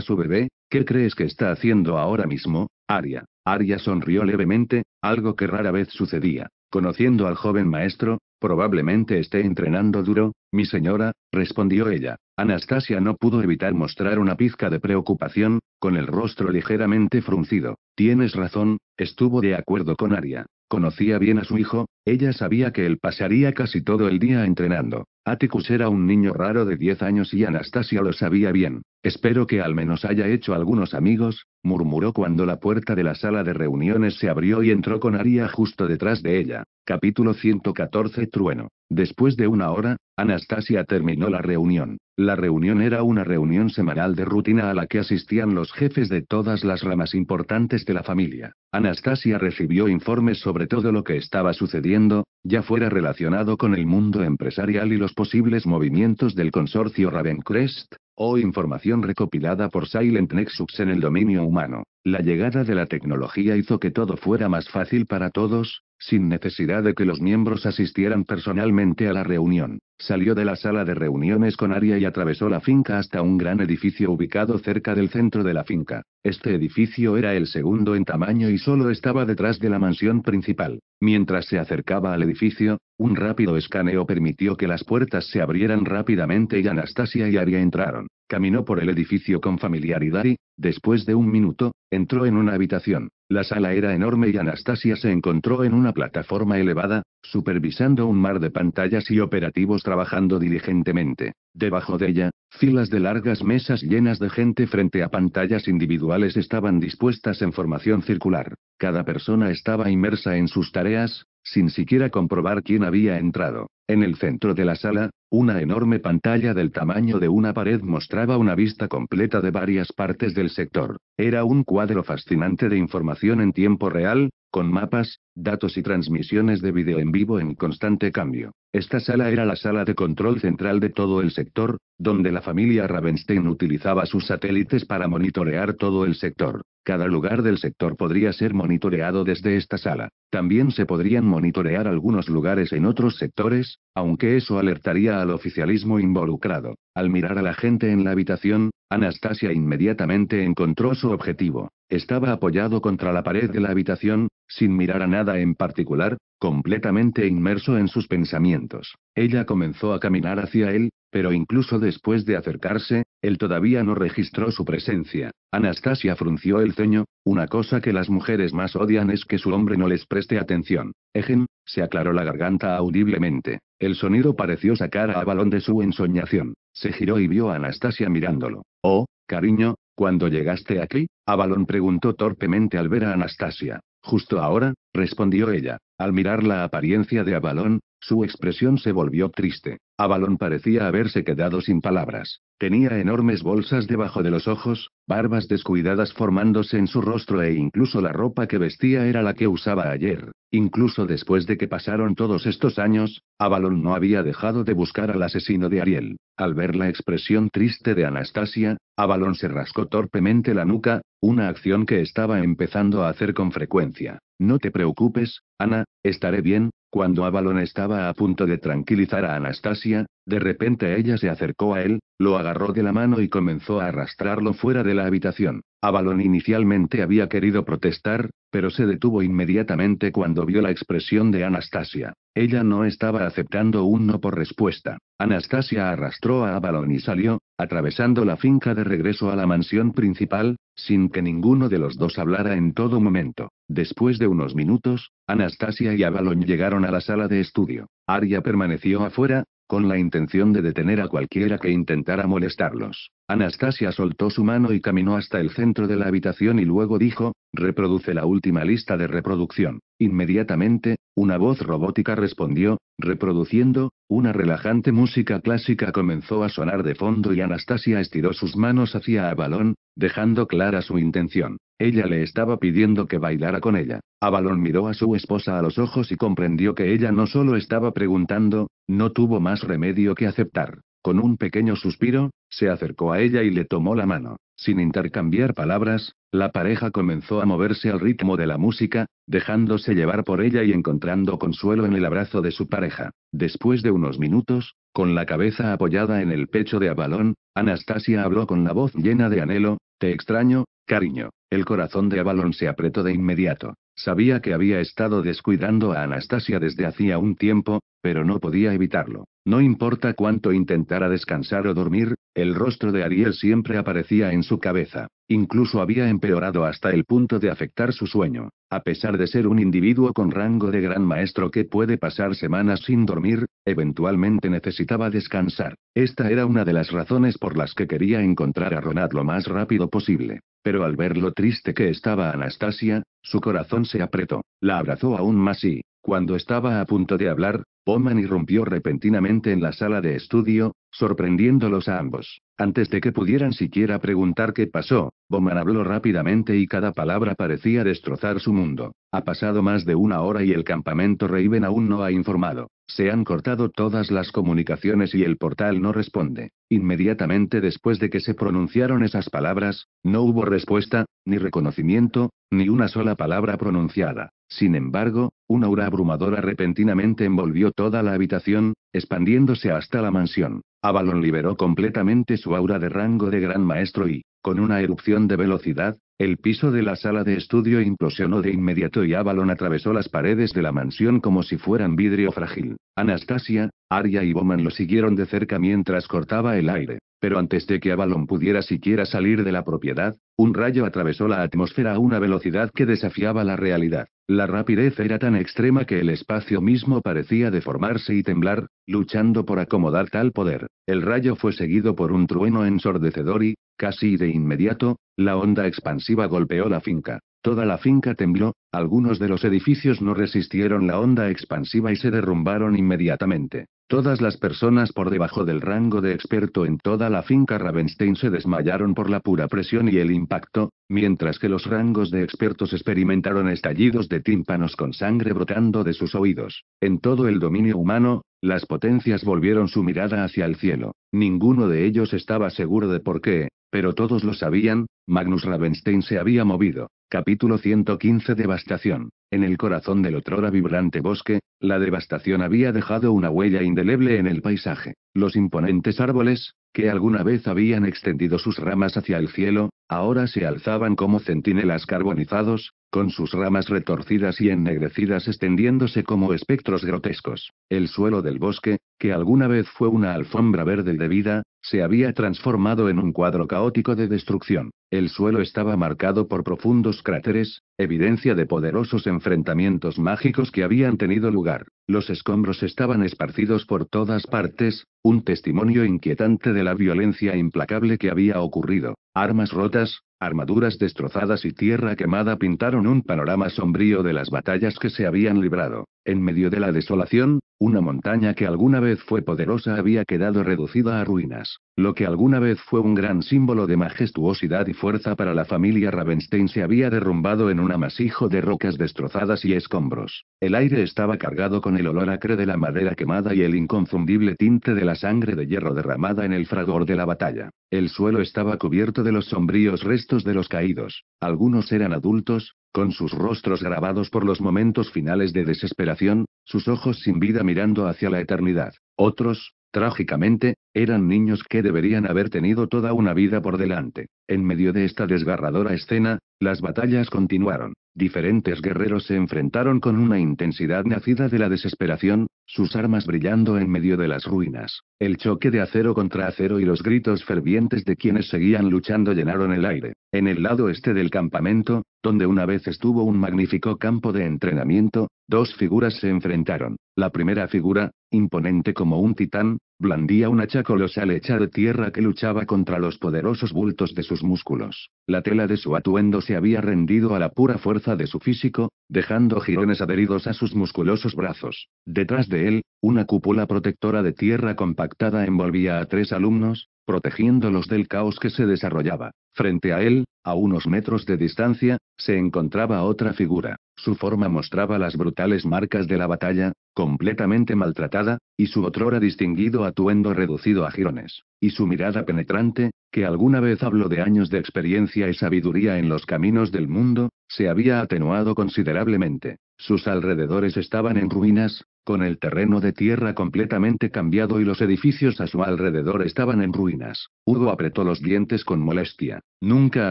Speaker 1: su bebé, ¿qué crees que está haciendo ahora mismo, Aria? Aria sonrió levemente, algo que rara vez sucedía. Conociendo al joven maestro, probablemente esté entrenando duro, mi señora, respondió ella. Anastasia no pudo evitar mostrar una pizca de preocupación, con el rostro ligeramente fruncido. Tienes razón, estuvo de acuerdo con Aria. Conocía bien a su hijo, ella sabía que él pasaría casi todo el día entrenando. Aticus era un niño raro de 10 años y Anastasia lo sabía bien. Espero que al menos haya hecho algunos amigos, murmuró cuando la puerta de la sala de reuniones se abrió y entró con Aria justo detrás de ella. Capítulo 114 Trueno. Después de una hora, Anastasia terminó la reunión. La reunión era una reunión semanal de rutina a la que asistían los jefes de todas las ramas importantes de la familia. Anastasia recibió informes sobre todo lo que estaba sucediendo, ya fuera relacionado con el mundo empresarial y los posibles movimientos del consorcio Ravencrest, o información recopilada por Silent Nexus en el dominio humano. La llegada de la tecnología hizo que todo fuera más fácil para todos, sin necesidad de que los miembros asistieran personalmente a la reunión, salió de la sala de reuniones con Aria y atravesó la finca hasta un gran edificio ubicado cerca del centro de la finca. Este edificio era el segundo en tamaño y solo estaba detrás de la mansión principal. Mientras se acercaba al edificio, un rápido escaneo permitió que las puertas se abrieran rápidamente y Anastasia y Aria entraron. Caminó por el edificio con familiaridad y, después de un minuto, entró en una habitación. La sala era enorme y Anastasia se encontró en una plataforma elevada, supervisando un mar de pantallas y operativos trabajando diligentemente. Debajo de ella, filas de largas mesas llenas de gente frente a pantallas individuales estaban dispuestas en formación circular. Cada persona estaba inmersa en sus tareas, sin siquiera comprobar quién había entrado. En el centro de la sala, una enorme pantalla del tamaño de una pared mostraba una vista completa de varias partes del sector. Era un cuadro fascinante de información en tiempo real, con mapas, datos y transmisiones de video en vivo en constante cambio. Esta sala era la sala de control central de todo el sector, donde la familia Ravenstein utilizaba sus satélites para monitorear todo el sector. Cada lugar del sector podría ser monitoreado desde esta sala. También se podrían monitorear algunos lugares en otros sectores, aunque eso alertaría al oficialismo involucrado. Al mirar a la gente en la habitación, Anastasia inmediatamente encontró su objetivo. Estaba apoyado contra la pared de la habitación, sin mirar a nada en particular, completamente inmerso en sus pensamientos. Ella comenzó a caminar hacia él, pero incluso después de acercarse, él todavía no registró su presencia. Anastasia frunció el ceño, una cosa que las mujeres más odian es que su hombre no les preste atención. Ejen, se aclaró la garganta audiblemente. El sonido pareció sacar a Avalon de su ensoñación. Se giró y vio a Anastasia mirándolo. Oh, cariño, ¿cuándo llegaste aquí? Avalon preguntó torpemente al ver a Anastasia. Justo ahora, respondió ella. Al mirar la apariencia de Avalon, su expresión se volvió triste. Avalon parecía haberse quedado sin palabras. Tenía enormes bolsas debajo de los ojos, barbas descuidadas formándose en su rostro e incluso la ropa que vestía era la que usaba ayer. Incluso después de que pasaron todos estos años, Avalon no había dejado de buscar al asesino de Ariel. Al ver la expresión triste de Anastasia, Avalon se rascó torpemente la nuca, una acción que estaba empezando a hacer con frecuencia. No te preocupes, Ana, estaré bien. Cuando Avalon estaba a punto de tranquilizar a Anastasia, de repente ella se acercó a él, lo agarró de la mano y comenzó a arrastrarlo fuera de la habitación. Avalon inicialmente había querido protestar, pero se detuvo inmediatamente cuando vio la expresión de Anastasia. Ella no estaba aceptando un no por respuesta. Anastasia arrastró a Avalon y salió, atravesando la finca de regreso a la mansión principal, sin que ninguno de los dos hablara en todo momento. Después de unos minutos, Anastasia y Avalon llegaron a la sala de estudio. Arya permaneció afuera, con la intención de detener a cualquiera que intentara molestarlos. Anastasia soltó su mano y caminó hasta el centro de la habitación y luego dijo, reproduce la última lista de reproducción. Inmediatamente, una voz robótica respondió, reproduciendo, una relajante música clásica comenzó a sonar de fondo y Anastasia estiró sus manos hacia Avalon, dejando clara su intención. Ella le estaba pidiendo que bailara con ella. Avalon miró a su esposa a los ojos y comprendió que ella no solo estaba preguntando, no tuvo más remedio que aceptar. Con un pequeño suspiro, se acercó a ella y le tomó la mano. Sin intercambiar palabras, la pareja comenzó a moverse al ritmo de la música, dejándose llevar por ella y encontrando consuelo en el abrazo de su pareja. Después de unos minutos, con la cabeza apoyada en el pecho de Avalón, Anastasia habló con la voz llena de anhelo, Te extraño, cariño. El corazón de Avalón se apretó de inmediato. Sabía que había estado descuidando a Anastasia desde hacía un tiempo, pero no podía evitarlo. No importa cuánto intentara descansar o dormir, el rostro de Ariel siempre aparecía en su cabeza. Incluso había empeorado hasta el punto de afectar su sueño. A pesar de ser un individuo con rango de gran maestro que puede pasar semanas sin dormir, eventualmente necesitaba descansar. Esta era una de las razones por las que quería encontrar a Ronald lo más rápido posible. Pero al ver lo triste que estaba Anastasia, su corazón se apretó. La abrazó aún más y, cuando estaba a punto de hablar, Bowman irrumpió repentinamente en la sala de estudio, sorprendiéndolos a ambos. Antes de que pudieran siquiera preguntar qué pasó, Boman habló rápidamente y cada palabra parecía destrozar su mundo. Ha pasado más de una hora y el campamento Raven aún no ha informado. Se han cortado todas las comunicaciones y el portal no responde. Inmediatamente después de que se pronunciaron esas palabras, no hubo respuesta, ni reconocimiento, ni una sola palabra pronunciada. Sin embargo, una aura abrumadora repentinamente envolvió toda la habitación, expandiéndose hasta la mansión. Avalon liberó completamente su aura de rango de gran maestro y, con una erupción de velocidad, el piso de la sala de estudio implosionó de inmediato y Avalon atravesó las paredes de la mansión como si fueran vidrio frágil. Anastasia, Arya y Bowman lo siguieron de cerca mientras cortaba el aire. Pero antes de que Avalon pudiera siquiera salir de la propiedad, un rayo atravesó la atmósfera a una velocidad que desafiaba la realidad. La rapidez era tan extrema que el espacio mismo parecía deformarse y temblar, luchando por acomodar tal poder. El rayo fue seguido por un trueno ensordecedor y, casi de inmediato, la onda expansiva golpeó la finca. Toda la finca tembló, algunos de los edificios no resistieron la onda expansiva y se derrumbaron inmediatamente. Todas las personas por debajo del rango de experto en toda la finca Ravenstein se desmayaron por la pura presión y el impacto, mientras que los rangos de expertos experimentaron estallidos de tímpanos con sangre brotando de sus oídos. En todo el dominio humano, las potencias volvieron su mirada hacia el cielo. Ninguno de ellos estaba seguro de por qué, pero todos lo sabían, Magnus Ravenstein se había movido. Capítulo 115 Devastación. En el corazón del otrora vibrante bosque, la devastación había dejado una huella indeleble en el paisaje. Los imponentes árboles, que alguna vez habían extendido sus ramas hacia el cielo, ahora se alzaban como centinelas carbonizados, con sus ramas retorcidas y ennegrecidas extendiéndose como espectros grotescos. El suelo del bosque, que alguna vez fue una alfombra verde de vida, se había transformado en un cuadro caótico de destrucción. El suelo estaba marcado por profundos cráteres, evidencia de poderosos enfrentamientos mágicos que habían tenido lugar. Los escombros estaban esparcidos por todas partes, un testimonio inquietante de la violencia implacable que había ocurrido. Armas rotas, armaduras destrozadas y tierra quemada pintaron un panorama sombrío de las batallas que se habían librado. En medio de la desolación, una montaña que alguna vez fue poderosa había quedado reducida a ruinas, lo que alguna vez fue un gran símbolo de majestuosidad y fuerza para la familia Ravenstein se había derrumbado en un amasijo de rocas destrozadas y escombros. El aire estaba cargado con el olor acre de la madera quemada y el inconfundible tinte de la sangre de hierro derramada en el fragor de la batalla. El suelo estaba cubierto de los sombríos restos de los caídos. Algunos eran adultos, con sus rostros grabados por los momentos finales de desesperación, sus ojos sin vida mirando hacia la eternidad. Otros, Trágicamente, eran niños que deberían haber tenido toda una vida por delante. En medio de esta desgarradora escena, las batallas continuaron. Diferentes guerreros se enfrentaron con una intensidad nacida de la desesperación, sus armas brillando en medio de las ruinas. El choque de acero contra acero y los gritos fervientes de quienes seguían luchando llenaron el aire. En el lado este del campamento, donde una vez estuvo un magnífico campo de entrenamiento, dos figuras se enfrentaron. La primera figura, imponente como un titán, blandía una hacha colosal hecha de tierra que luchaba contra los poderosos bultos de sus músculos. La tela de su atuendo se había rendido a la pura fuerza de su físico, dejando jirones adheridos a sus musculosos brazos. Detrás de él, una cúpula protectora de tierra compactada envolvía a tres alumnos, protegiéndolos del caos que se desarrollaba. Frente a él, a unos metros de distancia, se encontraba otra figura. Su forma mostraba las brutales marcas de la batalla, completamente maltratada, y su otrora distinguido atuendo reducido a jirones. Y su mirada penetrante, que alguna vez habló de años de experiencia y sabiduría en los caminos del mundo, se había atenuado considerablemente. Sus alrededores estaban en ruinas, con el terreno de tierra completamente cambiado y los edificios a su alrededor estaban en ruinas. Hugo apretó los dientes con molestia. Nunca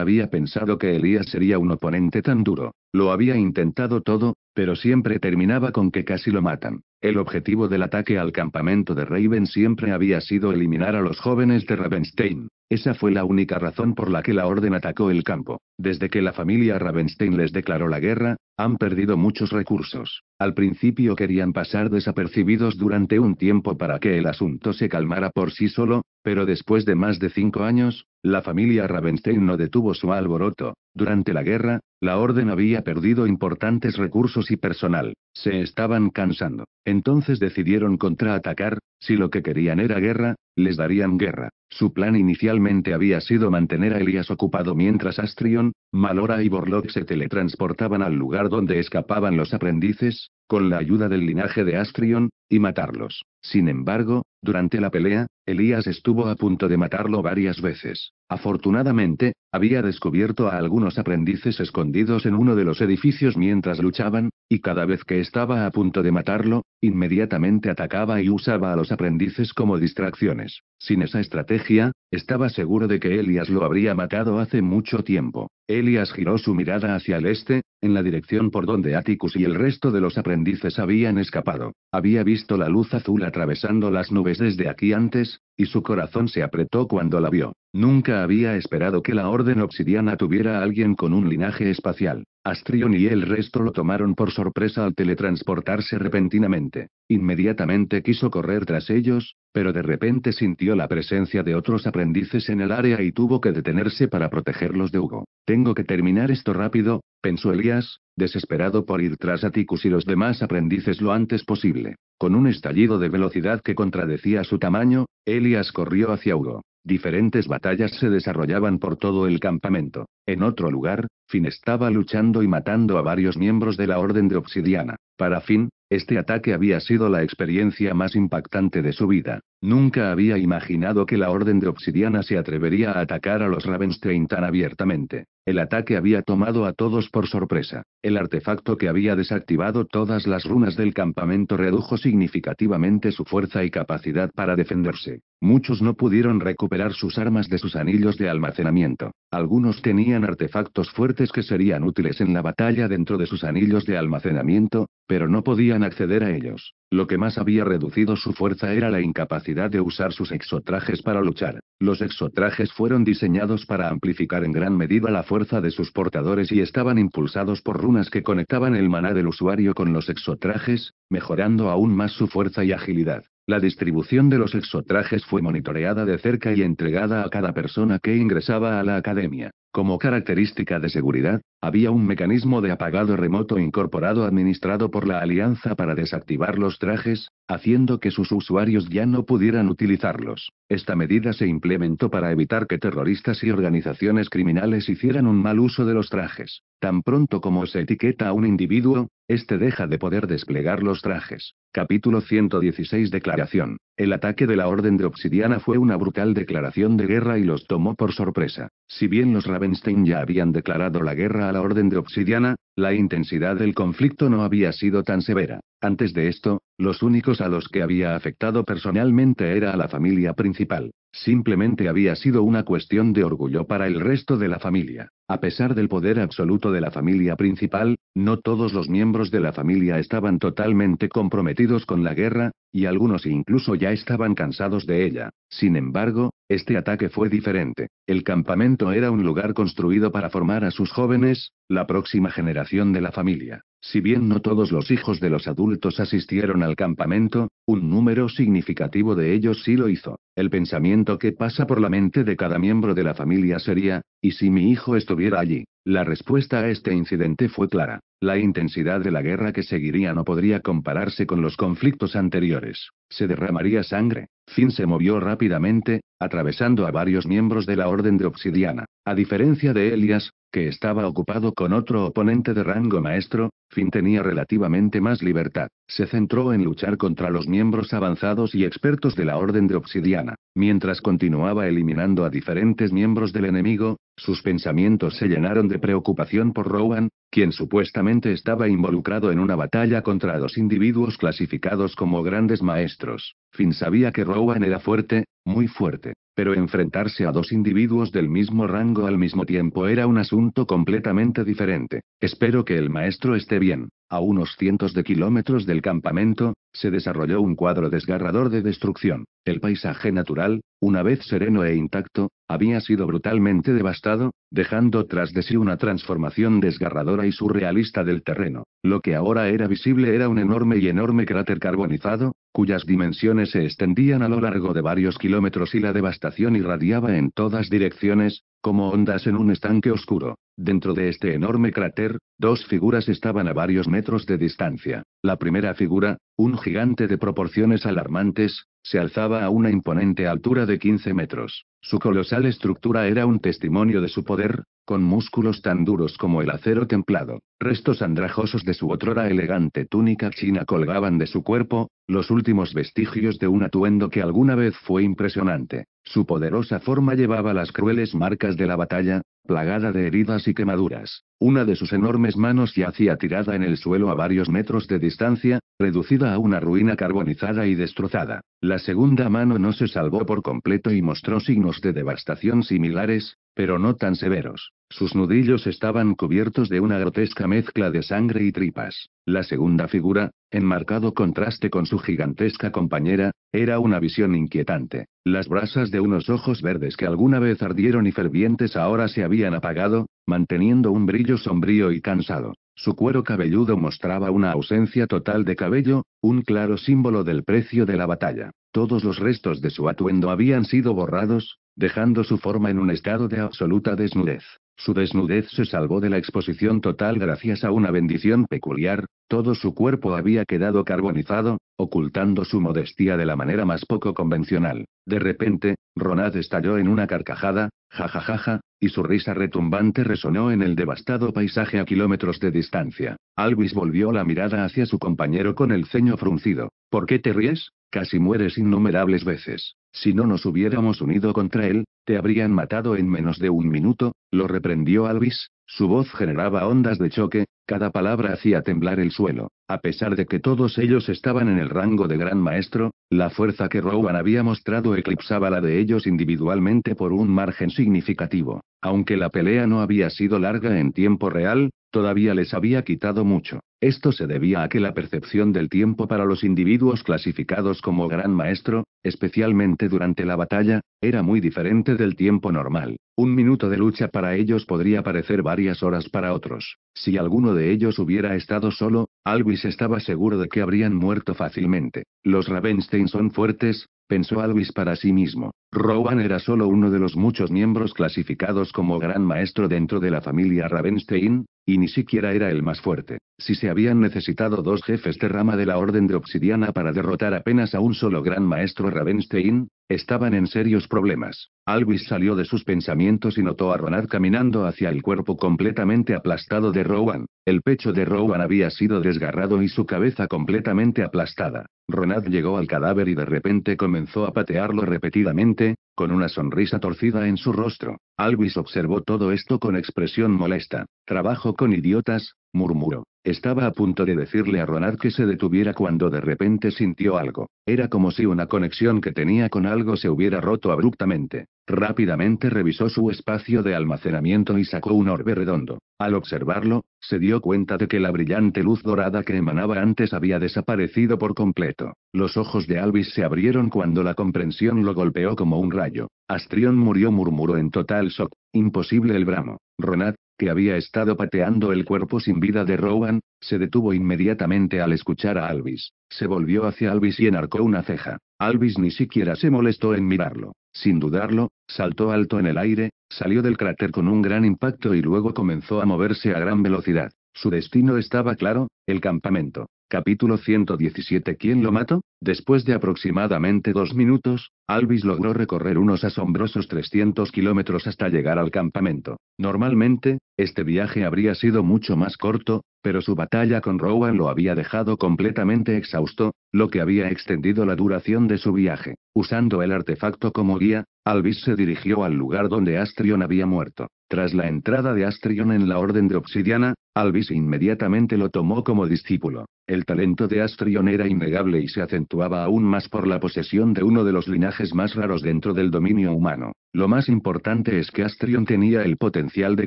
Speaker 1: había pensado que Elías sería un oponente tan duro. Lo había intentado todo, pero siempre terminaba con que casi lo matan. El objetivo del ataque al campamento de Raven siempre había sido eliminar a los jóvenes de Ravenstein. Esa fue la única razón por la que la Orden atacó el campo. Desde que la familia Ravenstein les declaró la guerra, han perdido muchos recursos. Al principio querían pasar desapercibidos durante un tiempo para que el asunto se calmara por sí solo, pero después de más de cinco años, la familia Ravenstein no detuvo su alboroto. Durante la guerra, la Orden había perdido importantes recursos y personal. Se estaban cansando. Entonces decidieron contraatacar, si lo que querían era guerra, les darían guerra. Su plan inicialmente había sido mantener a Elias ocupado mientras Astrion, Malora y Borlok se teletransportaban al lugar donde escapaban los aprendices, con la ayuda del linaje de Astrion, y matarlos. Sin embargo, durante la pelea, Elías estuvo a punto de matarlo varias veces. Afortunadamente, había descubierto a algunos aprendices escondidos en uno de los edificios mientras luchaban, y cada vez que estaba a punto de matarlo, inmediatamente atacaba y usaba a los aprendices como distracciones. Sin esa estrategia, estaba seguro de que Elias lo habría matado hace mucho tiempo. Elias giró su mirada hacia el este, en la dirección por donde Atticus y el resto de los aprendices habían escapado. Había visto la luz azul atravesando las nubes desde aquí antes, y su corazón se apretó cuando la vio. Nunca había esperado que la Orden Obsidiana tuviera a alguien con un linaje espacial. Astrion y el resto lo tomaron por sorpresa al teletransportarse repentinamente. Inmediatamente quiso correr tras ellos, pero de repente sintió la presencia de otros aprendices en el área y tuvo que detenerse para protegerlos de Hugo. Tengo que terminar esto rápido, pensó Elias, desesperado por ir tras Aticus y los demás aprendices lo antes posible. Con un estallido de velocidad que contradecía su tamaño, Elias corrió hacia Hugo. Diferentes batallas se desarrollaban por todo el campamento. En otro lugar, Finn estaba luchando y matando a varios miembros de la Orden de Obsidiana. Para Finn, este ataque había sido la experiencia más impactante de su vida. Nunca había imaginado que la Orden de Obsidiana se atrevería a atacar a los Ravenstein tan abiertamente. El ataque había tomado a todos por sorpresa. El artefacto que había desactivado todas las runas del campamento redujo significativamente su fuerza y capacidad para defenderse. Muchos no pudieron recuperar sus armas de sus anillos de almacenamiento. Algunos tenían artefactos fuertes que serían útiles en la batalla dentro de sus anillos de almacenamiento, pero no podían acceder a ellos. Lo que más había reducido su fuerza era la incapacidad de usar sus exotrajes para luchar. Los exotrajes fueron diseñados para amplificar en gran medida la fuerza de sus portadores y estaban impulsados por runas que conectaban el maná del usuario con los exotrajes, mejorando aún más su fuerza y agilidad. La distribución de los exotrajes fue monitoreada de cerca y entregada a cada persona que ingresaba a la academia. Como característica de seguridad, había un mecanismo de apagado remoto incorporado administrado por la Alianza para desactivar los trajes, haciendo que sus usuarios ya no pudieran utilizarlos. Esta medida se implementó para evitar que terroristas y organizaciones criminales hicieran un mal uso de los trajes. Tan pronto como se etiqueta a un individuo, este deja de poder desplegar los trajes. Capítulo 116 Declaración. El ataque de la Orden de Obsidiana fue una brutal declaración de guerra y los tomó por sorpresa. Si bien los Einstein ya habían declarado la guerra a la Orden de Obsidiana, la intensidad del conflicto no había sido tan severa. Antes de esto, los únicos a los que había afectado personalmente era a la familia principal. Simplemente había sido una cuestión de orgullo para el resto de la familia. A pesar del poder absoluto de la familia principal, no todos los miembros de la familia estaban totalmente comprometidos con la guerra, y algunos incluso ya estaban cansados de ella. Sin embargo, este ataque fue diferente. El campamento era un lugar construido para formar a sus jóvenes, la próxima generación de la familia. Si bien no todos los hijos de los adultos asistieron al campamento, un número significativo de ellos sí lo hizo. El pensamiento que pasa por la mente de cada miembro de la familia sería, ¿y si mi hijo estuviera allí? La respuesta a este incidente fue clara. La intensidad de la guerra que seguiría no podría compararse con los conflictos anteriores. Se derramaría sangre. Finn se movió rápidamente, atravesando a varios miembros de la Orden de Obsidiana. A diferencia de Elias, que estaba ocupado con otro oponente de rango maestro, Finn tenía relativamente más libertad. Se centró en luchar contra los miembros avanzados y expertos de la Orden de Obsidiana. Mientras continuaba eliminando a diferentes miembros del enemigo, sus pensamientos se llenaron de preocupación por Rowan, quien supuestamente estaba involucrado en una batalla contra dos individuos clasificados como grandes maestros. Finn sabía que Rowan era fuerte, muy fuerte, pero enfrentarse a dos individuos del mismo rango al mismo tiempo era un asunto completamente diferente. Espero que el maestro esté bien. A unos cientos de kilómetros del campamento, se desarrolló un cuadro desgarrador de destrucción. El paisaje natural, una vez sereno e intacto, había sido brutalmente devastado, dejando tras de sí una transformación desgarradora y surrealista del terreno. Lo que ahora era visible era un enorme y enorme cráter carbonizado, cuyas dimensiones se extendían a lo largo de varios kilómetros y la devastación irradiaba en todas direcciones, como ondas en un estanque oscuro. Dentro de este enorme cráter, dos figuras estaban a varios metros de distancia. La primera figura, un gigante de proporciones alarmantes, se alzaba a una imponente altura de 15 metros. Su colosal estructura era un testimonio de su poder, con músculos tan duros como el acero templado. Restos andrajosos de su otrora elegante túnica china colgaban de su cuerpo, los últimos vestigios de un atuendo que alguna vez fue impresionante. Su poderosa forma llevaba las crueles marcas de la batalla, plagada de heridas y quemaduras. Una de sus enormes manos yacía tirada en el suelo a varios metros de distancia, reducida a una ruina carbonizada y destrozada. La segunda mano no se salvó por completo y mostró signos de devastación similares, pero no tan severos. Sus nudillos estaban cubiertos de una grotesca mezcla de sangre y tripas. La segunda figura, en marcado contraste con su gigantesca compañera, era una visión inquietante. Las brasas de unos ojos verdes que alguna vez ardieron y fervientes ahora se habían apagado, manteniendo un brillo sombrío y cansado. Su cuero cabelludo mostraba una ausencia total de cabello, un claro símbolo del precio de la batalla. Todos los restos de su atuendo habían sido borrados, dejando su forma en un estado de absoluta desnudez. Su desnudez se salvó de la exposición total gracias a una bendición peculiar, todo su cuerpo había quedado carbonizado, ocultando su modestia de la manera más poco convencional. De repente, Ronald estalló en una carcajada, jajajaja, y su risa retumbante resonó en el devastado paisaje a kilómetros de distancia. Alvis volvió la mirada hacia su compañero con el ceño fruncido. ¿Por qué te ríes? Casi mueres innumerables veces. Si no nos hubiéramos unido contra él, te habrían matado en menos de un minuto, lo reprendió Alvis, su voz generaba ondas de choque, cada palabra hacía temblar el suelo. A pesar de que todos ellos estaban en el rango de gran maestro, la fuerza que Rowan había mostrado eclipsaba la de ellos individualmente por un margen significativo. Aunque la pelea no había sido larga en tiempo real, todavía les había quitado mucho. Esto se debía a que la percepción del tiempo para los individuos clasificados como gran maestro, especialmente durante la batalla, era muy diferente del tiempo normal. Un minuto de lucha para ellos podría parecer varias horas para otros. Si alguno de ellos hubiera estado solo, Alvis estaba seguro de que habrían muerto fácilmente. Los Ravenstein son fuertes, pensó Alvis para sí mismo. Rowan era solo uno de los muchos miembros clasificados como gran maestro dentro de la familia Ravenstein, y ni siquiera era el más fuerte. Si se habían necesitado dos jefes de rama de la Orden de Obsidiana para derrotar apenas a un solo gran maestro Ravenstein, Estaban en serios problemas. Alvis salió de sus pensamientos y notó a Ronald caminando hacia el cuerpo completamente aplastado de Rowan. El pecho de Rowan había sido desgarrado y su cabeza completamente aplastada. Ronald llegó al cadáver y de repente comenzó a patearlo repetidamente, con una sonrisa torcida en su rostro. Alvis observó todo esto con expresión molesta. Trabajo con idiotas, murmuró. Estaba a punto de decirle a Ronald que se detuviera cuando de repente sintió algo. Era como si una conexión que tenía con algo se hubiera roto abruptamente. Rápidamente revisó su espacio de almacenamiento y sacó un orbe redondo. Al observarlo, se dio cuenta de que la brillante luz dorada que emanaba antes había desaparecido por completo. Los ojos de Alvis se abrieron cuando la comprensión lo golpeó como un rayo. Astrión murió murmuró en total shock. Imposible el bramo. Ronald, que había estado pateando el cuerpo sin vida de Rowan, se detuvo inmediatamente al escuchar a Alvis. Se volvió hacia Alvis y enarcó una ceja. Alvis ni siquiera se molestó en mirarlo. Sin dudarlo, saltó alto en el aire, salió del cráter con un gran impacto y luego comenzó a moverse a gran velocidad. Su destino estaba claro, el campamento. Capítulo 117 ¿Quién lo mató? Después de aproximadamente dos minutos, Alvis logró recorrer unos asombrosos 300 kilómetros hasta llegar al campamento. Normalmente, este viaje habría sido mucho más corto, pero su batalla con Rowan lo había dejado completamente exhausto, lo que había extendido la duración de su viaje. Usando el artefacto como guía, Alvis se dirigió al lugar donde Astrion había muerto. Tras la entrada de Astrion en la Orden de Obsidiana, Alvis inmediatamente lo tomó como discípulo. El talento de Astrion era innegable y se acentuaba aún más por la posesión de uno de los linajes más raros dentro del dominio humano. Lo más importante es que Astrion tenía el potencial de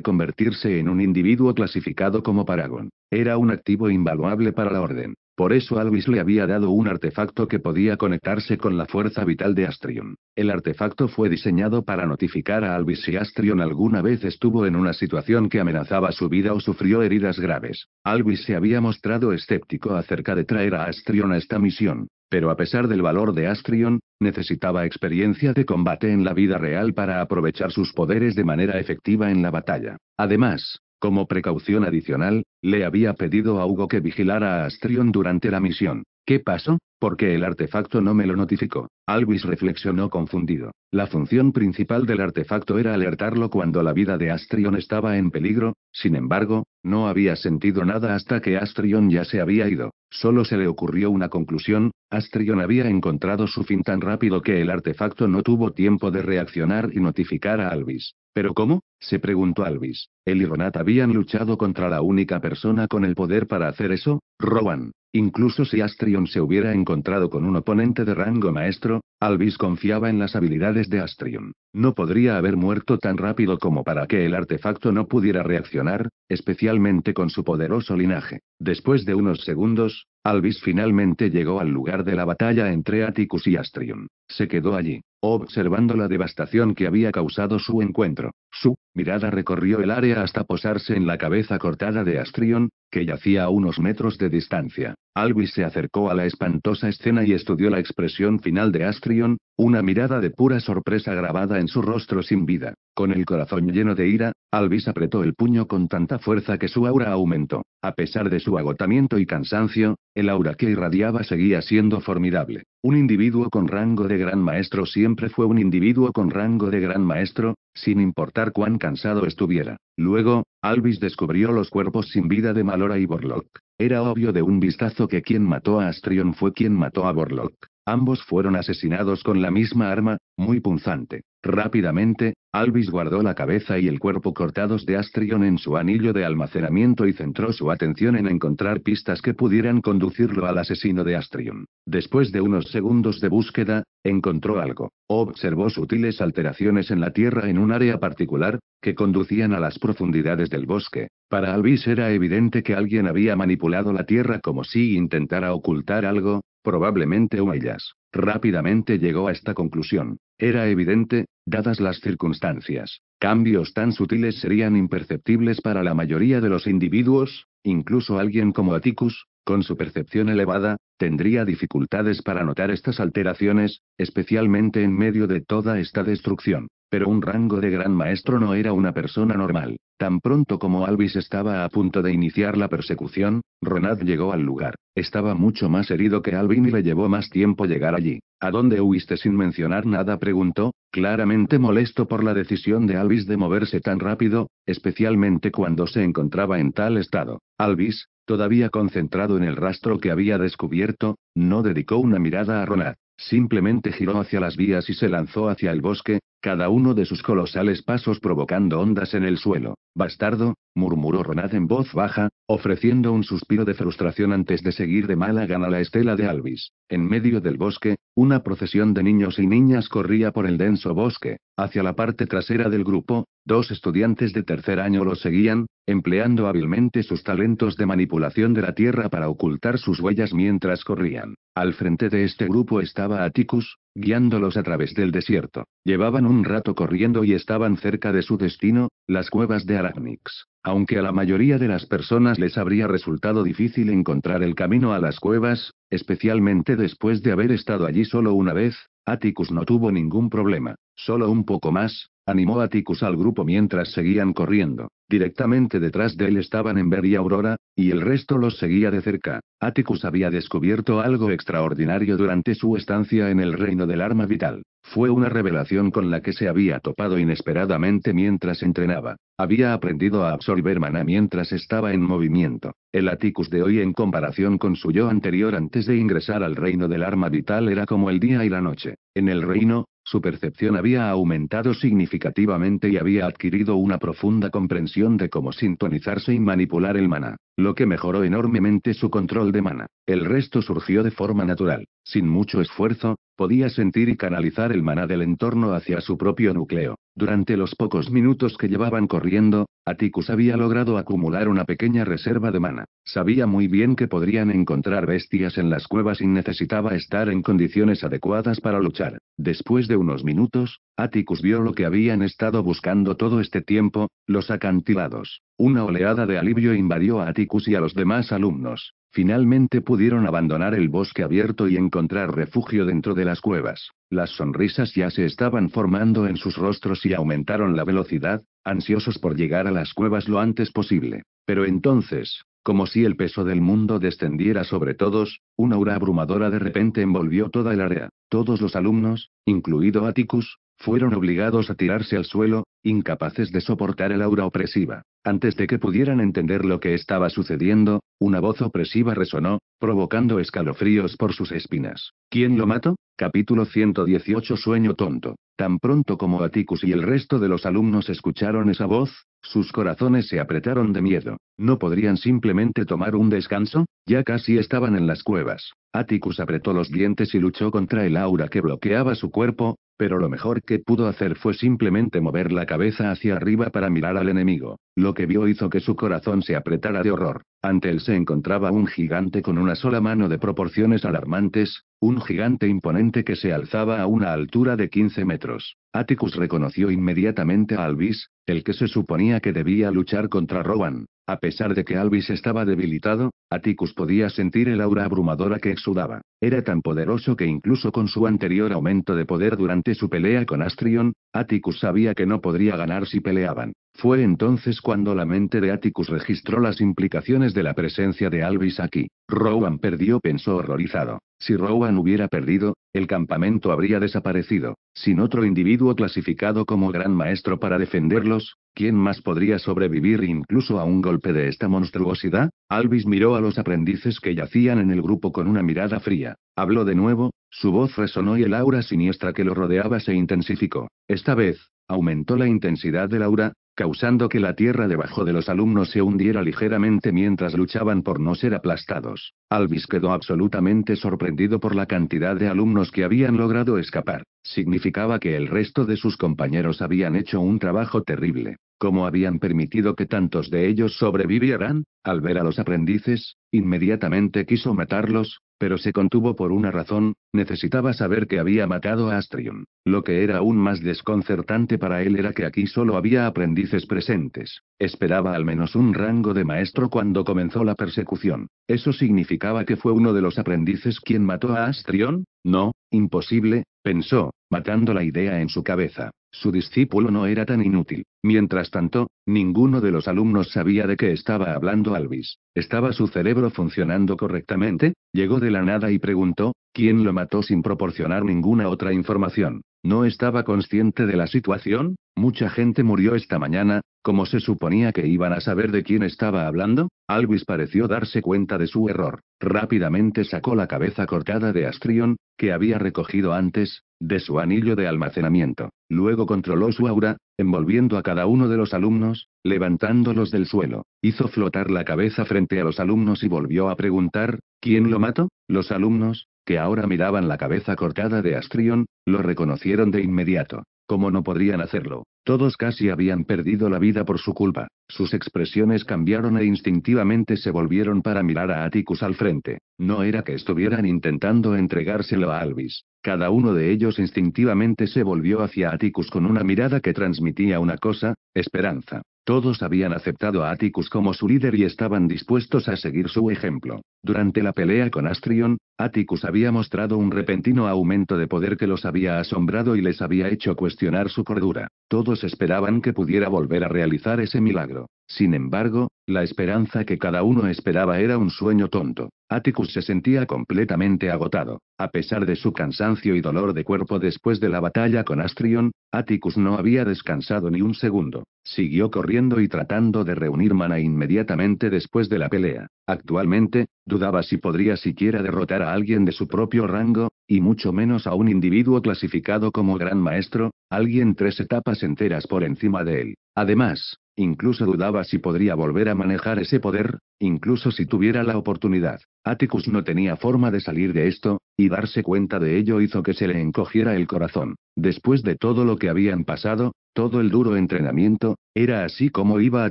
Speaker 1: convertirse en un individuo clasificado como Paragon. Era un activo invaluable para la Orden. Por eso Alvis le había dado un artefacto que podía conectarse con la fuerza vital de Astrion. El artefacto fue diseñado para notificar a Alvis si Astrion alguna vez estuvo en una situación que amenazaba su vida o sufrió heridas graves. Alvis se había mostrado escéptico acerca de traer a Astrion a esta misión. Pero a pesar del valor de Astrion, necesitaba experiencia de combate en la vida real para aprovechar sus poderes de manera efectiva en la batalla. Además, como precaución adicional, le había pedido a Hugo que vigilara a Astrion durante la misión. ¿Qué pasó? Porque el artefacto no me lo notificó. Alvis reflexionó confundido. La función principal del artefacto era alertarlo cuando la vida de Astrion estaba en peligro, sin embargo, no había sentido nada hasta que Astrion ya se había ido. Solo se le ocurrió una conclusión, Astrion había encontrado su fin tan rápido que el artefacto no tuvo tiempo de reaccionar y notificar a Alvis. ¿Pero cómo? se preguntó Alvis. Él y Ronat habían luchado contra la única persona con el poder para hacer eso, Rowan. Incluso si Astrion se hubiera encontrado con un oponente de rango maestro, Alvis confiaba en las habilidades de Astrion. No podría haber muerto tan rápido como para que el artefacto no pudiera reaccionar, especialmente con su poderoso linaje. Después de unos segundos, Alvis finalmente llegó al lugar de la batalla entre Atticus y Astrion. Se quedó allí, observando la devastación que había causado su encuentro. Su mirada recorrió el área hasta posarse en la cabeza cortada de Astrión, que yacía a unos metros de distancia. Alvis se acercó a la espantosa escena y estudió la expresión final de Astrion, una mirada de pura sorpresa grabada en su rostro sin vida. Con el corazón lleno de ira, Alvis apretó el puño con tanta fuerza que su aura aumentó. A pesar de su agotamiento y cansancio, el aura que irradiaba seguía siendo formidable. Un individuo con rango de gran maestro siempre fue un individuo con rango de gran maestro, sin importar cuán cansado estuviera. Luego, Alvis descubrió los cuerpos sin vida de Malora y Borlock. Era obvio de un vistazo que quien mató a Astrion fue quien mató a Borlock. Ambos fueron asesinados con la misma arma, muy punzante. Rápidamente, Alvis guardó la cabeza y el cuerpo cortados de Astrion en su anillo de almacenamiento y centró su atención en encontrar pistas que pudieran conducirlo al asesino de Astrion. Después de unos segundos de búsqueda, encontró algo. Observó sutiles alteraciones en la tierra en un área particular, que conducían a las profundidades del bosque. Para Alvis era evidente que alguien había manipulado la tierra como si intentara ocultar algo, probablemente huellas. Rápidamente llegó a esta conclusión. Era evidente, dadas las circunstancias. Cambios tan sutiles serían imperceptibles para la mayoría de los individuos, incluso alguien como Atticus, con su percepción elevada, tendría dificultades para notar estas alteraciones, especialmente en medio de toda esta destrucción. Pero un rango de gran maestro no era una persona normal. Tan pronto como Alvis estaba a punto de iniciar la persecución, Ronald llegó al lugar. Estaba mucho más herido que Alvin y le llevó más tiempo llegar allí. ¿A dónde huiste sin mencionar nada? preguntó, claramente molesto por la decisión de Alvis de moverse tan rápido, especialmente cuando se encontraba en tal estado. Alvis, todavía concentrado en el rastro que había descubierto, no dedicó una mirada a Ronald. Simplemente giró hacia las vías y se lanzó hacia el bosque, cada uno de sus colosales pasos provocando ondas en el suelo. Bastardo, murmuró Ronald en voz baja, ofreciendo un suspiro de frustración antes de seguir de mala gana la estela de Alvis. En medio del bosque, una procesión de niños y niñas corría por el denso bosque, hacia la parte trasera del grupo, dos estudiantes de tercer año los seguían, empleando hábilmente sus talentos de manipulación de la tierra para ocultar sus huellas mientras corrían. Al frente de este grupo estaba Atticus, guiándolos a través del desierto. Llevaban un rato corriendo y estaban cerca de su destino, las cuevas de Arachnix. Aunque a la mayoría de las personas les habría resultado difícil encontrar el camino a las cuevas, especialmente después de haber estado allí solo una vez, Atticus no tuvo ningún problema. Solo un poco más, animó a Ticus al grupo mientras seguían corriendo. Directamente detrás de él estaban Ember y Aurora, y el resto los seguía de cerca. Atticus había descubierto algo extraordinario durante su estancia en el reino del arma vital. Fue una revelación con la que se había topado inesperadamente mientras entrenaba. Había aprendido a absorber mana mientras estaba en movimiento. El Atticus de hoy en comparación con su yo anterior antes de ingresar al reino del arma vital era como el día y la noche. En el reino, su percepción había aumentado significativamente y había adquirido una profunda comprensión de cómo sintonizarse y manipular el maná lo que mejoró enormemente su control de mana. El resto surgió de forma natural. Sin mucho esfuerzo, podía sentir y canalizar el mana del entorno hacia su propio núcleo. Durante los pocos minutos que llevaban corriendo, Atticus había logrado acumular una pequeña reserva de mana. Sabía muy bien que podrían encontrar bestias en las cuevas y necesitaba estar en condiciones adecuadas para luchar. Después de unos minutos, Atticus vio lo que habían estado buscando todo este tiempo, los acantilados. Una oleada de alivio invadió a Atticus y a los demás alumnos. Finalmente pudieron abandonar el bosque abierto y encontrar refugio dentro de las cuevas. Las sonrisas ya se estaban formando en sus rostros y aumentaron la velocidad, ansiosos por llegar a las cuevas lo antes posible. Pero entonces, como si el peso del mundo descendiera sobre todos, una aura abrumadora de repente envolvió toda el área. Todos los alumnos, incluido Aticus, fueron obligados a tirarse al suelo, incapaces de soportar el aura opresiva. Antes de que pudieran entender lo que estaba sucediendo, una voz opresiva resonó, provocando escalofríos por sus espinas. ¿Quién lo mató? Capítulo 118 Sueño tonto. Tan pronto como Atticus y el resto de los alumnos escucharon esa voz, sus corazones se apretaron de miedo. ¿No podrían simplemente tomar un descanso? Ya casi estaban en las cuevas. Atticus apretó los dientes y luchó contra el aura que bloqueaba su cuerpo, pero lo mejor que pudo hacer fue simplemente mover la cabeza hacia arriba para mirar al enemigo. Lo que vio hizo que su corazón se apretara de horror. Ante él se encontraba un gigante con una sola mano de proporciones alarmantes, un gigante imponente que se alzaba a una altura de 15 metros. Atticus reconoció inmediatamente a Alvis, el que se suponía que debía luchar contra Rowan. A pesar de que Alvis estaba debilitado, Atticus podía sentir el aura abrumadora que exudaba. Era tan poderoso que incluso con su anterior aumento de poder durante su pelea con Astrion, Atticus sabía que no podría ganar si peleaban. Fue entonces cuando cuando la mente de Atticus registró las implicaciones de la presencia de Alvis aquí, Rowan perdió, pensó horrorizado. Si Rowan hubiera perdido, el campamento habría desaparecido. Sin otro individuo clasificado como gran maestro para defenderlos, ¿quién más podría sobrevivir incluso a un golpe de esta monstruosidad? Alvis miró a los aprendices que yacían en el grupo con una mirada fría. Habló de nuevo, su voz resonó y el aura siniestra que lo rodeaba se intensificó. Esta vez, aumentó la intensidad del aura, causando que la tierra debajo de los alumnos se hundiera ligeramente mientras luchaban por no ser aplastados. Alvis quedó absolutamente sorprendido por la cantidad de alumnos que habían logrado escapar. Significaba que el resto de sus compañeros habían hecho un trabajo terrible. ¿Cómo habían permitido que tantos de ellos sobrevivieran? Al ver a los aprendices, inmediatamente quiso matarlos, pero se contuvo por una razón, necesitaba saber que había matado a Astrion. Lo que era aún más desconcertante para él era que aquí solo había aprendices presentes. Esperaba al menos un rango de maestro cuando comenzó la persecución. ¿Eso significaba que fue uno de los aprendices quien mató a Astrion? No, imposible, pensó, matando la idea en su cabeza. Su discípulo no era tan inútil. Mientras tanto, ninguno de los alumnos sabía de qué estaba hablando Alvis. ¿Estaba su cerebro funcionando correctamente? Llegó de la nada y preguntó, ¿quién lo mató sin proporcionar ninguna otra información? No estaba consciente de la situación, mucha gente murió esta mañana, como se suponía que iban a saber de quién estaba hablando, Alvis pareció darse cuenta de su error. Rápidamente sacó la cabeza cortada de Astrion, que había recogido antes, de su anillo de almacenamiento. Luego controló su aura, envolviendo a cada uno de los alumnos, levantándolos del suelo. Hizo flotar la cabeza frente a los alumnos y volvió a preguntar, ¿quién lo mató? Los alumnos, que ahora miraban la cabeza cortada de Astrion, lo reconocieron de inmediato. Como no podrían hacerlo, todos casi habían perdido la vida por su culpa. Sus expresiones cambiaron e instintivamente se volvieron para mirar a Atticus al frente. No era que estuvieran intentando entregárselo a Alvis. Cada uno de ellos instintivamente se volvió hacia Atticus con una mirada que transmitía una cosa, esperanza. Todos habían aceptado a Atticus como su líder y estaban dispuestos a seguir su ejemplo. Durante la pelea con Astrion, Atticus había mostrado un repentino aumento de poder que los había asombrado y les había hecho cuestionar su cordura. Todos esperaban que pudiera volver a realizar ese milagro. Sin embargo, la esperanza que cada uno esperaba era un sueño tonto. Atticus se sentía completamente agotado. A pesar de su cansancio y dolor de cuerpo después de la batalla con Astrion, Atticus no había descansado ni un segundo. Siguió corriendo y tratando de reunir mana inmediatamente después de la pelea. Actualmente, dudaba si podría siquiera derrotar a alguien de su propio rango, y mucho menos a un individuo clasificado como gran maestro, alguien tres etapas enteras por encima de él. Además, incluso dudaba si podría volver a manejar ese poder, incluso si tuviera la oportunidad. Atticus no tenía forma de salir de esto, y darse cuenta de ello hizo que se le encogiera el corazón. Después de todo lo que habían pasado, todo el duro entrenamiento, era así como iba a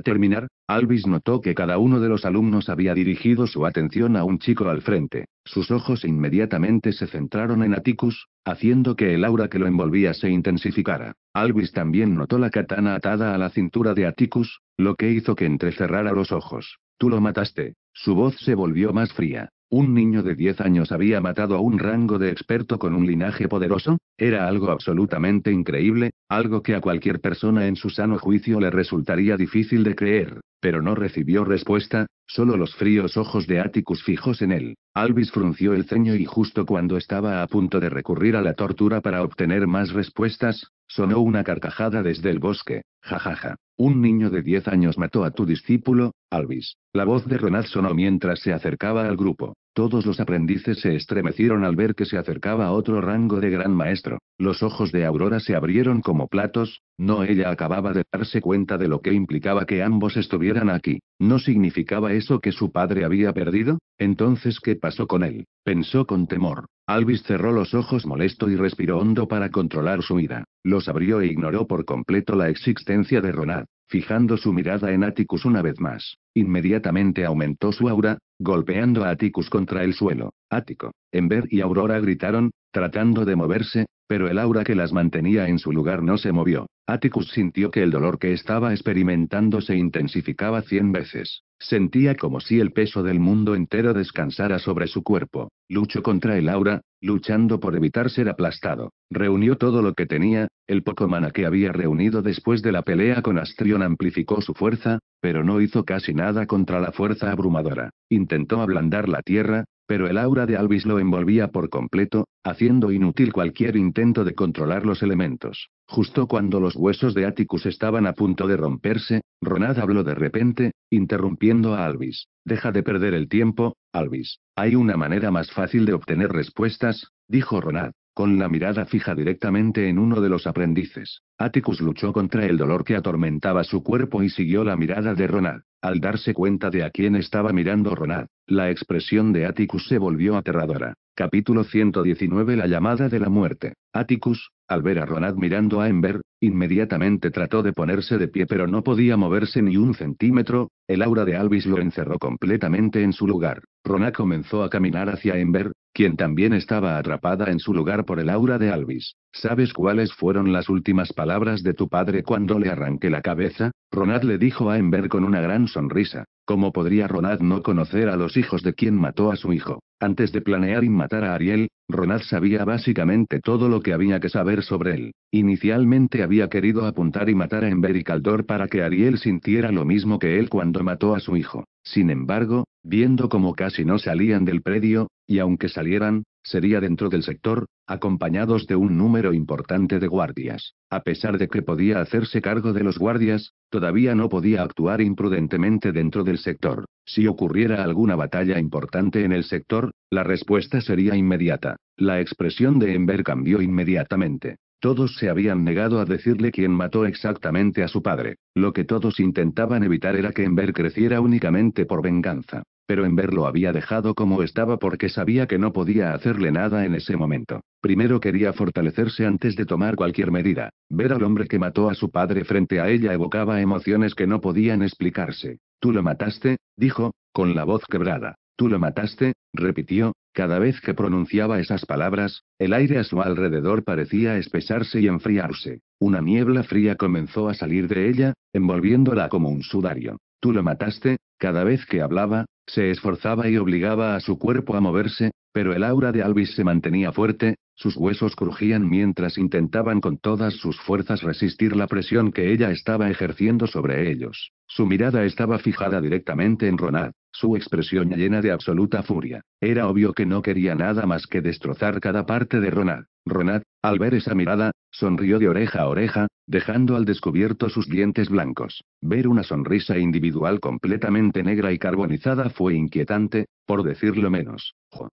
Speaker 1: terminar, Alvis notó que cada uno de los alumnos había dirigido su atención a un chico al frente. Sus ojos inmediatamente se centraron en Atticus, haciendo que el aura que lo envolvía se intensificara. Alvis también notó la katana atada a la cintura de Atticus, lo que hizo que entrecerrara los ojos. Tú lo mataste. Su voz se volvió más fría. Un niño de 10 años había matado a un rango de experto con un linaje poderoso, era algo absolutamente increíble, algo que a cualquier persona en su sano juicio le resultaría difícil de creer, pero no recibió respuesta, Solo los fríos ojos de Atticus fijos en él. Alvis frunció el ceño y justo cuando estaba a punto de recurrir a la tortura para obtener más respuestas, sonó una carcajada desde el bosque. Jajaja. Ja, ja. Un niño de diez años mató a tu discípulo, Alvis. La voz de Ronald sonó mientras se acercaba al grupo. Todos los aprendices se estremecieron al ver que se acercaba a otro rango de gran maestro. Los ojos de Aurora se abrieron como platos, no ella acababa de darse cuenta de lo que implicaba que ambos estuvieran aquí. No significaba eso que su padre había perdido? Entonces, ¿qué pasó con él? Pensó con temor. Alvis cerró los ojos molesto y respiró hondo para controlar su ira. Los abrió e ignoró por completo la existencia de Ronald, fijando su mirada en Atticus una vez más. Inmediatamente aumentó su aura, golpeando a Atticus contra el suelo. Ático, Ember y Aurora gritaron, tratando de moverse, pero el aura que las mantenía en su lugar no se movió. Aticus sintió que el dolor que estaba experimentando se intensificaba cien veces. Sentía como si el peso del mundo entero descansara sobre su cuerpo. Luchó contra el aura, luchando por evitar ser aplastado. Reunió todo lo que tenía, el poco mana que había reunido después de la pelea con Astrion amplificó su fuerza, pero no hizo casi nada contra la fuerza abrumadora. Intentó ablandar la tierra, pero el aura de Alvis lo envolvía por completo, haciendo inútil cualquier intento de controlar los elementos. Justo cuando los huesos de Atticus estaban a punto de romperse, Ronad habló de repente, interrumpiendo a Alvis. Deja de perder el tiempo, Alvis. Hay una manera más fácil de obtener respuestas, dijo Ronad con la mirada fija directamente en uno de los aprendices. Atticus luchó contra el dolor que atormentaba su cuerpo y siguió la mirada de Ronald. Al darse cuenta de a quién estaba mirando Ronald, la expresión de Atticus se volvió aterradora. Capítulo 119 La llamada de la muerte. Atticus, al ver a Ronald mirando a Ember, inmediatamente trató de ponerse de pie pero no podía moverse ni un centímetro, el aura de Alvis lo encerró completamente en su lugar. Ronald comenzó a caminar hacia Ember, quien también estaba atrapada en su lugar por el aura de Alvis. ¿Sabes cuáles fueron las últimas palabras de tu padre cuando le arranqué la cabeza? Ronald le dijo a Ember con una gran sonrisa. ¿Cómo podría Ronald no conocer a los hijos de quien mató a su hijo? Antes de planear y matar a Ariel, Ronald sabía básicamente todo lo que había que saber sobre él. Inicialmente había querido apuntar y matar a Ember y Caldor para que Ariel sintiera lo mismo que él cuando mató a su hijo. Sin embargo, viendo como casi no salían del predio, y aunque salieran, sería dentro del sector, acompañados de un número importante de guardias. A pesar de que podía hacerse cargo de los guardias, todavía no podía actuar imprudentemente dentro del sector. Si ocurriera alguna batalla importante en el sector, la respuesta sería inmediata. La expresión de Ember cambió inmediatamente. Todos se habían negado a decirle quién mató exactamente a su padre. Lo que todos intentaban evitar era que Ember creciera únicamente por venganza. Pero Ember lo había dejado como estaba porque sabía que no podía hacerle nada en ese momento. Primero quería fortalecerse antes de tomar cualquier medida. Ver al hombre que mató a su padre frente a ella evocaba emociones que no podían explicarse. Tú lo mataste, dijo, con la voz quebrada. Tú lo mataste, repitió, cada vez que pronunciaba esas palabras, el aire a su alrededor parecía espesarse y enfriarse. Una niebla fría comenzó a salir de ella, envolviéndola como un sudario. Tú lo mataste, cada vez que hablaba, se esforzaba y obligaba a su cuerpo a moverse, pero el aura de Alvis se mantenía fuerte, sus huesos crujían mientras intentaban con todas sus fuerzas resistir la presión que ella estaba ejerciendo sobre ellos. Su mirada estaba fijada directamente en Ronald. Su expresión llena de absoluta furia. Era obvio que no quería nada más que destrozar cada parte de Ronald. Ronald, al ver esa mirada, sonrió de oreja a oreja, dejando al descubierto sus dientes blancos. Ver una sonrisa individual completamente negra y carbonizada fue inquietante, por decirlo menos.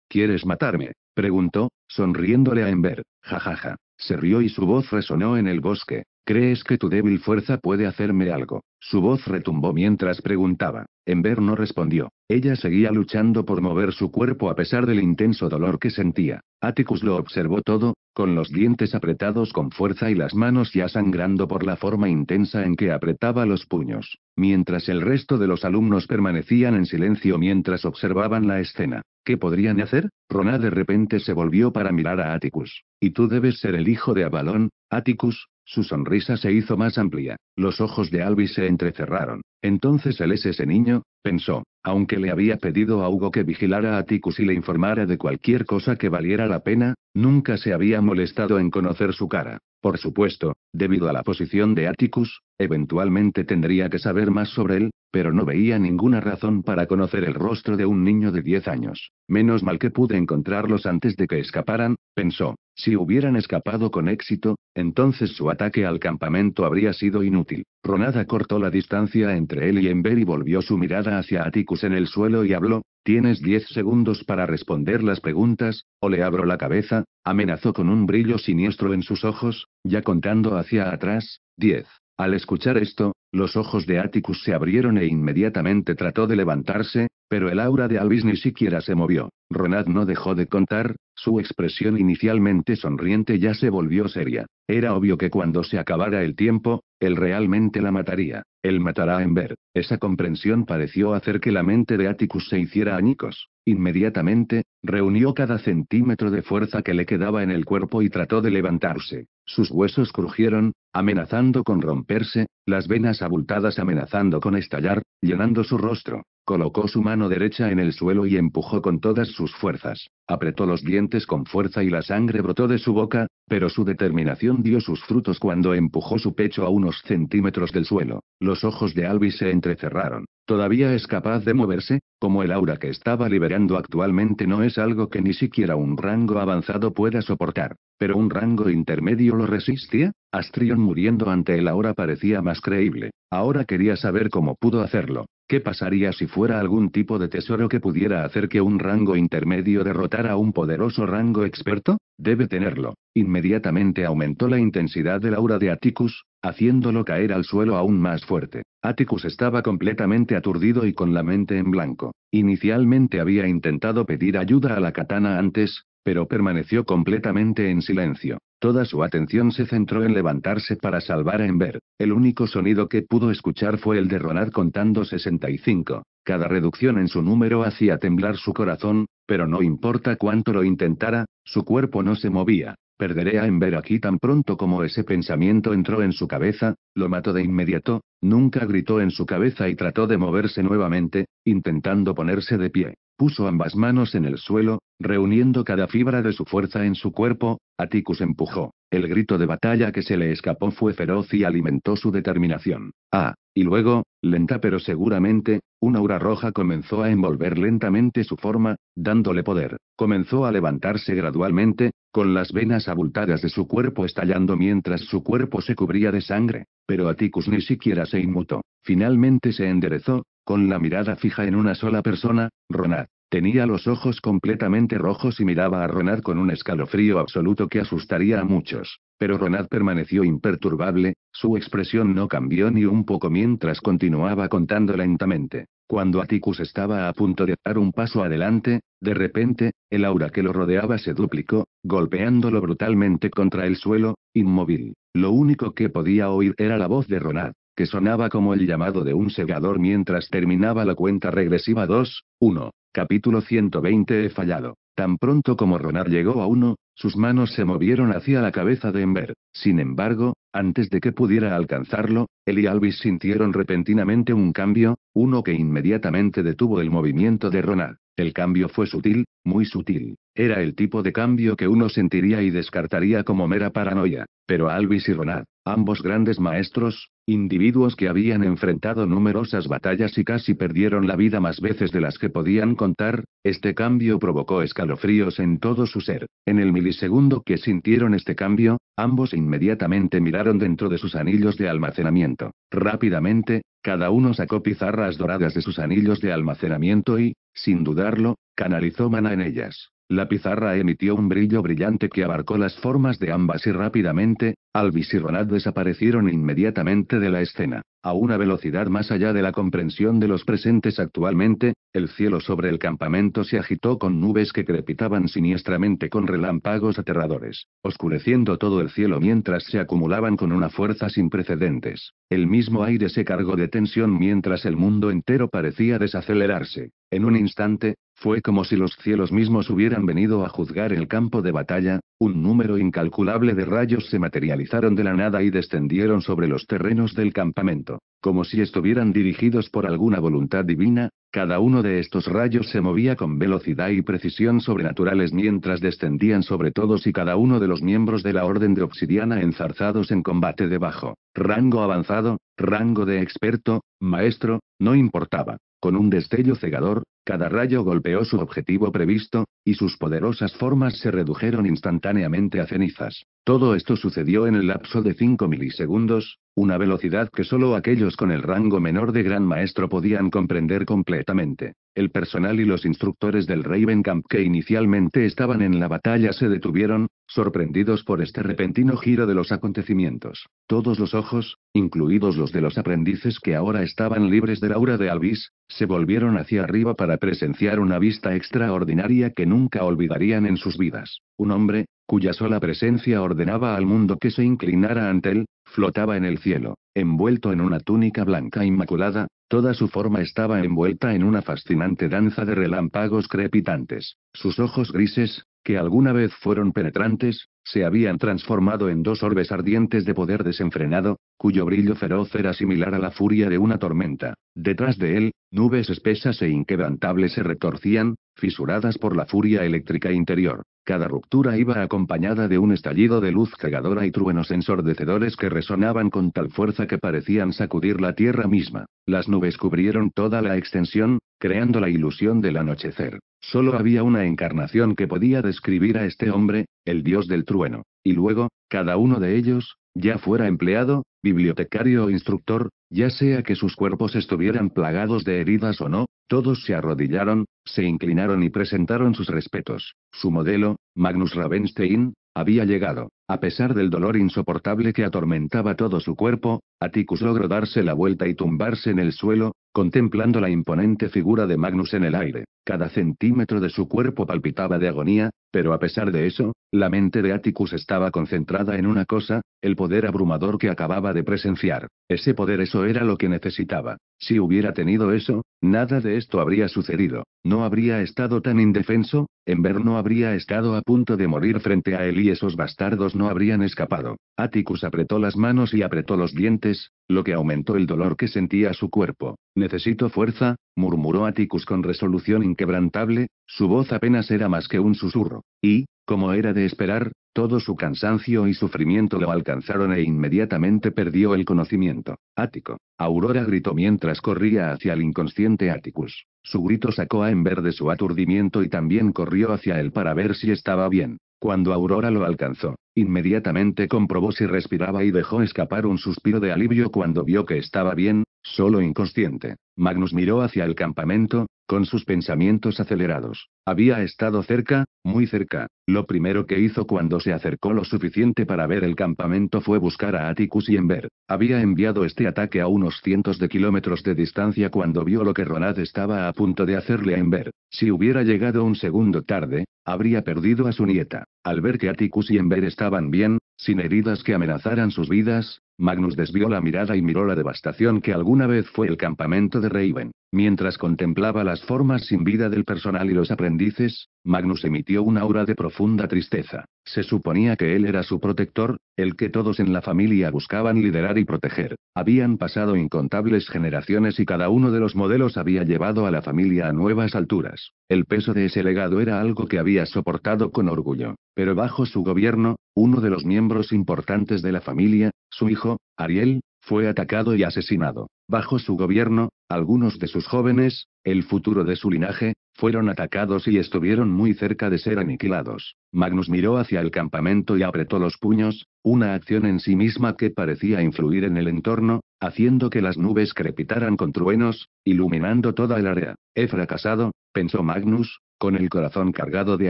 Speaker 1: ¿Quieres matarme? preguntó, sonriéndole a Ember. Jajaja. Ja, ja. Se rió y su voz resonó en el bosque. ¿Crees que tu débil fuerza puede hacerme algo? Su voz retumbó mientras preguntaba. Ember no respondió. Ella seguía luchando por mover su cuerpo a pesar del intenso dolor que sentía. Atticus lo observó todo, con los dientes apretados con fuerza y las manos ya sangrando por la forma intensa en que apretaba los puños, mientras el resto de los alumnos permanecían en silencio mientras observaban la escena. ¿Qué podrían hacer? Rona de repente se volvió para mirar a Atticus. Y tú debes ser el hijo de Avalon, Atticus, su sonrisa se hizo más amplia. Los ojos de Albi se entrecerraron. Entonces él es ese niño, pensó, aunque le había pedido a Hugo que vigilara a Atticus y le informara de cualquier cosa que valiera la pena, nunca se había molestado en conocer su cara. Por supuesto, debido a la posición de Atticus, eventualmente tendría que saber más sobre él, pero no veía ninguna razón para conocer el rostro de un niño de 10 años. Menos mal que pude encontrarlos antes de que escaparan, pensó. Si hubieran escapado con éxito, entonces su ataque al campamento habría sido inútil. Ronada cortó la distancia entre él y Ember y volvió su mirada hacia Atticus en el suelo y habló, Tienes diez segundos para responder las preguntas, o le abro la cabeza, amenazó con un brillo siniestro en sus ojos, ya contando hacia atrás, diez. Al escuchar esto, los ojos de Atticus se abrieron e inmediatamente trató de levantarse, pero el aura de Alvis ni siquiera se movió. Ronald no dejó de contar, su expresión inicialmente sonriente ya se volvió seria. Era obvio que cuando se acabara el tiempo, él realmente la mataría. Él matará a Ember. Esa comprensión pareció hacer que la mente de Atticus se hiciera añicos. Inmediatamente, Reunió cada centímetro de fuerza que le quedaba en el cuerpo y trató de levantarse. Sus huesos crujieron, amenazando con romperse, las venas abultadas amenazando con estallar, llenando su rostro. Colocó su mano derecha en el suelo y empujó con todas sus fuerzas. Apretó los dientes con fuerza y la sangre brotó de su boca, pero su determinación dio sus frutos cuando empujó su pecho a unos centímetros del suelo. Los ojos de Alvis se entrecerraron. Todavía es capaz de moverse, como el aura que estaba liberando actualmente no es algo que ni siquiera un rango avanzado pueda soportar. Pero un rango intermedio lo resistía, Astrion muriendo ante el aura parecía más creíble. Ahora quería saber cómo pudo hacerlo. ¿Qué pasaría si fuera algún tipo de tesoro que pudiera hacer que un rango intermedio derrotara a un poderoso rango experto? Debe tenerlo. Inmediatamente aumentó la intensidad del aura de Atticus, haciéndolo caer al suelo aún más fuerte. Atticus estaba completamente aturdido y con la mente en blanco. Inicialmente había intentado pedir ayuda a la katana antes, pero permaneció completamente en silencio. Toda su atención se centró en levantarse para salvar a Ember. El único sonido que pudo escuchar fue el de Ronald contando 65. Cada reducción en su número hacía temblar su corazón, pero no importa cuánto lo intentara, su cuerpo no se movía. Perderé a Ember aquí tan pronto como ese pensamiento entró en su cabeza, lo mató de inmediato, nunca gritó en su cabeza y trató de moverse nuevamente, intentando ponerse de pie. Puso ambas manos en el suelo, reuniendo cada fibra de su fuerza en su cuerpo, Aticus empujó. El grito de batalla que se le escapó fue feroz y alimentó su determinación. Ah, y luego, lenta pero seguramente, una aura roja comenzó a envolver lentamente su forma, dándole poder. Comenzó a levantarse gradualmente, con las venas abultadas de su cuerpo estallando mientras su cuerpo se cubría de sangre, pero Aticus ni siquiera se inmutó. Finalmente se enderezó, con la mirada fija en una sola persona, Ronat. Tenía los ojos completamente rojos y miraba a Ronald con un escalofrío absoluto que asustaría a muchos. Pero Ronald permaneció imperturbable, su expresión no cambió ni un poco mientras continuaba contando lentamente. Cuando Atticus estaba a punto de dar un paso adelante, de repente, el aura que lo rodeaba se duplicó, golpeándolo brutalmente contra el suelo, inmóvil. Lo único que podía oír era la voz de Ronald que sonaba como el llamado de un segador mientras terminaba la cuenta regresiva 2, 1, capítulo 120 he fallado. Tan pronto como Ronar llegó a 1, sus manos se movieron hacia la cabeza de Ember. Sin embargo, antes de que pudiera alcanzarlo, él y Alvis sintieron repentinamente un cambio, uno que inmediatamente detuvo el movimiento de Ronar. El cambio fue sutil, muy sutil, era el tipo de cambio que uno sentiría y descartaría como mera paranoia. Pero Alvis y Ronad, ambos grandes maestros, individuos que habían enfrentado numerosas batallas y casi perdieron la vida más veces de las que podían contar, este cambio provocó escalofríos en todo su ser. En el milisegundo que sintieron este cambio, ambos inmediatamente miraron dentro de sus anillos de almacenamiento. Rápidamente, cada uno sacó pizarras doradas de sus anillos de almacenamiento y, sin dudarlo, canalizó mana en ellas. La pizarra emitió un brillo brillante que abarcó las formas de ambas y rápidamente, Alvis y Ronald desaparecieron inmediatamente de la escena. A una velocidad más allá de la comprensión de los presentes actualmente, el cielo sobre el campamento se agitó con nubes que crepitaban siniestramente con relámpagos aterradores, oscureciendo todo el cielo mientras se acumulaban con una fuerza sin precedentes. El mismo aire se cargó de tensión mientras el mundo entero parecía desacelerarse. En un instante, fue como si los cielos mismos hubieran venido a juzgar el campo de batalla, un número incalculable de rayos se materializaron de la nada y descendieron sobre los terrenos del campamento, como si estuvieran dirigidos por alguna voluntad divina, cada uno de estos rayos se movía con velocidad y precisión sobrenaturales mientras descendían sobre todos y cada uno de los miembros de la Orden de Obsidiana enzarzados en combate debajo. Rango avanzado, rango de experto, maestro, no importaba. Con un destello cegador, cada rayo golpeó su objetivo previsto, y sus poderosas formas se redujeron instantáneamente a cenizas. Todo esto sucedió en el lapso de 5 milisegundos, una velocidad que solo aquellos con el rango menor de Gran Maestro podían comprender completamente. El personal y los instructores del Raven Camp que inicialmente estaban en la batalla se detuvieron, sorprendidos por este repentino giro de los acontecimientos. Todos los ojos, incluidos los de los aprendices que ahora estaban libres del aura de Alvis, se volvieron hacia arriba para presenciar una vista extraordinaria que nunca olvidarían en sus vidas. Un hombre, cuya sola presencia ordenaba al mundo que se inclinara ante él, flotaba en el cielo, envuelto en una túnica blanca inmaculada, toda su forma estaba envuelta en una fascinante danza de relámpagos crepitantes. Sus ojos grises, que alguna vez fueron penetrantes, se habían transformado en dos orbes ardientes de poder desenfrenado, cuyo brillo feroz era similar a la furia de una tormenta. Detrás de él, nubes espesas e inquebrantables se retorcían, fisuradas por la furia eléctrica interior. Cada ruptura iba acompañada de un estallido de luz cegadora y truenos ensordecedores que resonaban con tal fuerza que parecían sacudir la tierra misma. Las nubes cubrieron toda la extensión, creando la ilusión del anochecer. Solo había una encarnación que podía describir a este hombre, el dios del trueno. Y luego, cada uno de ellos, ya fuera empleado, bibliotecario o instructor, ya sea que sus cuerpos estuvieran plagados de heridas o no, todos se arrodillaron, se inclinaron y presentaron sus respetos. Su modelo, Magnus Ravenstein, había llegado. A pesar del dolor insoportable que atormentaba todo su cuerpo, Aticus logró darse la vuelta y tumbarse en el suelo, contemplando la imponente figura de Magnus en el aire. Cada centímetro de su cuerpo palpitaba de agonía, pero a pesar de eso, la mente de Atticus estaba concentrada en una cosa, el poder abrumador que acababa de presenciar. Ese poder eso era lo que necesitaba. Si hubiera tenido eso, nada de esto habría sucedido. No habría estado tan indefenso, Ember no habría estado a punto de morir frente a él y esos bastardos no habrían escapado. Atticus apretó las manos y apretó los dientes, lo que aumentó el dolor que sentía su cuerpo. Necesito fuerza, murmuró Atticus con resolución inquebrantable, su voz apenas era más que un susurro y, como era de esperar, todo su cansancio y sufrimiento lo alcanzaron e inmediatamente perdió el conocimiento. Ático. Aurora gritó mientras corría hacia el inconsciente Atticus. Su grito sacó a Ember de su aturdimiento y también corrió hacia él para ver si estaba bien. Cuando Aurora lo alcanzó, inmediatamente comprobó si respiraba y dejó escapar un suspiro de alivio cuando vio que estaba bien, solo inconsciente. Magnus miró hacia el campamento, con sus pensamientos acelerados. Había estado cerca, muy cerca. Lo primero que hizo cuando se acercó lo suficiente para ver el campamento fue buscar a Atticus y Ember. Había enviado este ataque a unos cientos de kilómetros de distancia cuando vio lo que Ronald estaba a punto de hacerle a Ember. Si hubiera llegado un segundo tarde, habría perdido a su nieta. Al ver que Atticus y Ember estaban bien, sin heridas que amenazaran sus vidas, Magnus desvió la mirada y miró la devastación que alguna vez fue el campamento de Raven. Mientras contemplaba las formas sin vida del personal y los aprendices, Magnus emitió una aura de profunda tristeza. Se suponía que él era su protector, el que todos en la familia buscaban liderar y proteger. Habían pasado incontables generaciones y cada uno de los modelos había llevado a la familia a nuevas alturas. El peso de ese legado era algo que había soportado con orgullo. Pero bajo su gobierno, uno de los miembros importantes de la familia, su hijo, Ariel, fue atacado y asesinado. Bajo su gobierno, algunos de sus jóvenes, el futuro de su linaje, fueron atacados y estuvieron muy cerca de ser aniquilados. Magnus miró hacia el campamento y apretó los puños, una acción en sí misma que parecía influir en el entorno, haciendo que las nubes crepitaran con truenos, iluminando toda el área. He fracasado, pensó Magnus, con el corazón cargado de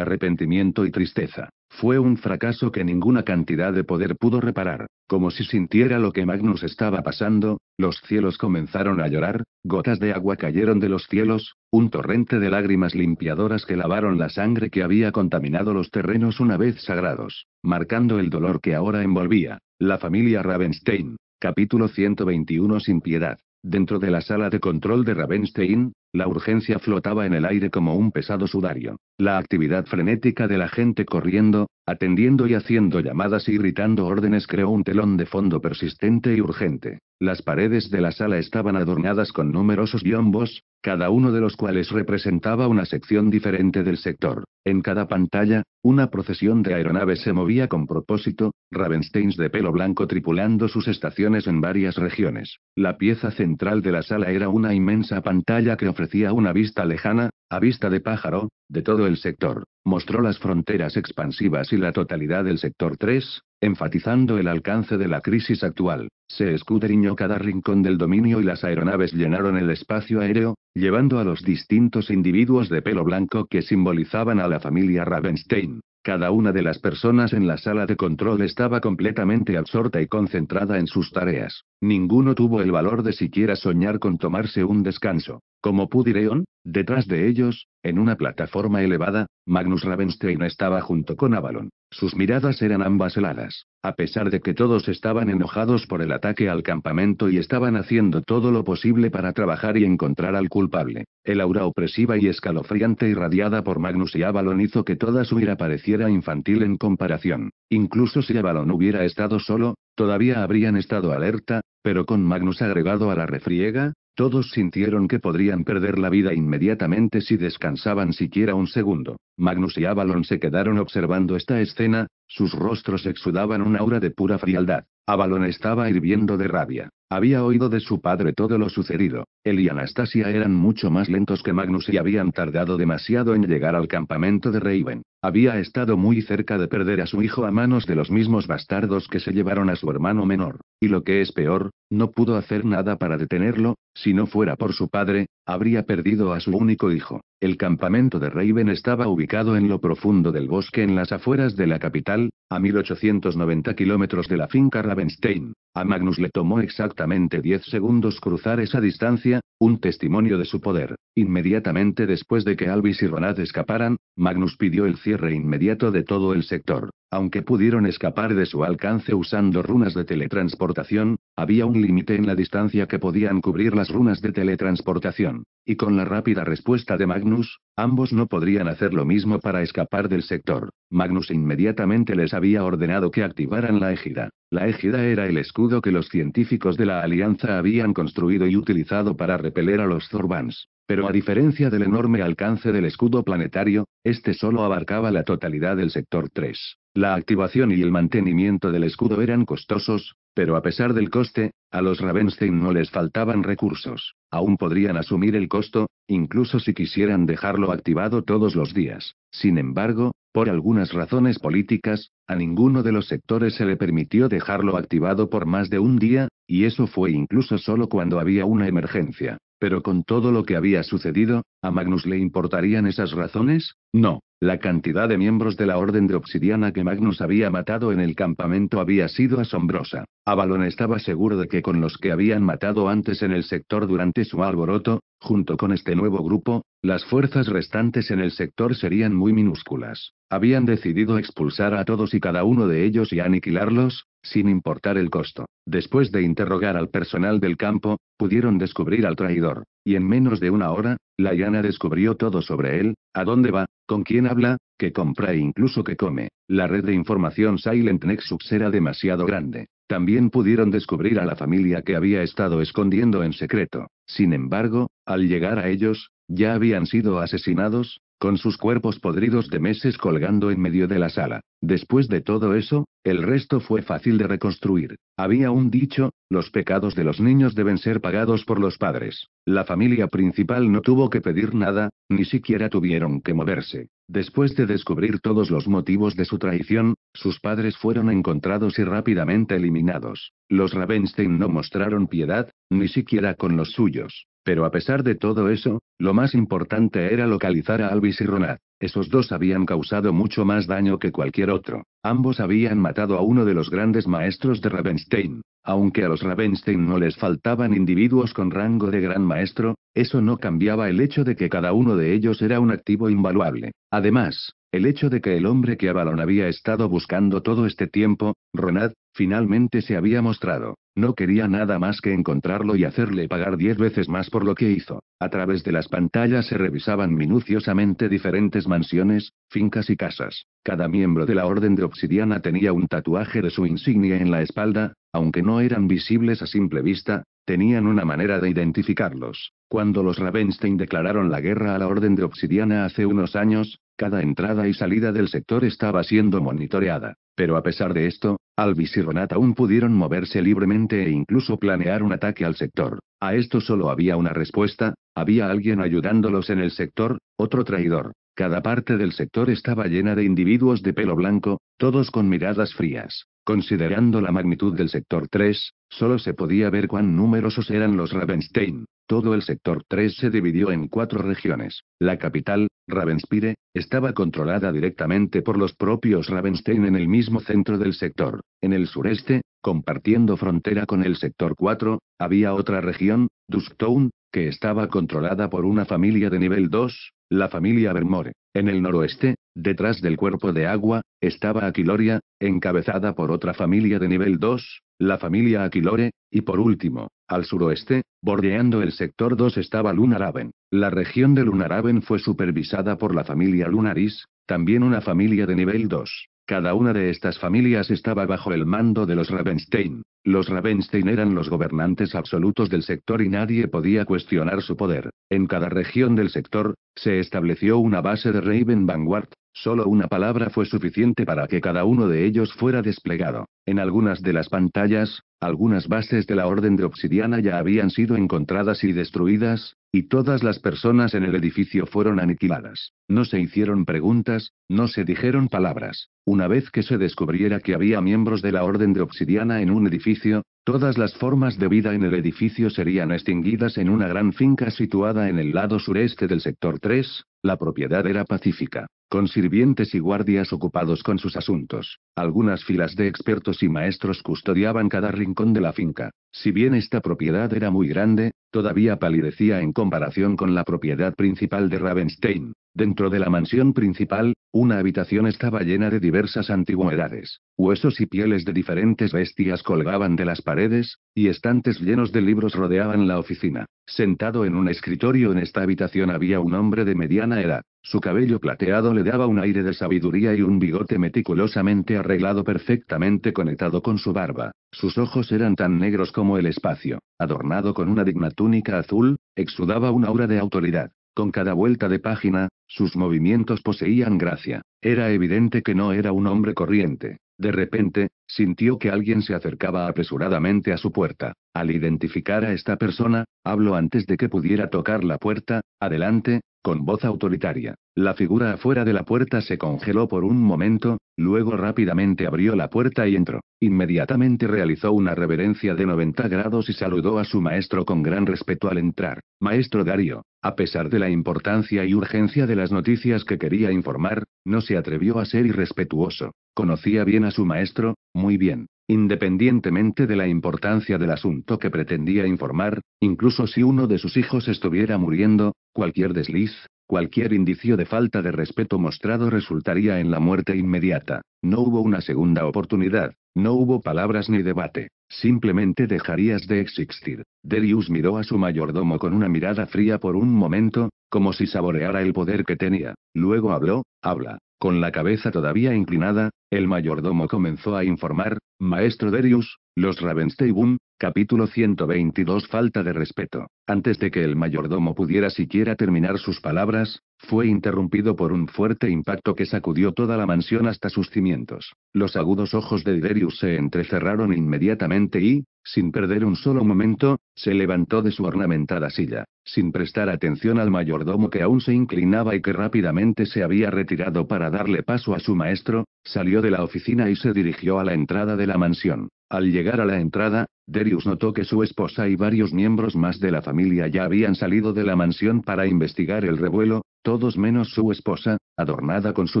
Speaker 1: arrepentimiento y tristeza. Fue un fracaso que ninguna cantidad de poder pudo reparar. Como si sintiera lo que Magnus estaba pasando, los cielos comenzaron a llorar, gotas de agua cayeron de los cielos, un torrente de lágrimas limpiadoras que lavaron la sangre que había contaminado los terrenos una vez sagrados, marcando el dolor que ahora envolvía. La familia Ravenstein. Capítulo 121 Sin piedad. Dentro de la sala de control de Ravenstein, la urgencia flotaba en el aire como un pesado sudario. La actividad frenética de la gente corriendo, atendiendo y haciendo llamadas y gritando órdenes creó un telón de fondo persistente y urgente. Las paredes de la sala estaban adornadas con numerosos biombos, cada uno de los cuales representaba una sección diferente del sector. En cada pantalla, una procesión de aeronaves se movía con propósito, Ravensteins de pelo blanco tripulando sus estaciones en varias regiones. La pieza central de la sala era una inmensa pantalla que ofrecía una vista lejana, a vista de pájaro, de todo el sector, mostró las fronteras expansivas y la totalidad del sector 3, enfatizando el alcance de la crisis actual. Se escudriñó cada rincón del dominio y las aeronaves llenaron el espacio aéreo, llevando a los distintos individuos de pelo blanco que simbolizaban a la familia Ravenstein. Cada una de las personas en la sala de control estaba completamente absorta y concentrada en sus tareas. Ninguno tuvo el valor de siquiera soñar con tomarse un descanso. Como Pudireon, detrás de ellos, en una plataforma elevada, Magnus Ravenstein estaba junto con Avalon. Sus miradas eran ambas heladas. A pesar de que todos estaban enojados por el ataque al campamento y estaban haciendo todo lo posible para trabajar y encontrar al culpable, el aura opresiva y escalofriante irradiada por Magnus y Avalon hizo que toda su ira pareciera infantil en comparación. Incluso si Avalon hubiera estado solo, todavía habrían estado alerta, pero con Magnus agregado a la refriega, todos sintieron que podrían perder la vida inmediatamente si descansaban siquiera un segundo. Magnus y Avalon se quedaron observando esta escena, sus rostros exudaban una aura de pura frialdad. Avalon estaba hirviendo de rabia. Había oído de su padre todo lo sucedido. Él y Anastasia eran mucho más lentos que Magnus y habían tardado demasiado en llegar al campamento de Raven. Había estado muy cerca de perder a su hijo a manos de los mismos bastardos que se llevaron a su hermano menor. Y lo que es peor, no pudo hacer nada para detenerlo, si no fuera por su padre, habría perdido a su único hijo. El campamento de Raven estaba ubicado en lo profundo del bosque en las afueras de la capital, a 1890 kilómetros de la finca Ravenstein. A Magnus le tomó exacto. 10 segundos cruzar esa distancia, un testimonio de su poder. Inmediatamente después de que Alvis y Ronald escaparan, Magnus pidió el cierre inmediato de todo el sector. Aunque pudieron escapar de su alcance usando runas de teletransportación, había un límite en la distancia que podían cubrir las runas de teletransportación, y con la rápida respuesta de Magnus, ambos no podrían hacer lo mismo para escapar del sector. Magnus inmediatamente les había ordenado que activaran la égida. La égida era el escudo que los científicos de la Alianza habían construido y utilizado para repeler a los Zorbans. Pero a diferencia del enorme alcance del escudo planetario, este solo abarcaba la totalidad del sector 3. La activación y el mantenimiento del escudo eran costosos, pero a pesar del coste, a los Ravenstein no les faltaban recursos. Aún podrían asumir el costo, incluso si quisieran dejarlo activado todos los días. Sin embargo, por algunas razones políticas, a ninguno de los sectores se le permitió dejarlo activado por más de un día, y eso fue incluso solo cuando había una emergencia. Pero con todo lo que había sucedido, ¿a Magnus le importarían esas razones? No. La cantidad de miembros de la Orden de Obsidiana que Magnus había matado en el campamento había sido asombrosa. Avalon estaba seguro de que con los que habían matado antes en el sector durante su alboroto, junto con este nuevo grupo, las fuerzas restantes en el sector serían muy minúsculas. Habían decidido expulsar a todos y cada uno de ellos y aniquilarlos, sin importar el costo. Después de interrogar al personal del campo, pudieron descubrir al traidor, y en menos de una hora, la descubrió todo sobre él, a dónde va, con quién habla, qué compra e incluso qué come. La red de información Silent Nexus era demasiado grande. También pudieron descubrir a la familia que había estado escondiendo en secreto. Sin embargo, al llegar a ellos, ya habían sido asesinados, con sus cuerpos podridos de meses colgando en medio de la sala. Después de todo eso, el resto fue fácil de reconstruir. Había un dicho, los pecados de los niños deben ser pagados por los padres. La familia principal no tuvo que pedir nada, ni siquiera tuvieron que moverse. Después de descubrir todos los motivos de su traición, sus padres fueron encontrados y rápidamente eliminados. Los Ravenstein no mostraron piedad, ni siquiera con los suyos. Pero a pesar de todo eso, lo más importante era localizar a Alvis y Ronat. Esos dos habían causado mucho más daño que cualquier otro. Ambos habían matado a uno de los grandes maestros de Ravenstein. Aunque a los Ravenstein no les faltaban individuos con rango de gran maestro, eso no cambiaba el hecho de que cada uno de ellos era un activo invaluable. Además, el hecho de que el hombre que Avalon había estado buscando todo este tiempo, Ronad, finalmente se había mostrado. No quería nada más que encontrarlo y hacerle pagar diez veces más por lo que hizo. A través de las pantallas se revisaban minuciosamente diferentes mansiones, fincas y casas. Cada miembro de la Orden de Obsidiana tenía un tatuaje de su insignia en la espalda, aunque no eran visibles a simple vista, tenían una manera de identificarlos. Cuando los Ravenstein declararon la guerra a la Orden de Obsidiana hace unos años, cada entrada y salida del sector estaba siendo monitoreada, pero a pesar de esto, Alvis y Ronat aún pudieron moverse libremente e incluso planear un ataque al sector. A esto solo había una respuesta, había alguien ayudándolos en el sector, otro traidor. Cada parte del sector estaba llena de individuos de pelo blanco, todos con miradas frías. Considerando la magnitud del sector 3, solo se podía ver cuán numerosos eran los Ravenstein. Todo el sector 3 se dividió en cuatro regiones. La capital, Ravenspire, estaba controlada directamente por los propios Ravenstein en el mismo centro del sector. En el sureste, compartiendo frontera con el sector 4, había otra región, Dusktown, que estaba controlada por una familia de nivel 2, la familia Vermore. En el noroeste, detrás del cuerpo de agua, estaba Aquiloria, encabezada por otra familia de nivel 2, la familia Aquilore, y por último, al suroeste, bordeando el sector 2 estaba Lunaraven. La región de Lunaraven fue supervisada por la familia Lunaris, también una familia de nivel 2. Cada una de estas familias estaba bajo el mando de los Ravenstein. Los Ravenstein eran los gobernantes absolutos del sector y nadie podía cuestionar su poder. En cada región del sector, se estableció una base de Raven Vanguard, Solo una palabra fue suficiente para que cada uno de ellos fuera desplegado. En algunas de las pantallas, algunas bases de la Orden de Obsidiana ya habían sido encontradas y destruidas, y todas las personas en el edificio fueron aniquiladas. No se hicieron preguntas, no se dijeron palabras. Una vez que se descubriera que había miembros de la Orden de Obsidiana en un edificio, todas las formas de vida en el edificio serían extinguidas en una gran finca situada en el lado sureste del sector 3, la propiedad era pacífica, con sirvientes y guardias ocupados con sus asuntos. Algunas filas de expertos y maestros custodiaban cada rincón de la finca. Si bien esta propiedad era muy grande, todavía palidecía en comparación con la propiedad principal de Ravenstein. Dentro de la mansión principal, una habitación estaba llena de diversas antigüedades. Huesos y pieles de diferentes bestias colgaban de las paredes, y estantes llenos de libros rodeaban la oficina. Sentado en un escritorio en esta habitación había un hombre de mediana edad. Su cabello plateado le daba un aire de sabiduría y un bigote meticulosamente arreglado perfectamente conectado con su barba. Sus ojos eran tan negros como el espacio. Adornado con una digna túnica azul, exudaba una aura de autoridad. Con cada vuelta de página, sus movimientos poseían gracia. Era evidente que no era un hombre corriente. De repente, sintió que alguien se acercaba apresuradamente a su puerta. Al identificar a esta persona, habló antes de que pudiera tocar la puerta, adelante, con voz autoritaria. La figura afuera de la puerta se congeló por un momento, luego rápidamente abrió la puerta y entró. Inmediatamente realizó una reverencia de 90 grados y saludó a su maestro con gran respeto al entrar. Maestro Dario, a pesar de la importancia y urgencia de las noticias que quería informar, no se atrevió a ser irrespetuoso. Conocía bien a su maestro, muy bien. Independientemente de la importancia del asunto que pretendía informar, incluso si uno de sus hijos estuviera muriendo, cualquier desliz, cualquier indicio de falta de respeto mostrado resultaría en la muerte inmediata. No hubo una segunda oportunidad, no hubo palabras ni debate, simplemente dejarías de existir. Darius miró a su mayordomo con una mirada fría por un momento, como si saboreara el poder que tenía. Luego habló, habla, con la cabeza todavía inclinada, el mayordomo comenzó a informar, Maestro Darius, los Ravensteibum, capítulo 122 Falta de respeto. Antes de que el mayordomo pudiera siquiera terminar sus palabras, fue interrumpido por un fuerte impacto que sacudió toda la mansión hasta sus cimientos. Los agudos ojos de Darius se entrecerraron inmediatamente y, sin perder un solo momento, se levantó de su ornamentada silla sin prestar atención al mayordomo que aún se inclinaba y que rápidamente se había retirado para darle paso a su maestro, salió de la oficina y se dirigió a la entrada de la mansión. Al llegar a la entrada, Darius notó que su esposa y varios miembros más de la familia ya habían salido de la mansión para investigar el revuelo, todos menos su esposa, adornada con su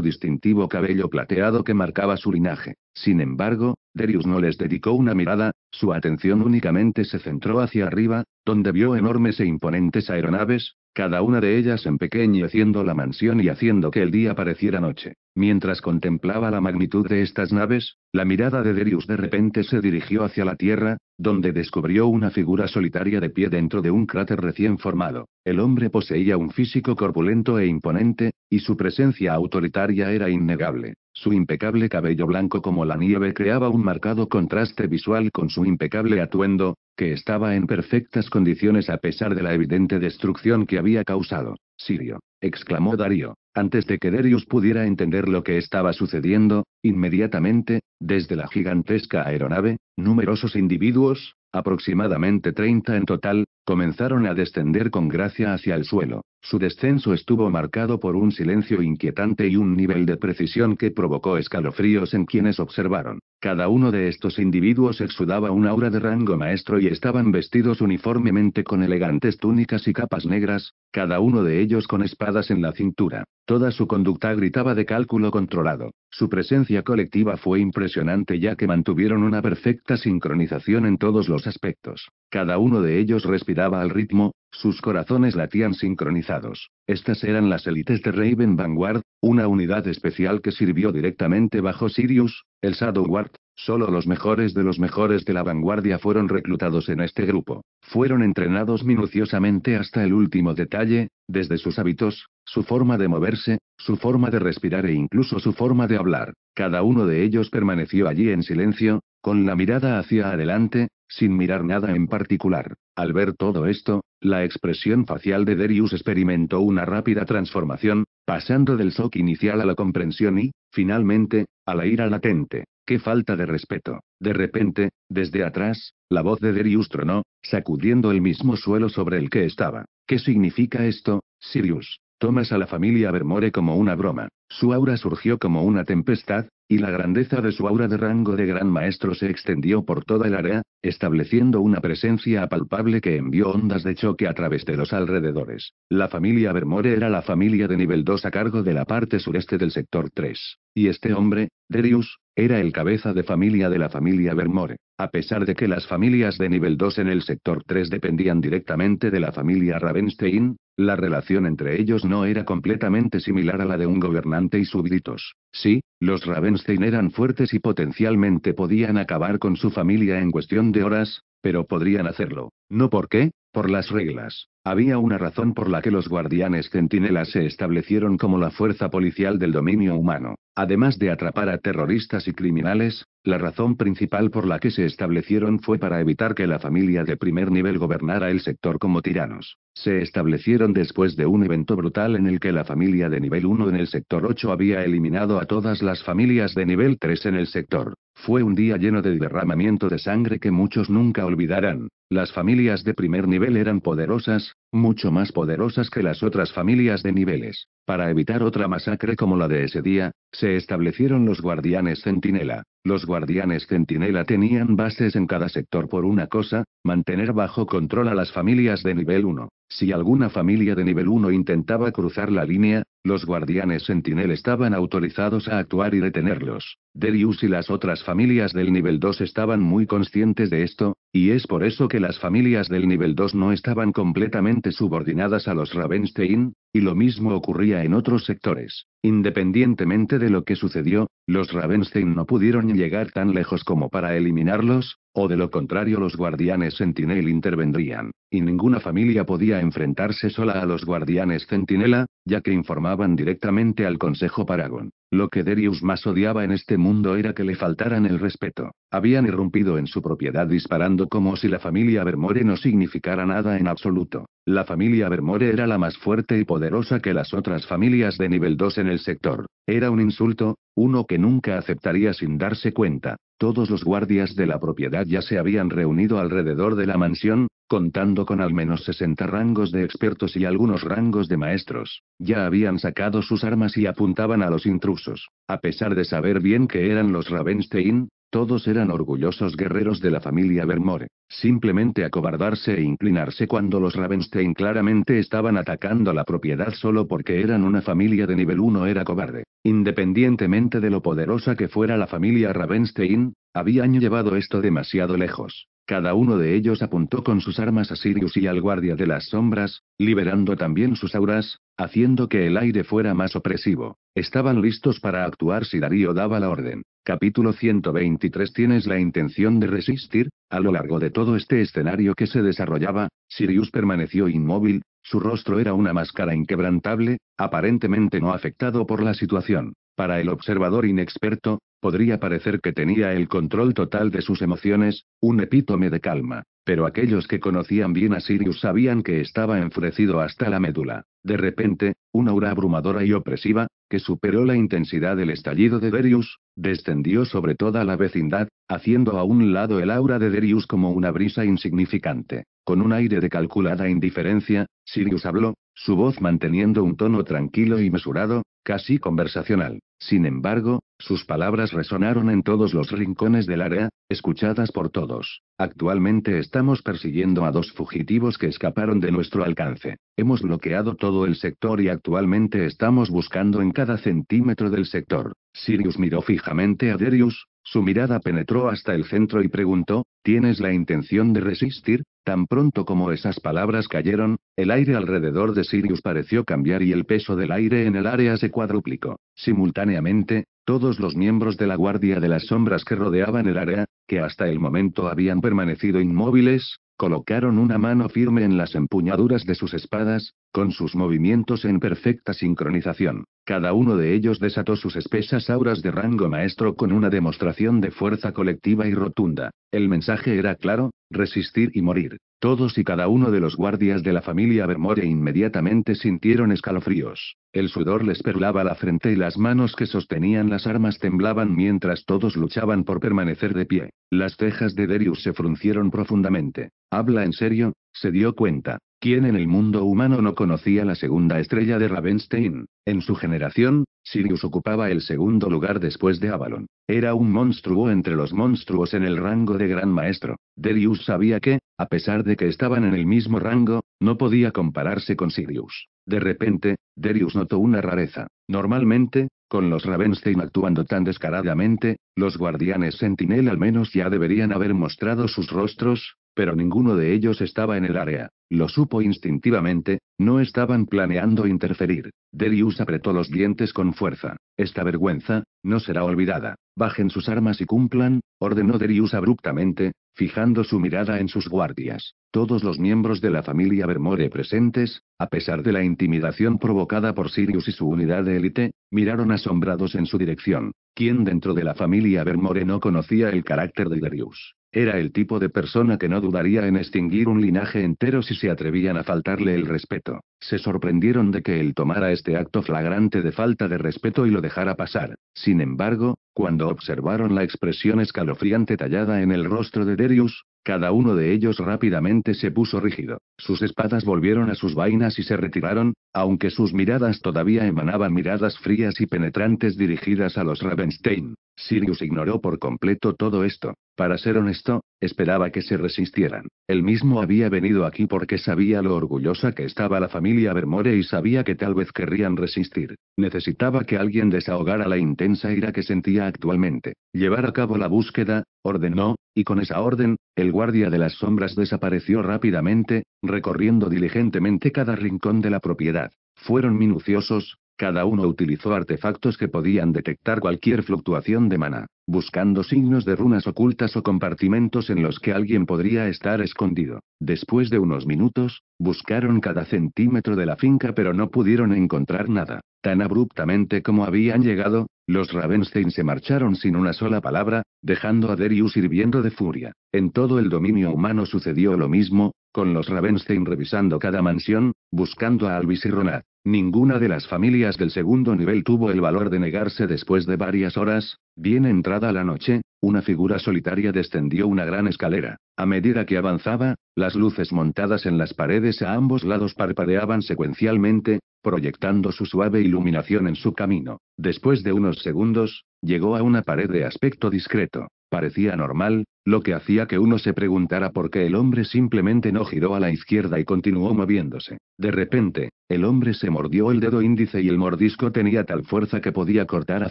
Speaker 1: distintivo cabello plateado que marcaba su linaje. Sin embargo, Darius no les dedicó una mirada, su atención únicamente se centró hacia arriba, donde vio enormes e imponentes aeronaves, cada una de ellas empequeñeciendo la mansión y haciendo que el día pareciera noche. Mientras contemplaba la magnitud de estas naves, la mirada de Darius de repente se dirigió hacia la Tierra, donde descubrió una figura solitaria de pie dentro de un cráter recién formado. El hombre poseía un físico corpulento e imponente, y su presencia autoritaria era innegable. Su impecable cabello blanco como la nieve creaba un marcado contraste visual con su impecable atuendo, que estaba en perfectas condiciones a pesar de la evidente destrucción que había causado. Sirio, exclamó Darío. Antes de que Darius pudiera entender lo que estaba sucediendo, inmediatamente, desde la gigantesca aeronave, numerosos individuos, aproximadamente 30 en total, Comenzaron a descender con gracia hacia el suelo. Su descenso estuvo marcado por un silencio inquietante y un nivel de precisión que provocó escalofríos en quienes observaron. Cada uno de estos individuos exudaba un aura de rango maestro y estaban vestidos uniformemente con elegantes túnicas y capas negras, cada uno de ellos con espadas en la cintura. Toda su conducta gritaba de cálculo controlado. Su presencia colectiva fue impresionante ya que mantuvieron una perfecta sincronización en todos los aspectos. Cada uno de ellos respiraba al ritmo, sus corazones latían sincronizados. Estas eran las élites de Raven Vanguard, una unidad especial que sirvió directamente bajo Sirius, el Shadow Guard. Solo los mejores de los mejores de la vanguardia fueron reclutados en este grupo. Fueron entrenados minuciosamente hasta el último detalle, desde sus hábitos, su forma de moverse, su forma de respirar e incluso su forma de hablar. Cada uno de ellos permaneció allí en silencio, con la mirada hacia adelante, sin mirar nada en particular, al ver todo esto, la expresión facial de Darius experimentó una rápida transformación, pasando del shock inicial a la comprensión y, finalmente, a la ira latente. ¡Qué falta de respeto! De repente, desde atrás, la voz de Darius tronó, sacudiendo el mismo suelo sobre el que estaba. ¿Qué significa esto, Sirius? Tomas a la familia Vermore como una broma. Su aura surgió como una tempestad, y la grandeza de su aura de rango de gran maestro se extendió por toda el área, estableciendo una presencia palpable que envió ondas de choque a través de los alrededores. La familia Vermore era la familia de nivel 2 a cargo de la parte sureste del sector 3. Y este hombre, Darius, era el cabeza de familia de la familia Vermore. A pesar de que las familias de nivel 2 en el sector 3 dependían directamente de la familia Ravenstein, la relación entre ellos no era completamente similar a la de un gobernante y súbditos. Sí, los Ravenstein eran fuertes y potencialmente podían acabar con su familia en cuestión de horas, pero podrían hacerlo. ¿No por qué? Por las reglas, había una razón por la que los guardianes centinelas se establecieron como la fuerza policial del dominio humano. Además de atrapar a terroristas y criminales, la razón principal por la que se establecieron fue para evitar que la familia de primer nivel gobernara el sector como tiranos. Se establecieron después de un evento brutal en el que la familia de nivel 1 en el sector 8 había eliminado a todas las familias de nivel 3 en el sector. Fue un día lleno de derramamiento de sangre que muchos nunca olvidarán. Las familias de primer nivel eran poderosas, mucho más poderosas que las otras familias de niveles. Para evitar otra masacre como la de ese día, se establecieron los guardianes centinela. Los guardianes centinela tenían bases en cada sector por una cosa, mantener bajo control a las familias de nivel 1. Si alguna familia de nivel 1 intentaba cruzar la línea, los guardianes Sentinel estaban autorizados a actuar y detenerlos. Darius y las otras familias del nivel 2 estaban muy conscientes de esto, y es por eso que las familias del nivel 2 no estaban completamente subordinadas a los Ravenstein, y lo mismo ocurría en otros sectores. Independientemente de lo que sucedió, los Ravenstein no pudieron llegar tan lejos como para eliminarlos, o de lo contrario los guardianes Sentinel intervendrían, y ninguna familia podía enfrentarse sola a los guardianes Centinela, ya que informaban directamente al Consejo Paragon. Lo que Darius más odiaba en este mundo era que le faltaran el respeto. Habían irrumpido en su propiedad disparando como si la familia Vermore no significara nada en absoluto. La familia Vermore era la más fuerte y poderosa que las otras familias de nivel 2 en el sector. Era un insulto, uno que nunca aceptaría sin darse cuenta. Todos los guardias de la propiedad ya se habían reunido alrededor de la mansión, contando con al menos 60 rangos de expertos y algunos rangos de maestros, ya habían sacado sus armas y apuntaban a los intrusos. A pesar de saber bien que eran los Ravenstein, todos eran orgullosos guerreros de la familia Vermore. Simplemente acobardarse e inclinarse cuando los Ravenstein claramente estaban atacando la propiedad solo porque eran una familia de nivel 1 era cobarde. Independientemente de lo poderosa que fuera la familia Ravenstein, habían llevado esto demasiado lejos. Cada uno de ellos apuntó con sus armas a Sirius y al guardia de las sombras, liberando también sus auras, haciendo que el aire fuera más opresivo. Estaban listos para actuar si Darío daba la orden. Capítulo 123 Tienes la intención de resistir. A lo largo de todo este escenario que se desarrollaba, Sirius permaneció inmóvil, su rostro era una máscara inquebrantable, aparentemente no afectado por la situación. Para el observador inexperto, podría parecer que tenía el control total de sus emociones, un epítome de calma. Pero aquellos que conocían bien a Sirius sabían que estaba enfurecido hasta la médula. De repente, una aura abrumadora y opresiva, que superó la intensidad del estallido de Darius, descendió sobre toda la vecindad, haciendo a un lado el aura de Darius como una brisa insignificante. Con un aire de calculada indiferencia, Sirius habló, su voz manteniendo un tono tranquilo y mesurado, casi conversacional. Sin embargo, sus palabras resonaron en todos los rincones del área, escuchadas por todos. Actualmente estamos persiguiendo a dos fugitivos que escaparon de nuestro alcance. Hemos bloqueado todo el sector y actualmente estamos buscando en cada centímetro del sector. Sirius miró fijamente a Darius, su mirada penetró hasta el centro y preguntó, ¿tienes la intención de resistir? Tan pronto como esas palabras cayeron, el aire alrededor de Sirius pareció cambiar y el peso del aire en el área se cuadruplicó. Simultáneamente, todos los miembros de la Guardia de las Sombras que rodeaban el área, que hasta el momento habían permanecido inmóviles, Colocaron una mano firme en las empuñaduras de sus espadas, con sus movimientos en perfecta sincronización. Cada uno de ellos desató sus espesas auras de rango maestro con una demostración de fuerza colectiva y rotunda. El mensaje era claro, resistir y morir. Todos y cada uno de los guardias de la familia Vermore inmediatamente sintieron escalofríos. El sudor les perlaba la frente y las manos que sostenían las armas temblaban mientras todos luchaban por permanecer de pie. Las cejas de Darius se fruncieron profundamente. ¿Habla en serio? Se dio cuenta. ¿Quién en el mundo humano no conocía la segunda estrella de Ravenstein? En su generación, Sirius ocupaba el segundo lugar después de Avalon. Era un monstruo entre los monstruos en el rango de gran maestro. Darius sabía que, a pesar de que estaban en el mismo rango, no podía compararse con Sirius. De repente, Darius notó una rareza. Normalmente, con los Ravenstein actuando tan descaradamente, los guardianes sentinel al menos ya deberían haber mostrado sus rostros, pero ninguno de ellos estaba en el área. Lo supo instintivamente, no estaban planeando interferir. Darius apretó los dientes con fuerza. Esta vergüenza, no será olvidada. Bajen sus armas y cumplan, ordenó Darius abruptamente, fijando su mirada en sus guardias, todos los miembros de la familia Bermore presentes, a pesar de la intimidación provocada por Sirius y su unidad de élite, miraron asombrados en su dirección, quien dentro de la familia Vermore no conocía el carácter de Darius. Era el tipo de persona que no dudaría en extinguir un linaje entero si se atrevían a faltarle el respeto. Se sorprendieron de que él tomara este acto flagrante de falta de respeto y lo dejara pasar. Sin embargo, cuando observaron la expresión escalofriante tallada en el rostro de Darius, cada uno de ellos rápidamente se puso rígido. Sus espadas volvieron a sus vainas y se retiraron, aunque sus miradas todavía emanaban miradas frías y penetrantes dirigidas a los Ravenstein. Sirius ignoró por completo todo esto. Para ser honesto, esperaba que se resistieran. Él mismo había venido aquí porque sabía lo orgullosa que estaba la familia Bermore y sabía que tal vez querrían resistir. Necesitaba que alguien desahogara la intensa ira que sentía actualmente. Llevar a cabo la búsqueda, ordenó, y con esa orden, el guardia de las sombras desapareció rápidamente, recorriendo diligentemente cada rincón de la propiedad. Fueron minuciosos, cada uno utilizó artefactos que podían detectar cualquier fluctuación de mana, buscando signos de runas ocultas o compartimentos en los que alguien podría estar escondido. Después de unos minutos, buscaron cada centímetro de la finca pero no pudieron encontrar nada. Tan abruptamente como habían llegado, los Ravenstein se marcharon sin una sola palabra, dejando a Darius hirviendo de furia. En todo el dominio humano sucedió lo mismo, con los Ravenstein revisando cada mansión, buscando a Alvis y Ronat. Ninguna de las familias del segundo nivel tuvo el valor de negarse después de varias horas, bien entrada la noche, una figura solitaria descendió una gran escalera. A medida que avanzaba, las luces montadas en las paredes a ambos lados parpadeaban secuencialmente, proyectando su suave iluminación en su camino. Después de unos segundos, llegó a una pared de aspecto discreto. Parecía normal, lo que hacía que uno se preguntara por qué el hombre simplemente no giró a la izquierda y continuó moviéndose. De repente, el hombre se mordió el dedo índice y el mordisco tenía tal fuerza que podía cortar a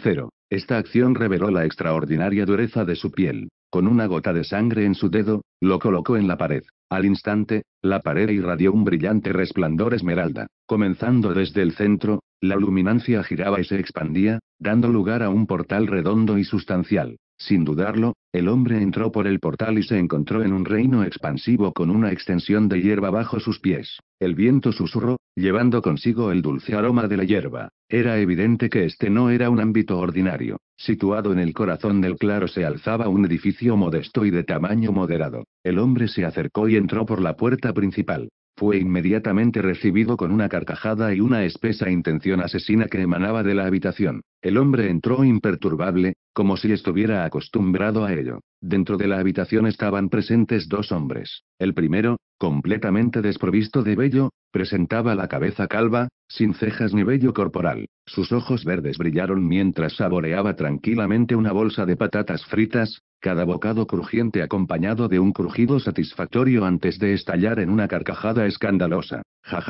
Speaker 1: cero. Esta acción reveló la extraordinaria dureza de su piel. Con una gota de sangre en su dedo, lo colocó en la pared. Al instante, la pared irradió un brillante resplandor esmeralda. Comenzando desde el centro, la luminancia giraba y se expandía, dando lugar a un portal redondo y sustancial. Sin dudarlo, el hombre entró por el portal y se encontró en un reino expansivo con una extensión de hierba bajo sus pies. El viento susurró, llevando consigo el dulce aroma de la hierba. Era evidente que este no era un ámbito ordinario. Situado en el corazón del claro se alzaba un edificio modesto y de tamaño moderado. El hombre se acercó y entró por la puerta principal fue inmediatamente recibido con una carcajada y una espesa intención asesina que emanaba de la habitación. El hombre entró imperturbable, como si estuviera acostumbrado a ello. Dentro de la habitación estaban presentes dos hombres. El primero, completamente desprovisto de vello, presentaba la cabeza calva, sin cejas ni vello corporal. Sus ojos verdes brillaron mientras saboreaba tranquilamente una bolsa de patatas fritas, cada bocado crujiente acompañado de un crujido satisfactorio antes de estallar en una carcajada escandalosa. Ja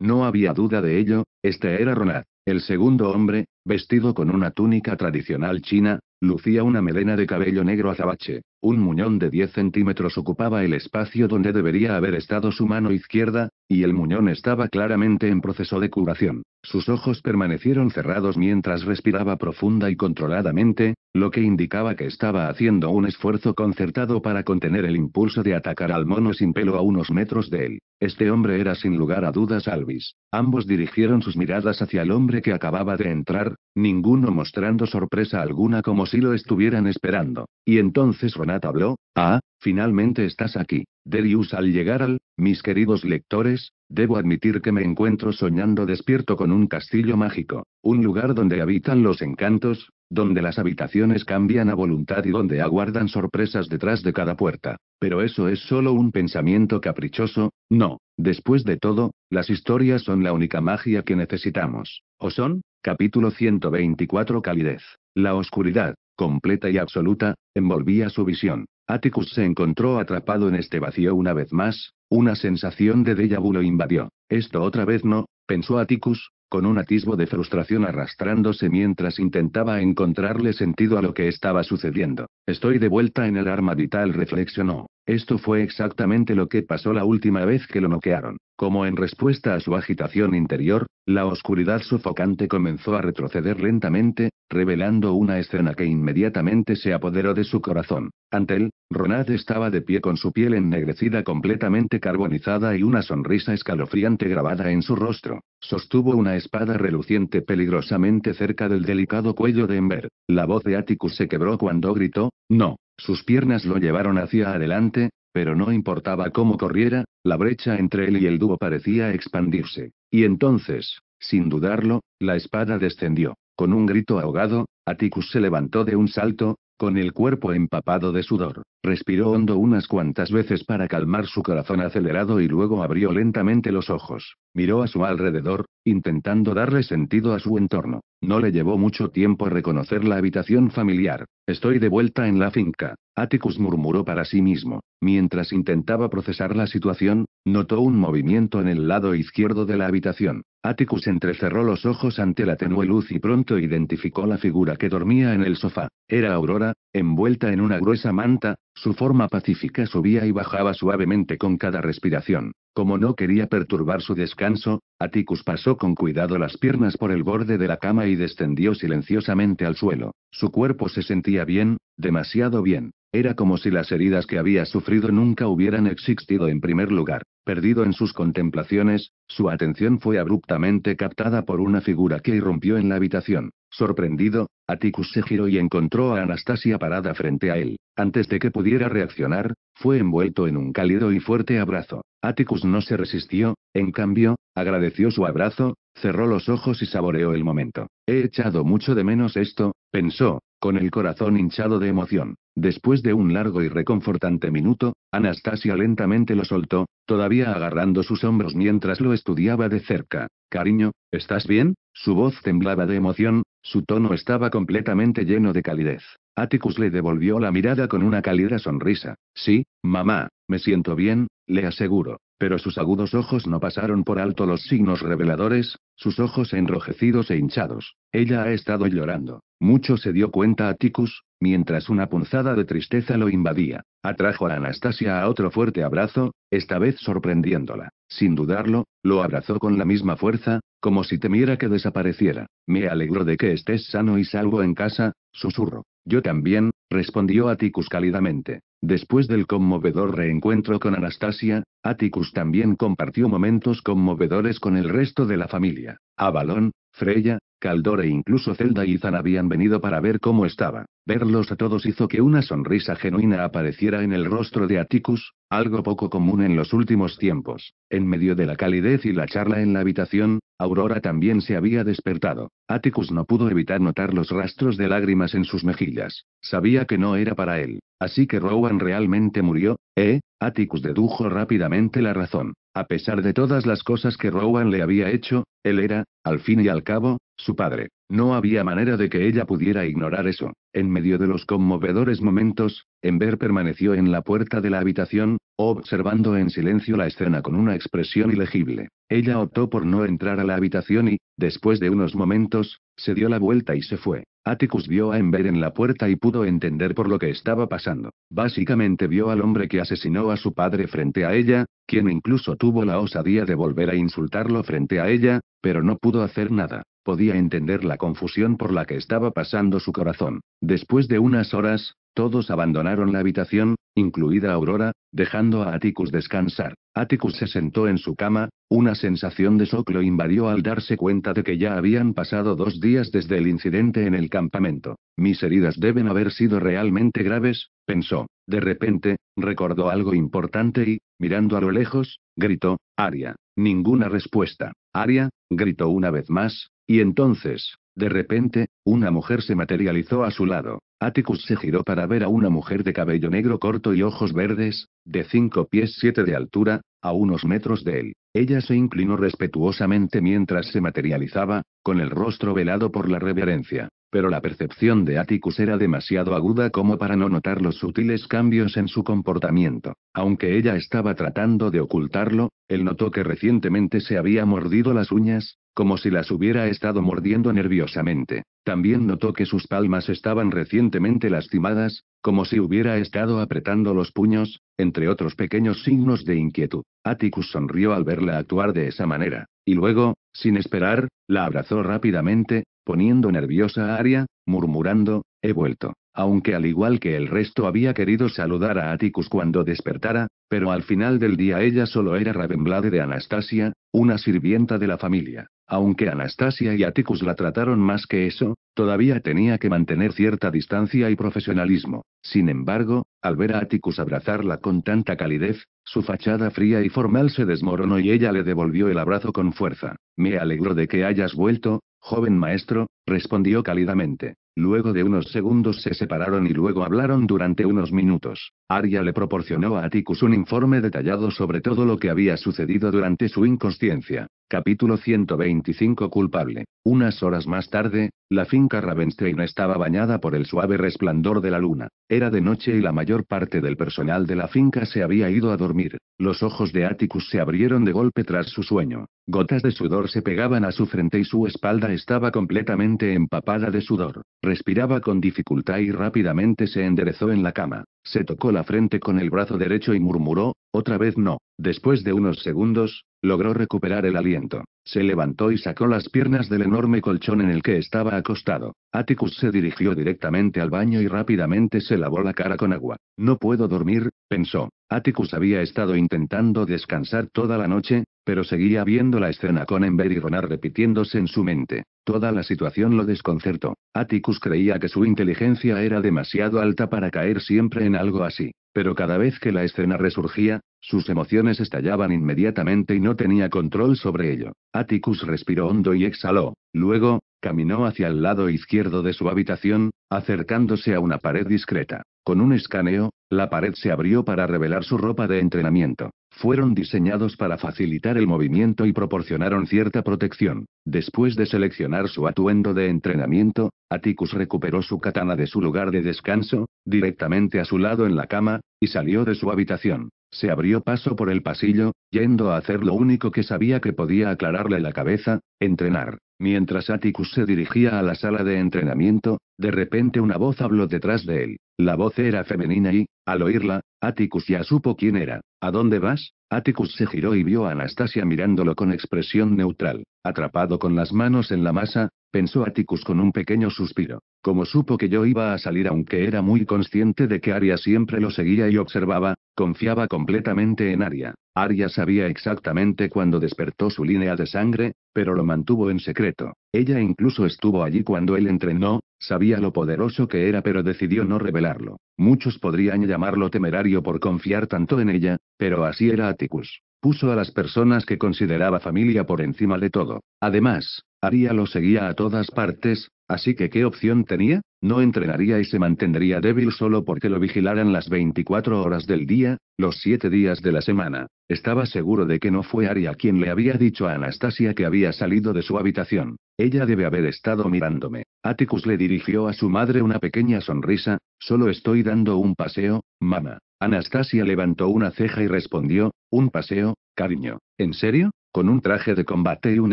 Speaker 1: No había duda de ello, este era Ronald. El segundo hombre, Vestido con una túnica tradicional china, lucía una melena de cabello negro azabache. Un muñón de 10 centímetros ocupaba el espacio donde debería haber estado su mano izquierda, y el muñón estaba claramente en proceso de curación. Sus ojos permanecieron cerrados mientras respiraba profunda y controladamente, lo que indicaba que estaba haciendo un esfuerzo concertado para contener el impulso de atacar al mono sin pelo a unos metros de él. Este hombre era sin lugar a dudas Alvis. Ambos dirigieron sus miradas hacia el hombre que acababa de entrar, ninguno mostrando sorpresa alguna como si lo estuvieran esperando. Y entonces Ronat habló, Ah, finalmente estás aquí. Delius, al llegar al, mis queridos lectores, debo admitir que me encuentro soñando despierto con un castillo mágico, un lugar donde habitan los encantos, donde las habitaciones cambian a voluntad y donde aguardan sorpresas detrás de cada puerta. Pero eso es solo un pensamiento caprichoso, no, después de todo, las historias son la única magia que necesitamos. ¿O son? Capítulo 124 Calidez. La oscuridad, completa y absoluta, envolvía su visión. Atticus se encontró atrapado en este vacío una vez más, una sensación de déjà vu lo invadió. Esto otra vez no, pensó Atticus, con un atisbo de frustración arrastrándose mientras intentaba encontrarle sentido a lo que estaba sucediendo. Estoy de vuelta en el arma vital, reflexionó. Esto fue exactamente lo que pasó la última vez que lo noquearon. Como en respuesta a su agitación interior, la oscuridad sofocante comenzó a retroceder lentamente, revelando una escena que inmediatamente se apoderó de su corazón. Ante él, Ronald estaba de pie con su piel ennegrecida completamente carbonizada y una sonrisa escalofriante grabada en su rostro. Sostuvo una espada reluciente peligrosamente cerca del delicado cuello de Ember. La voz de Atticus se quebró cuando gritó, No. Sus piernas lo llevaron hacia adelante, pero no importaba cómo corriera, la brecha entre él y el dúo parecía expandirse. Y entonces, sin dudarlo, la espada descendió. Con un grito ahogado, Aticus se levantó de un salto, con el cuerpo empapado de sudor, respiró hondo unas cuantas veces para calmar su corazón acelerado y luego abrió lentamente los ojos. Miró a su alrededor, intentando darle sentido a su entorno. No le llevó mucho tiempo reconocer la habitación familiar. Estoy de vuelta en la finca. Atticus murmuró para sí mismo. Mientras intentaba procesar la situación, notó un movimiento en el lado izquierdo de la habitación. Atticus entrecerró los ojos ante la tenue luz y pronto identificó la figura que dormía en el sofá. Era Aurora, envuelta en una gruesa manta, su forma pacífica subía y bajaba suavemente con cada respiración. Como no quería perturbar su descanso, Atticus pasó con cuidado las piernas por el borde de la cama y descendió silenciosamente al suelo. Su cuerpo se sentía bien, demasiado bien. Era como si las heridas que había sufrido nunca hubieran existido en primer lugar. Perdido en sus contemplaciones, su atención fue abruptamente captada por una figura que irrumpió en la habitación. Sorprendido, Atticus se giró y encontró a Anastasia parada frente a él. Antes de que pudiera reaccionar, fue envuelto en un cálido y fuerte abrazo. Atticus no se resistió, en cambio, agradeció su abrazo, cerró los ojos y saboreó el momento. He echado mucho de menos esto, pensó, con el corazón hinchado de emoción. Después de un largo y reconfortante minuto, Anastasia lentamente lo soltó, todavía agarrando sus hombros mientras lo estudiaba de cerca. Cariño, ¿estás bien? Su voz temblaba de emoción, su tono estaba completamente lleno de calidez. Atticus le devolvió la mirada con una cálida sonrisa. Sí, mamá, me siento bien, le aseguro. Pero sus agudos ojos no pasaron por alto los signos reveladores, sus ojos enrojecidos e hinchados. Ella ha estado llorando. Mucho se dio cuenta Atticus, mientras una punzada de tristeza lo invadía. Atrajo a Anastasia a otro fuerte abrazo, esta vez sorprendiéndola. Sin dudarlo, lo abrazó con la misma fuerza, como si temiera que desapareciera. Me alegro de que estés sano y salvo en casa, susurro. Yo también, respondió Aticus cálidamente. Después del conmovedor reencuentro con Anastasia, Aticus también compartió momentos conmovedores con el resto de la familia. Avalon, Freya, Caldor e incluso Zelda y Zan habían venido para ver cómo estaba. Verlos a todos hizo que una sonrisa genuina apareciera en el rostro de Atticus, algo poco común en los últimos tiempos. En medio de la calidez y la charla en la habitación, Aurora también se había despertado. Atticus no pudo evitar notar los rastros de lágrimas en sus mejillas. Sabía que no era para él. Así que Rowan realmente murió, ¿eh? Atticus dedujo rápidamente la razón. A pesar de todas las cosas que Rowan le había hecho, él era, al fin y al cabo, su padre. No había manera de que ella pudiera ignorar eso. En medio de los conmovedores momentos, Ember permaneció en la puerta de la habitación, observando en silencio la escena con una expresión ilegible. Ella optó por no entrar a la habitación y, después de unos momentos, se dio la vuelta y se fue. Atticus vio a Ember en la puerta y pudo entender por lo que estaba pasando. Básicamente vio al hombre que asesinó a su padre frente a ella, quien incluso tuvo la osadía de volver a insultarlo frente a ella, pero no pudo hacer nada. Podía entender la confusión por la que estaba pasando su corazón. Después de unas horas, todos abandonaron la habitación, incluida Aurora, Dejando a Atticus descansar, Aticus se sentó en su cama, una sensación de shock invadió al darse cuenta de que ya habían pasado dos días desde el incidente en el campamento. Mis heridas deben haber sido realmente graves, pensó. De repente, recordó algo importante y, mirando a lo lejos, gritó, Aria. Ninguna respuesta. Aria, gritó una vez más, y entonces, de repente, una mujer se materializó a su lado. Atticus se giró para ver a una mujer de cabello negro corto y ojos verdes, de 5 pies 7 de altura, a unos metros de él. Ella se inclinó respetuosamente mientras se materializaba, con el rostro velado por la reverencia. Pero la percepción de Atticus era demasiado aguda como para no notar los sutiles cambios en su comportamiento. Aunque ella estaba tratando de ocultarlo, él notó que recientemente se había mordido las uñas, como si las hubiera estado mordiendo nerviosamente. También notó que sus palmas estaban recientemente lastimadas, como si hubiera estado apretando los puños, entre otros pequeños signos de inquietud. Atticus sonrió al verla actuar de esa manera, y luego, sin esperar, la abrazó rápidamente, poniendo nerviosa a Aria, murmurando, he vuelto. Aunque al igual que el resto había querido saludar a Atticus cuando despertara, pero al final del día ella solo era Ravenblade de Anastasia, una sirvienta de la familia. Aunque Anastasia y Atticus la trataron más que eso, todavía tenía que mantener cierta distancia y profesionalismo. Sin embargo, al ver a Atticus abrazarla con tanta calidez, su fachada fría y formal se desmoronó y ella le devolvió el abrazo con fuerza. Me alegro de que hayas vuelto, joven maestro, respondió cálidamente. Luego de unos segundos se separaron y luego hablaron durante unos minutos. Arya le proporcionó a Atticus un informe detallado sobre todo lo que había sucedido durante su inconsciencia. Capítulo 125 Culpable. Unas horas más tarde, la finca Ravenstein estaba bañada por el suave resplandor de la luna. Era de noche y la mayor parte del personal de la finca se había ido a dormir. Los ojos de Atticus se abrieron de golpe tras su sueño. Gotas de sudor se pegaban a su frente y su espalda estaba completamente empapada de sudor. Respiraba con dificultad y rápidamente se enderezó en la cama. Se tocó la frente con el brazo derecho y murmuró, otra vez no. Después de unos segundos, logró recuperar el aliento. Se levantó y sacó las piernas del enorme colchón en el que estaba acostado. Atticus se dirigió directamente al baño y rápidamente se lavó la cara con agua. No puedo dormir, pensó. Atticus había estado intentando descansar toda la noche, pero seguía viendo la escena con Ember y Ronar repitiéndose en su mente. Toda la situación lo desconcertó. Atticus creía que su inteligencia era demasiado alta para caer siempre en algo así. Pero cada vez que la escena resurgía, sus emociones estallaban inmediatamente y no tenía control sobre ello. Atticus respiró hondo y exhaló. Luego, caminó hacia el lado izquierdo de su habitación, acercándose a una pared discreta. Con un escaneo, la pared se abrió para revelar su ropa de entrenamiento. Fueron diseñados para facilitar el movimiento y proporcionaron cierta protección. Después de seleccionar su atuendo de entrenamiento, Aticus recuperó su katana de su lugar de descanso, directamente a su lado en la cama, y salió de su habitación. Se abrió paso por el pasillo, yendo a hacer lo único que sabía que podía aclararle la cabeza, entrenar. Mientras Atticus se dirigía a la sala de entrenamiento, de repente una voz habló detrás de él. La voz era femenina y, al oírla, Atticus ya supo quién era. ¿A dónde vas? Atticus se giró y vio a Anastasia mirándolo con expresión neutral, atrapado con las manos en la masa, pensó Atticus con un pequeño suspiro. Como supo que yo iba a salir aunque era muy consciente de que Aria siempre lo seguía y observaba, confiaba completamente en Aria. Aria sabía exactamente cuando despertó su línea de sangre, pero lo mantuvo en secreto. Ella incluso estuvo allí cuando él entrenó, sabía lo poderoso que era pero decidió no revelarlo. Muchos podrían llamarlo temerario por confiar tanto en ella, pero así era Atticus puso a las personas que consideraba familia por encima de todo. Además, Aria lo seguía a todas partes, así que ¿qué opción tenía? No entrenaría y se mantendría débil solo porque lo vigilaran las 24 horas del día, los 7 días de la semana. Estaba seguro de que no fue Aria quien le había dicho a Anastasia que había salido de su habitación. Ella debe haber estado mirándome. Atticus le dirigió a su madre una pequeña sonrisa, solo estoy dando un paseo, mamá. Anastasia levantó una ceja y respondió, un paseo, cariño. ¿En serio? Con un traje de combate y un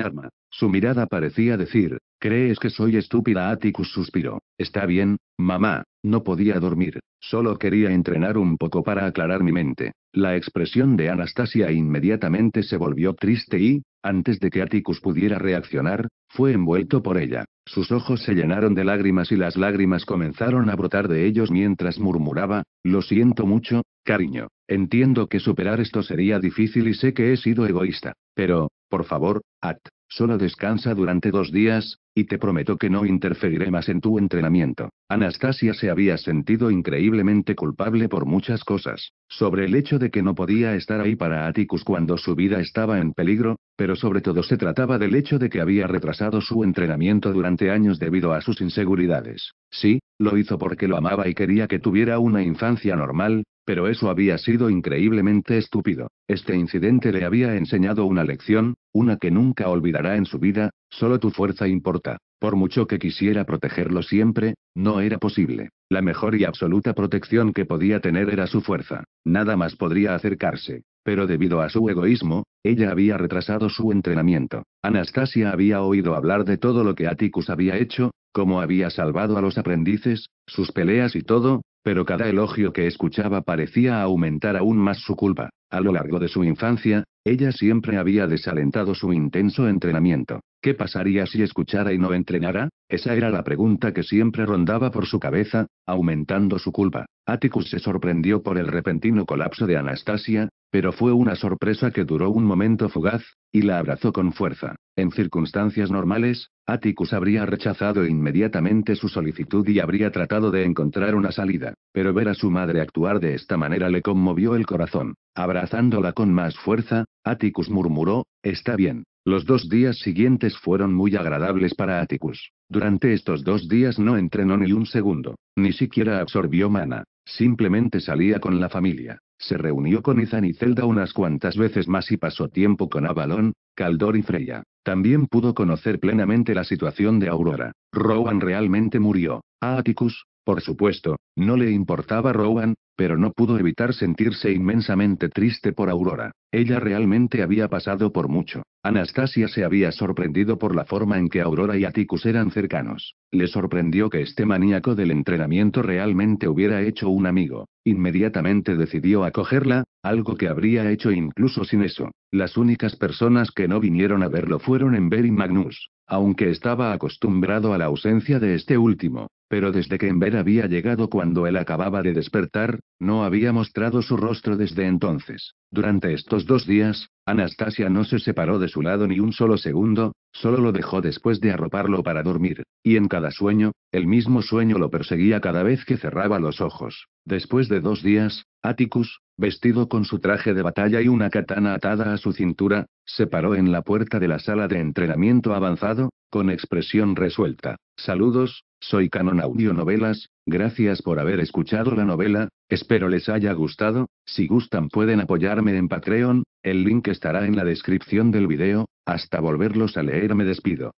Speaker 1: arma. Su mirada parecía decir, ¿crees que soy estúpida? Atticus suspiró. Está bien, mamá, no podía dormir, solo quería entrenar un poco para aclarar mi mente. La expresión de Anastasia inmediatamente se volvió triste y, antes de que Atticus pudiera reaccionar, fue envuelto por ella. Sus ojos se llenaron de lágrimas y las lágrimas comenzaron a brotar de ellos mientras murmuraba, Lo siento mucho, cariño, entiendo que superar esto sería difícil y sé que he sido egoísta, pero, por favor, At, Solo descansa durante dos días, y te prometo que no interferiré más en tu entrenamiento. Anastasia se había sentido increíblemente culpable por muchas cosas, sobre el hecho de que no podía estar ahí para Atticus cuando su vida estaba en peligro, pero sobre todo se trataba del hecho de que había retrasado su entrenamiento durante años debido a sus inseguridades. Sí, lo hizo porque lo amaba y quería que tuviera una infancia normal, pero eso había sido increíblemente estúpido. Este incidente le había enseñado una lección, una que nunca olvidará en su vida, solo tu fuerza importa. Por mucho que quisiera protegerlo siempre, no era posible. La mejor y absoluta protección que podía tener era su fuerza. Nada más podría acercarse. Pero debido a su egoísmo, ella había retrasado su entrenamiento. Anastasia había oído hablar de todo lo que Atticus había hecho, cómo había salvado a los aprendices, sus peleas y todo, pero cada elogio que escuchaba parecía aumentar aún más su culpa. A lo largo de su infancia, ella siempre había desalentado su intenso entrenamiento. ¿Qué pasaría si escuchara y no entrenara? Esa era la pregunta que siempre rondaba por su cabeza, aumentando su culpa. Atticus se sorprendió por el repentino colapso de Anastasia, pero fue una sorpresa que duró un momento fugaz, y la abrazó con fuerza. En circunstancias normales, Atticus habría rechazado inmediatamente su solicitud y habría tratado de encontrar una salida, pero ver a su madre actuar de esta manera le conmovió el corazón. Abrazándola con más fuerza, Atticus murmuró, Está bien. Los dos días siguientes fueron muy agradables para Atticus. Durante estos dos días no entrenó ni un segundo, ni siquiera absorbió mana, simplemente salía con la familia. Se reunió con Izan y Zelda unas cuantas veces más y pasó tiempo con Avalon, Caldor y Freya. También pudo conocer plenamente la situación de Aurora. Rowan realmente murió. A Atticus, por supuesto, no le importaba Rowan, pero no pudo evitar sentirse inmensamente triste por Aurora. Ella realmente había pasado por mucho. Anastasia se había sorprendido por la forma en que Aurora y Aticus eran cercanos. Le sorprendió que este maníaco del entrenamiento realmente hubiera hecho un amigo. Inmediatamente decidió acogerla, algo que habría hecho incluso sin eso. Las únicas personas que no vinieron a verlo fueron Ember y Magnus aunque estaba acostumbrado a la ausencia de este último, pero desde que Ember había llegado cuando él acababa de despertar, no había mostrado su rostro desde entonces. Durante estos dos días, Anastasia no se separó de su lado ni un solo segundo, Solo lo dejó después de arroparlo para dormir, y en cada sueño, el mismo sueño lo perseguía cada vez que cerraba los ojos. Después de dos días, Atticus, vestido con su traje de batalla y una katana atada a su cintura, se paró en la puerta de la sala de entrenamiento avanzado, con expresión resuelta. Saludos, soy Canon Audio Novelas, gracias por haber escuchado la novela, espero les haya gustado, si gustan pueden apoyarme en Patreon, el link estará en la descripción del video, hasta volverlos a leer me despido.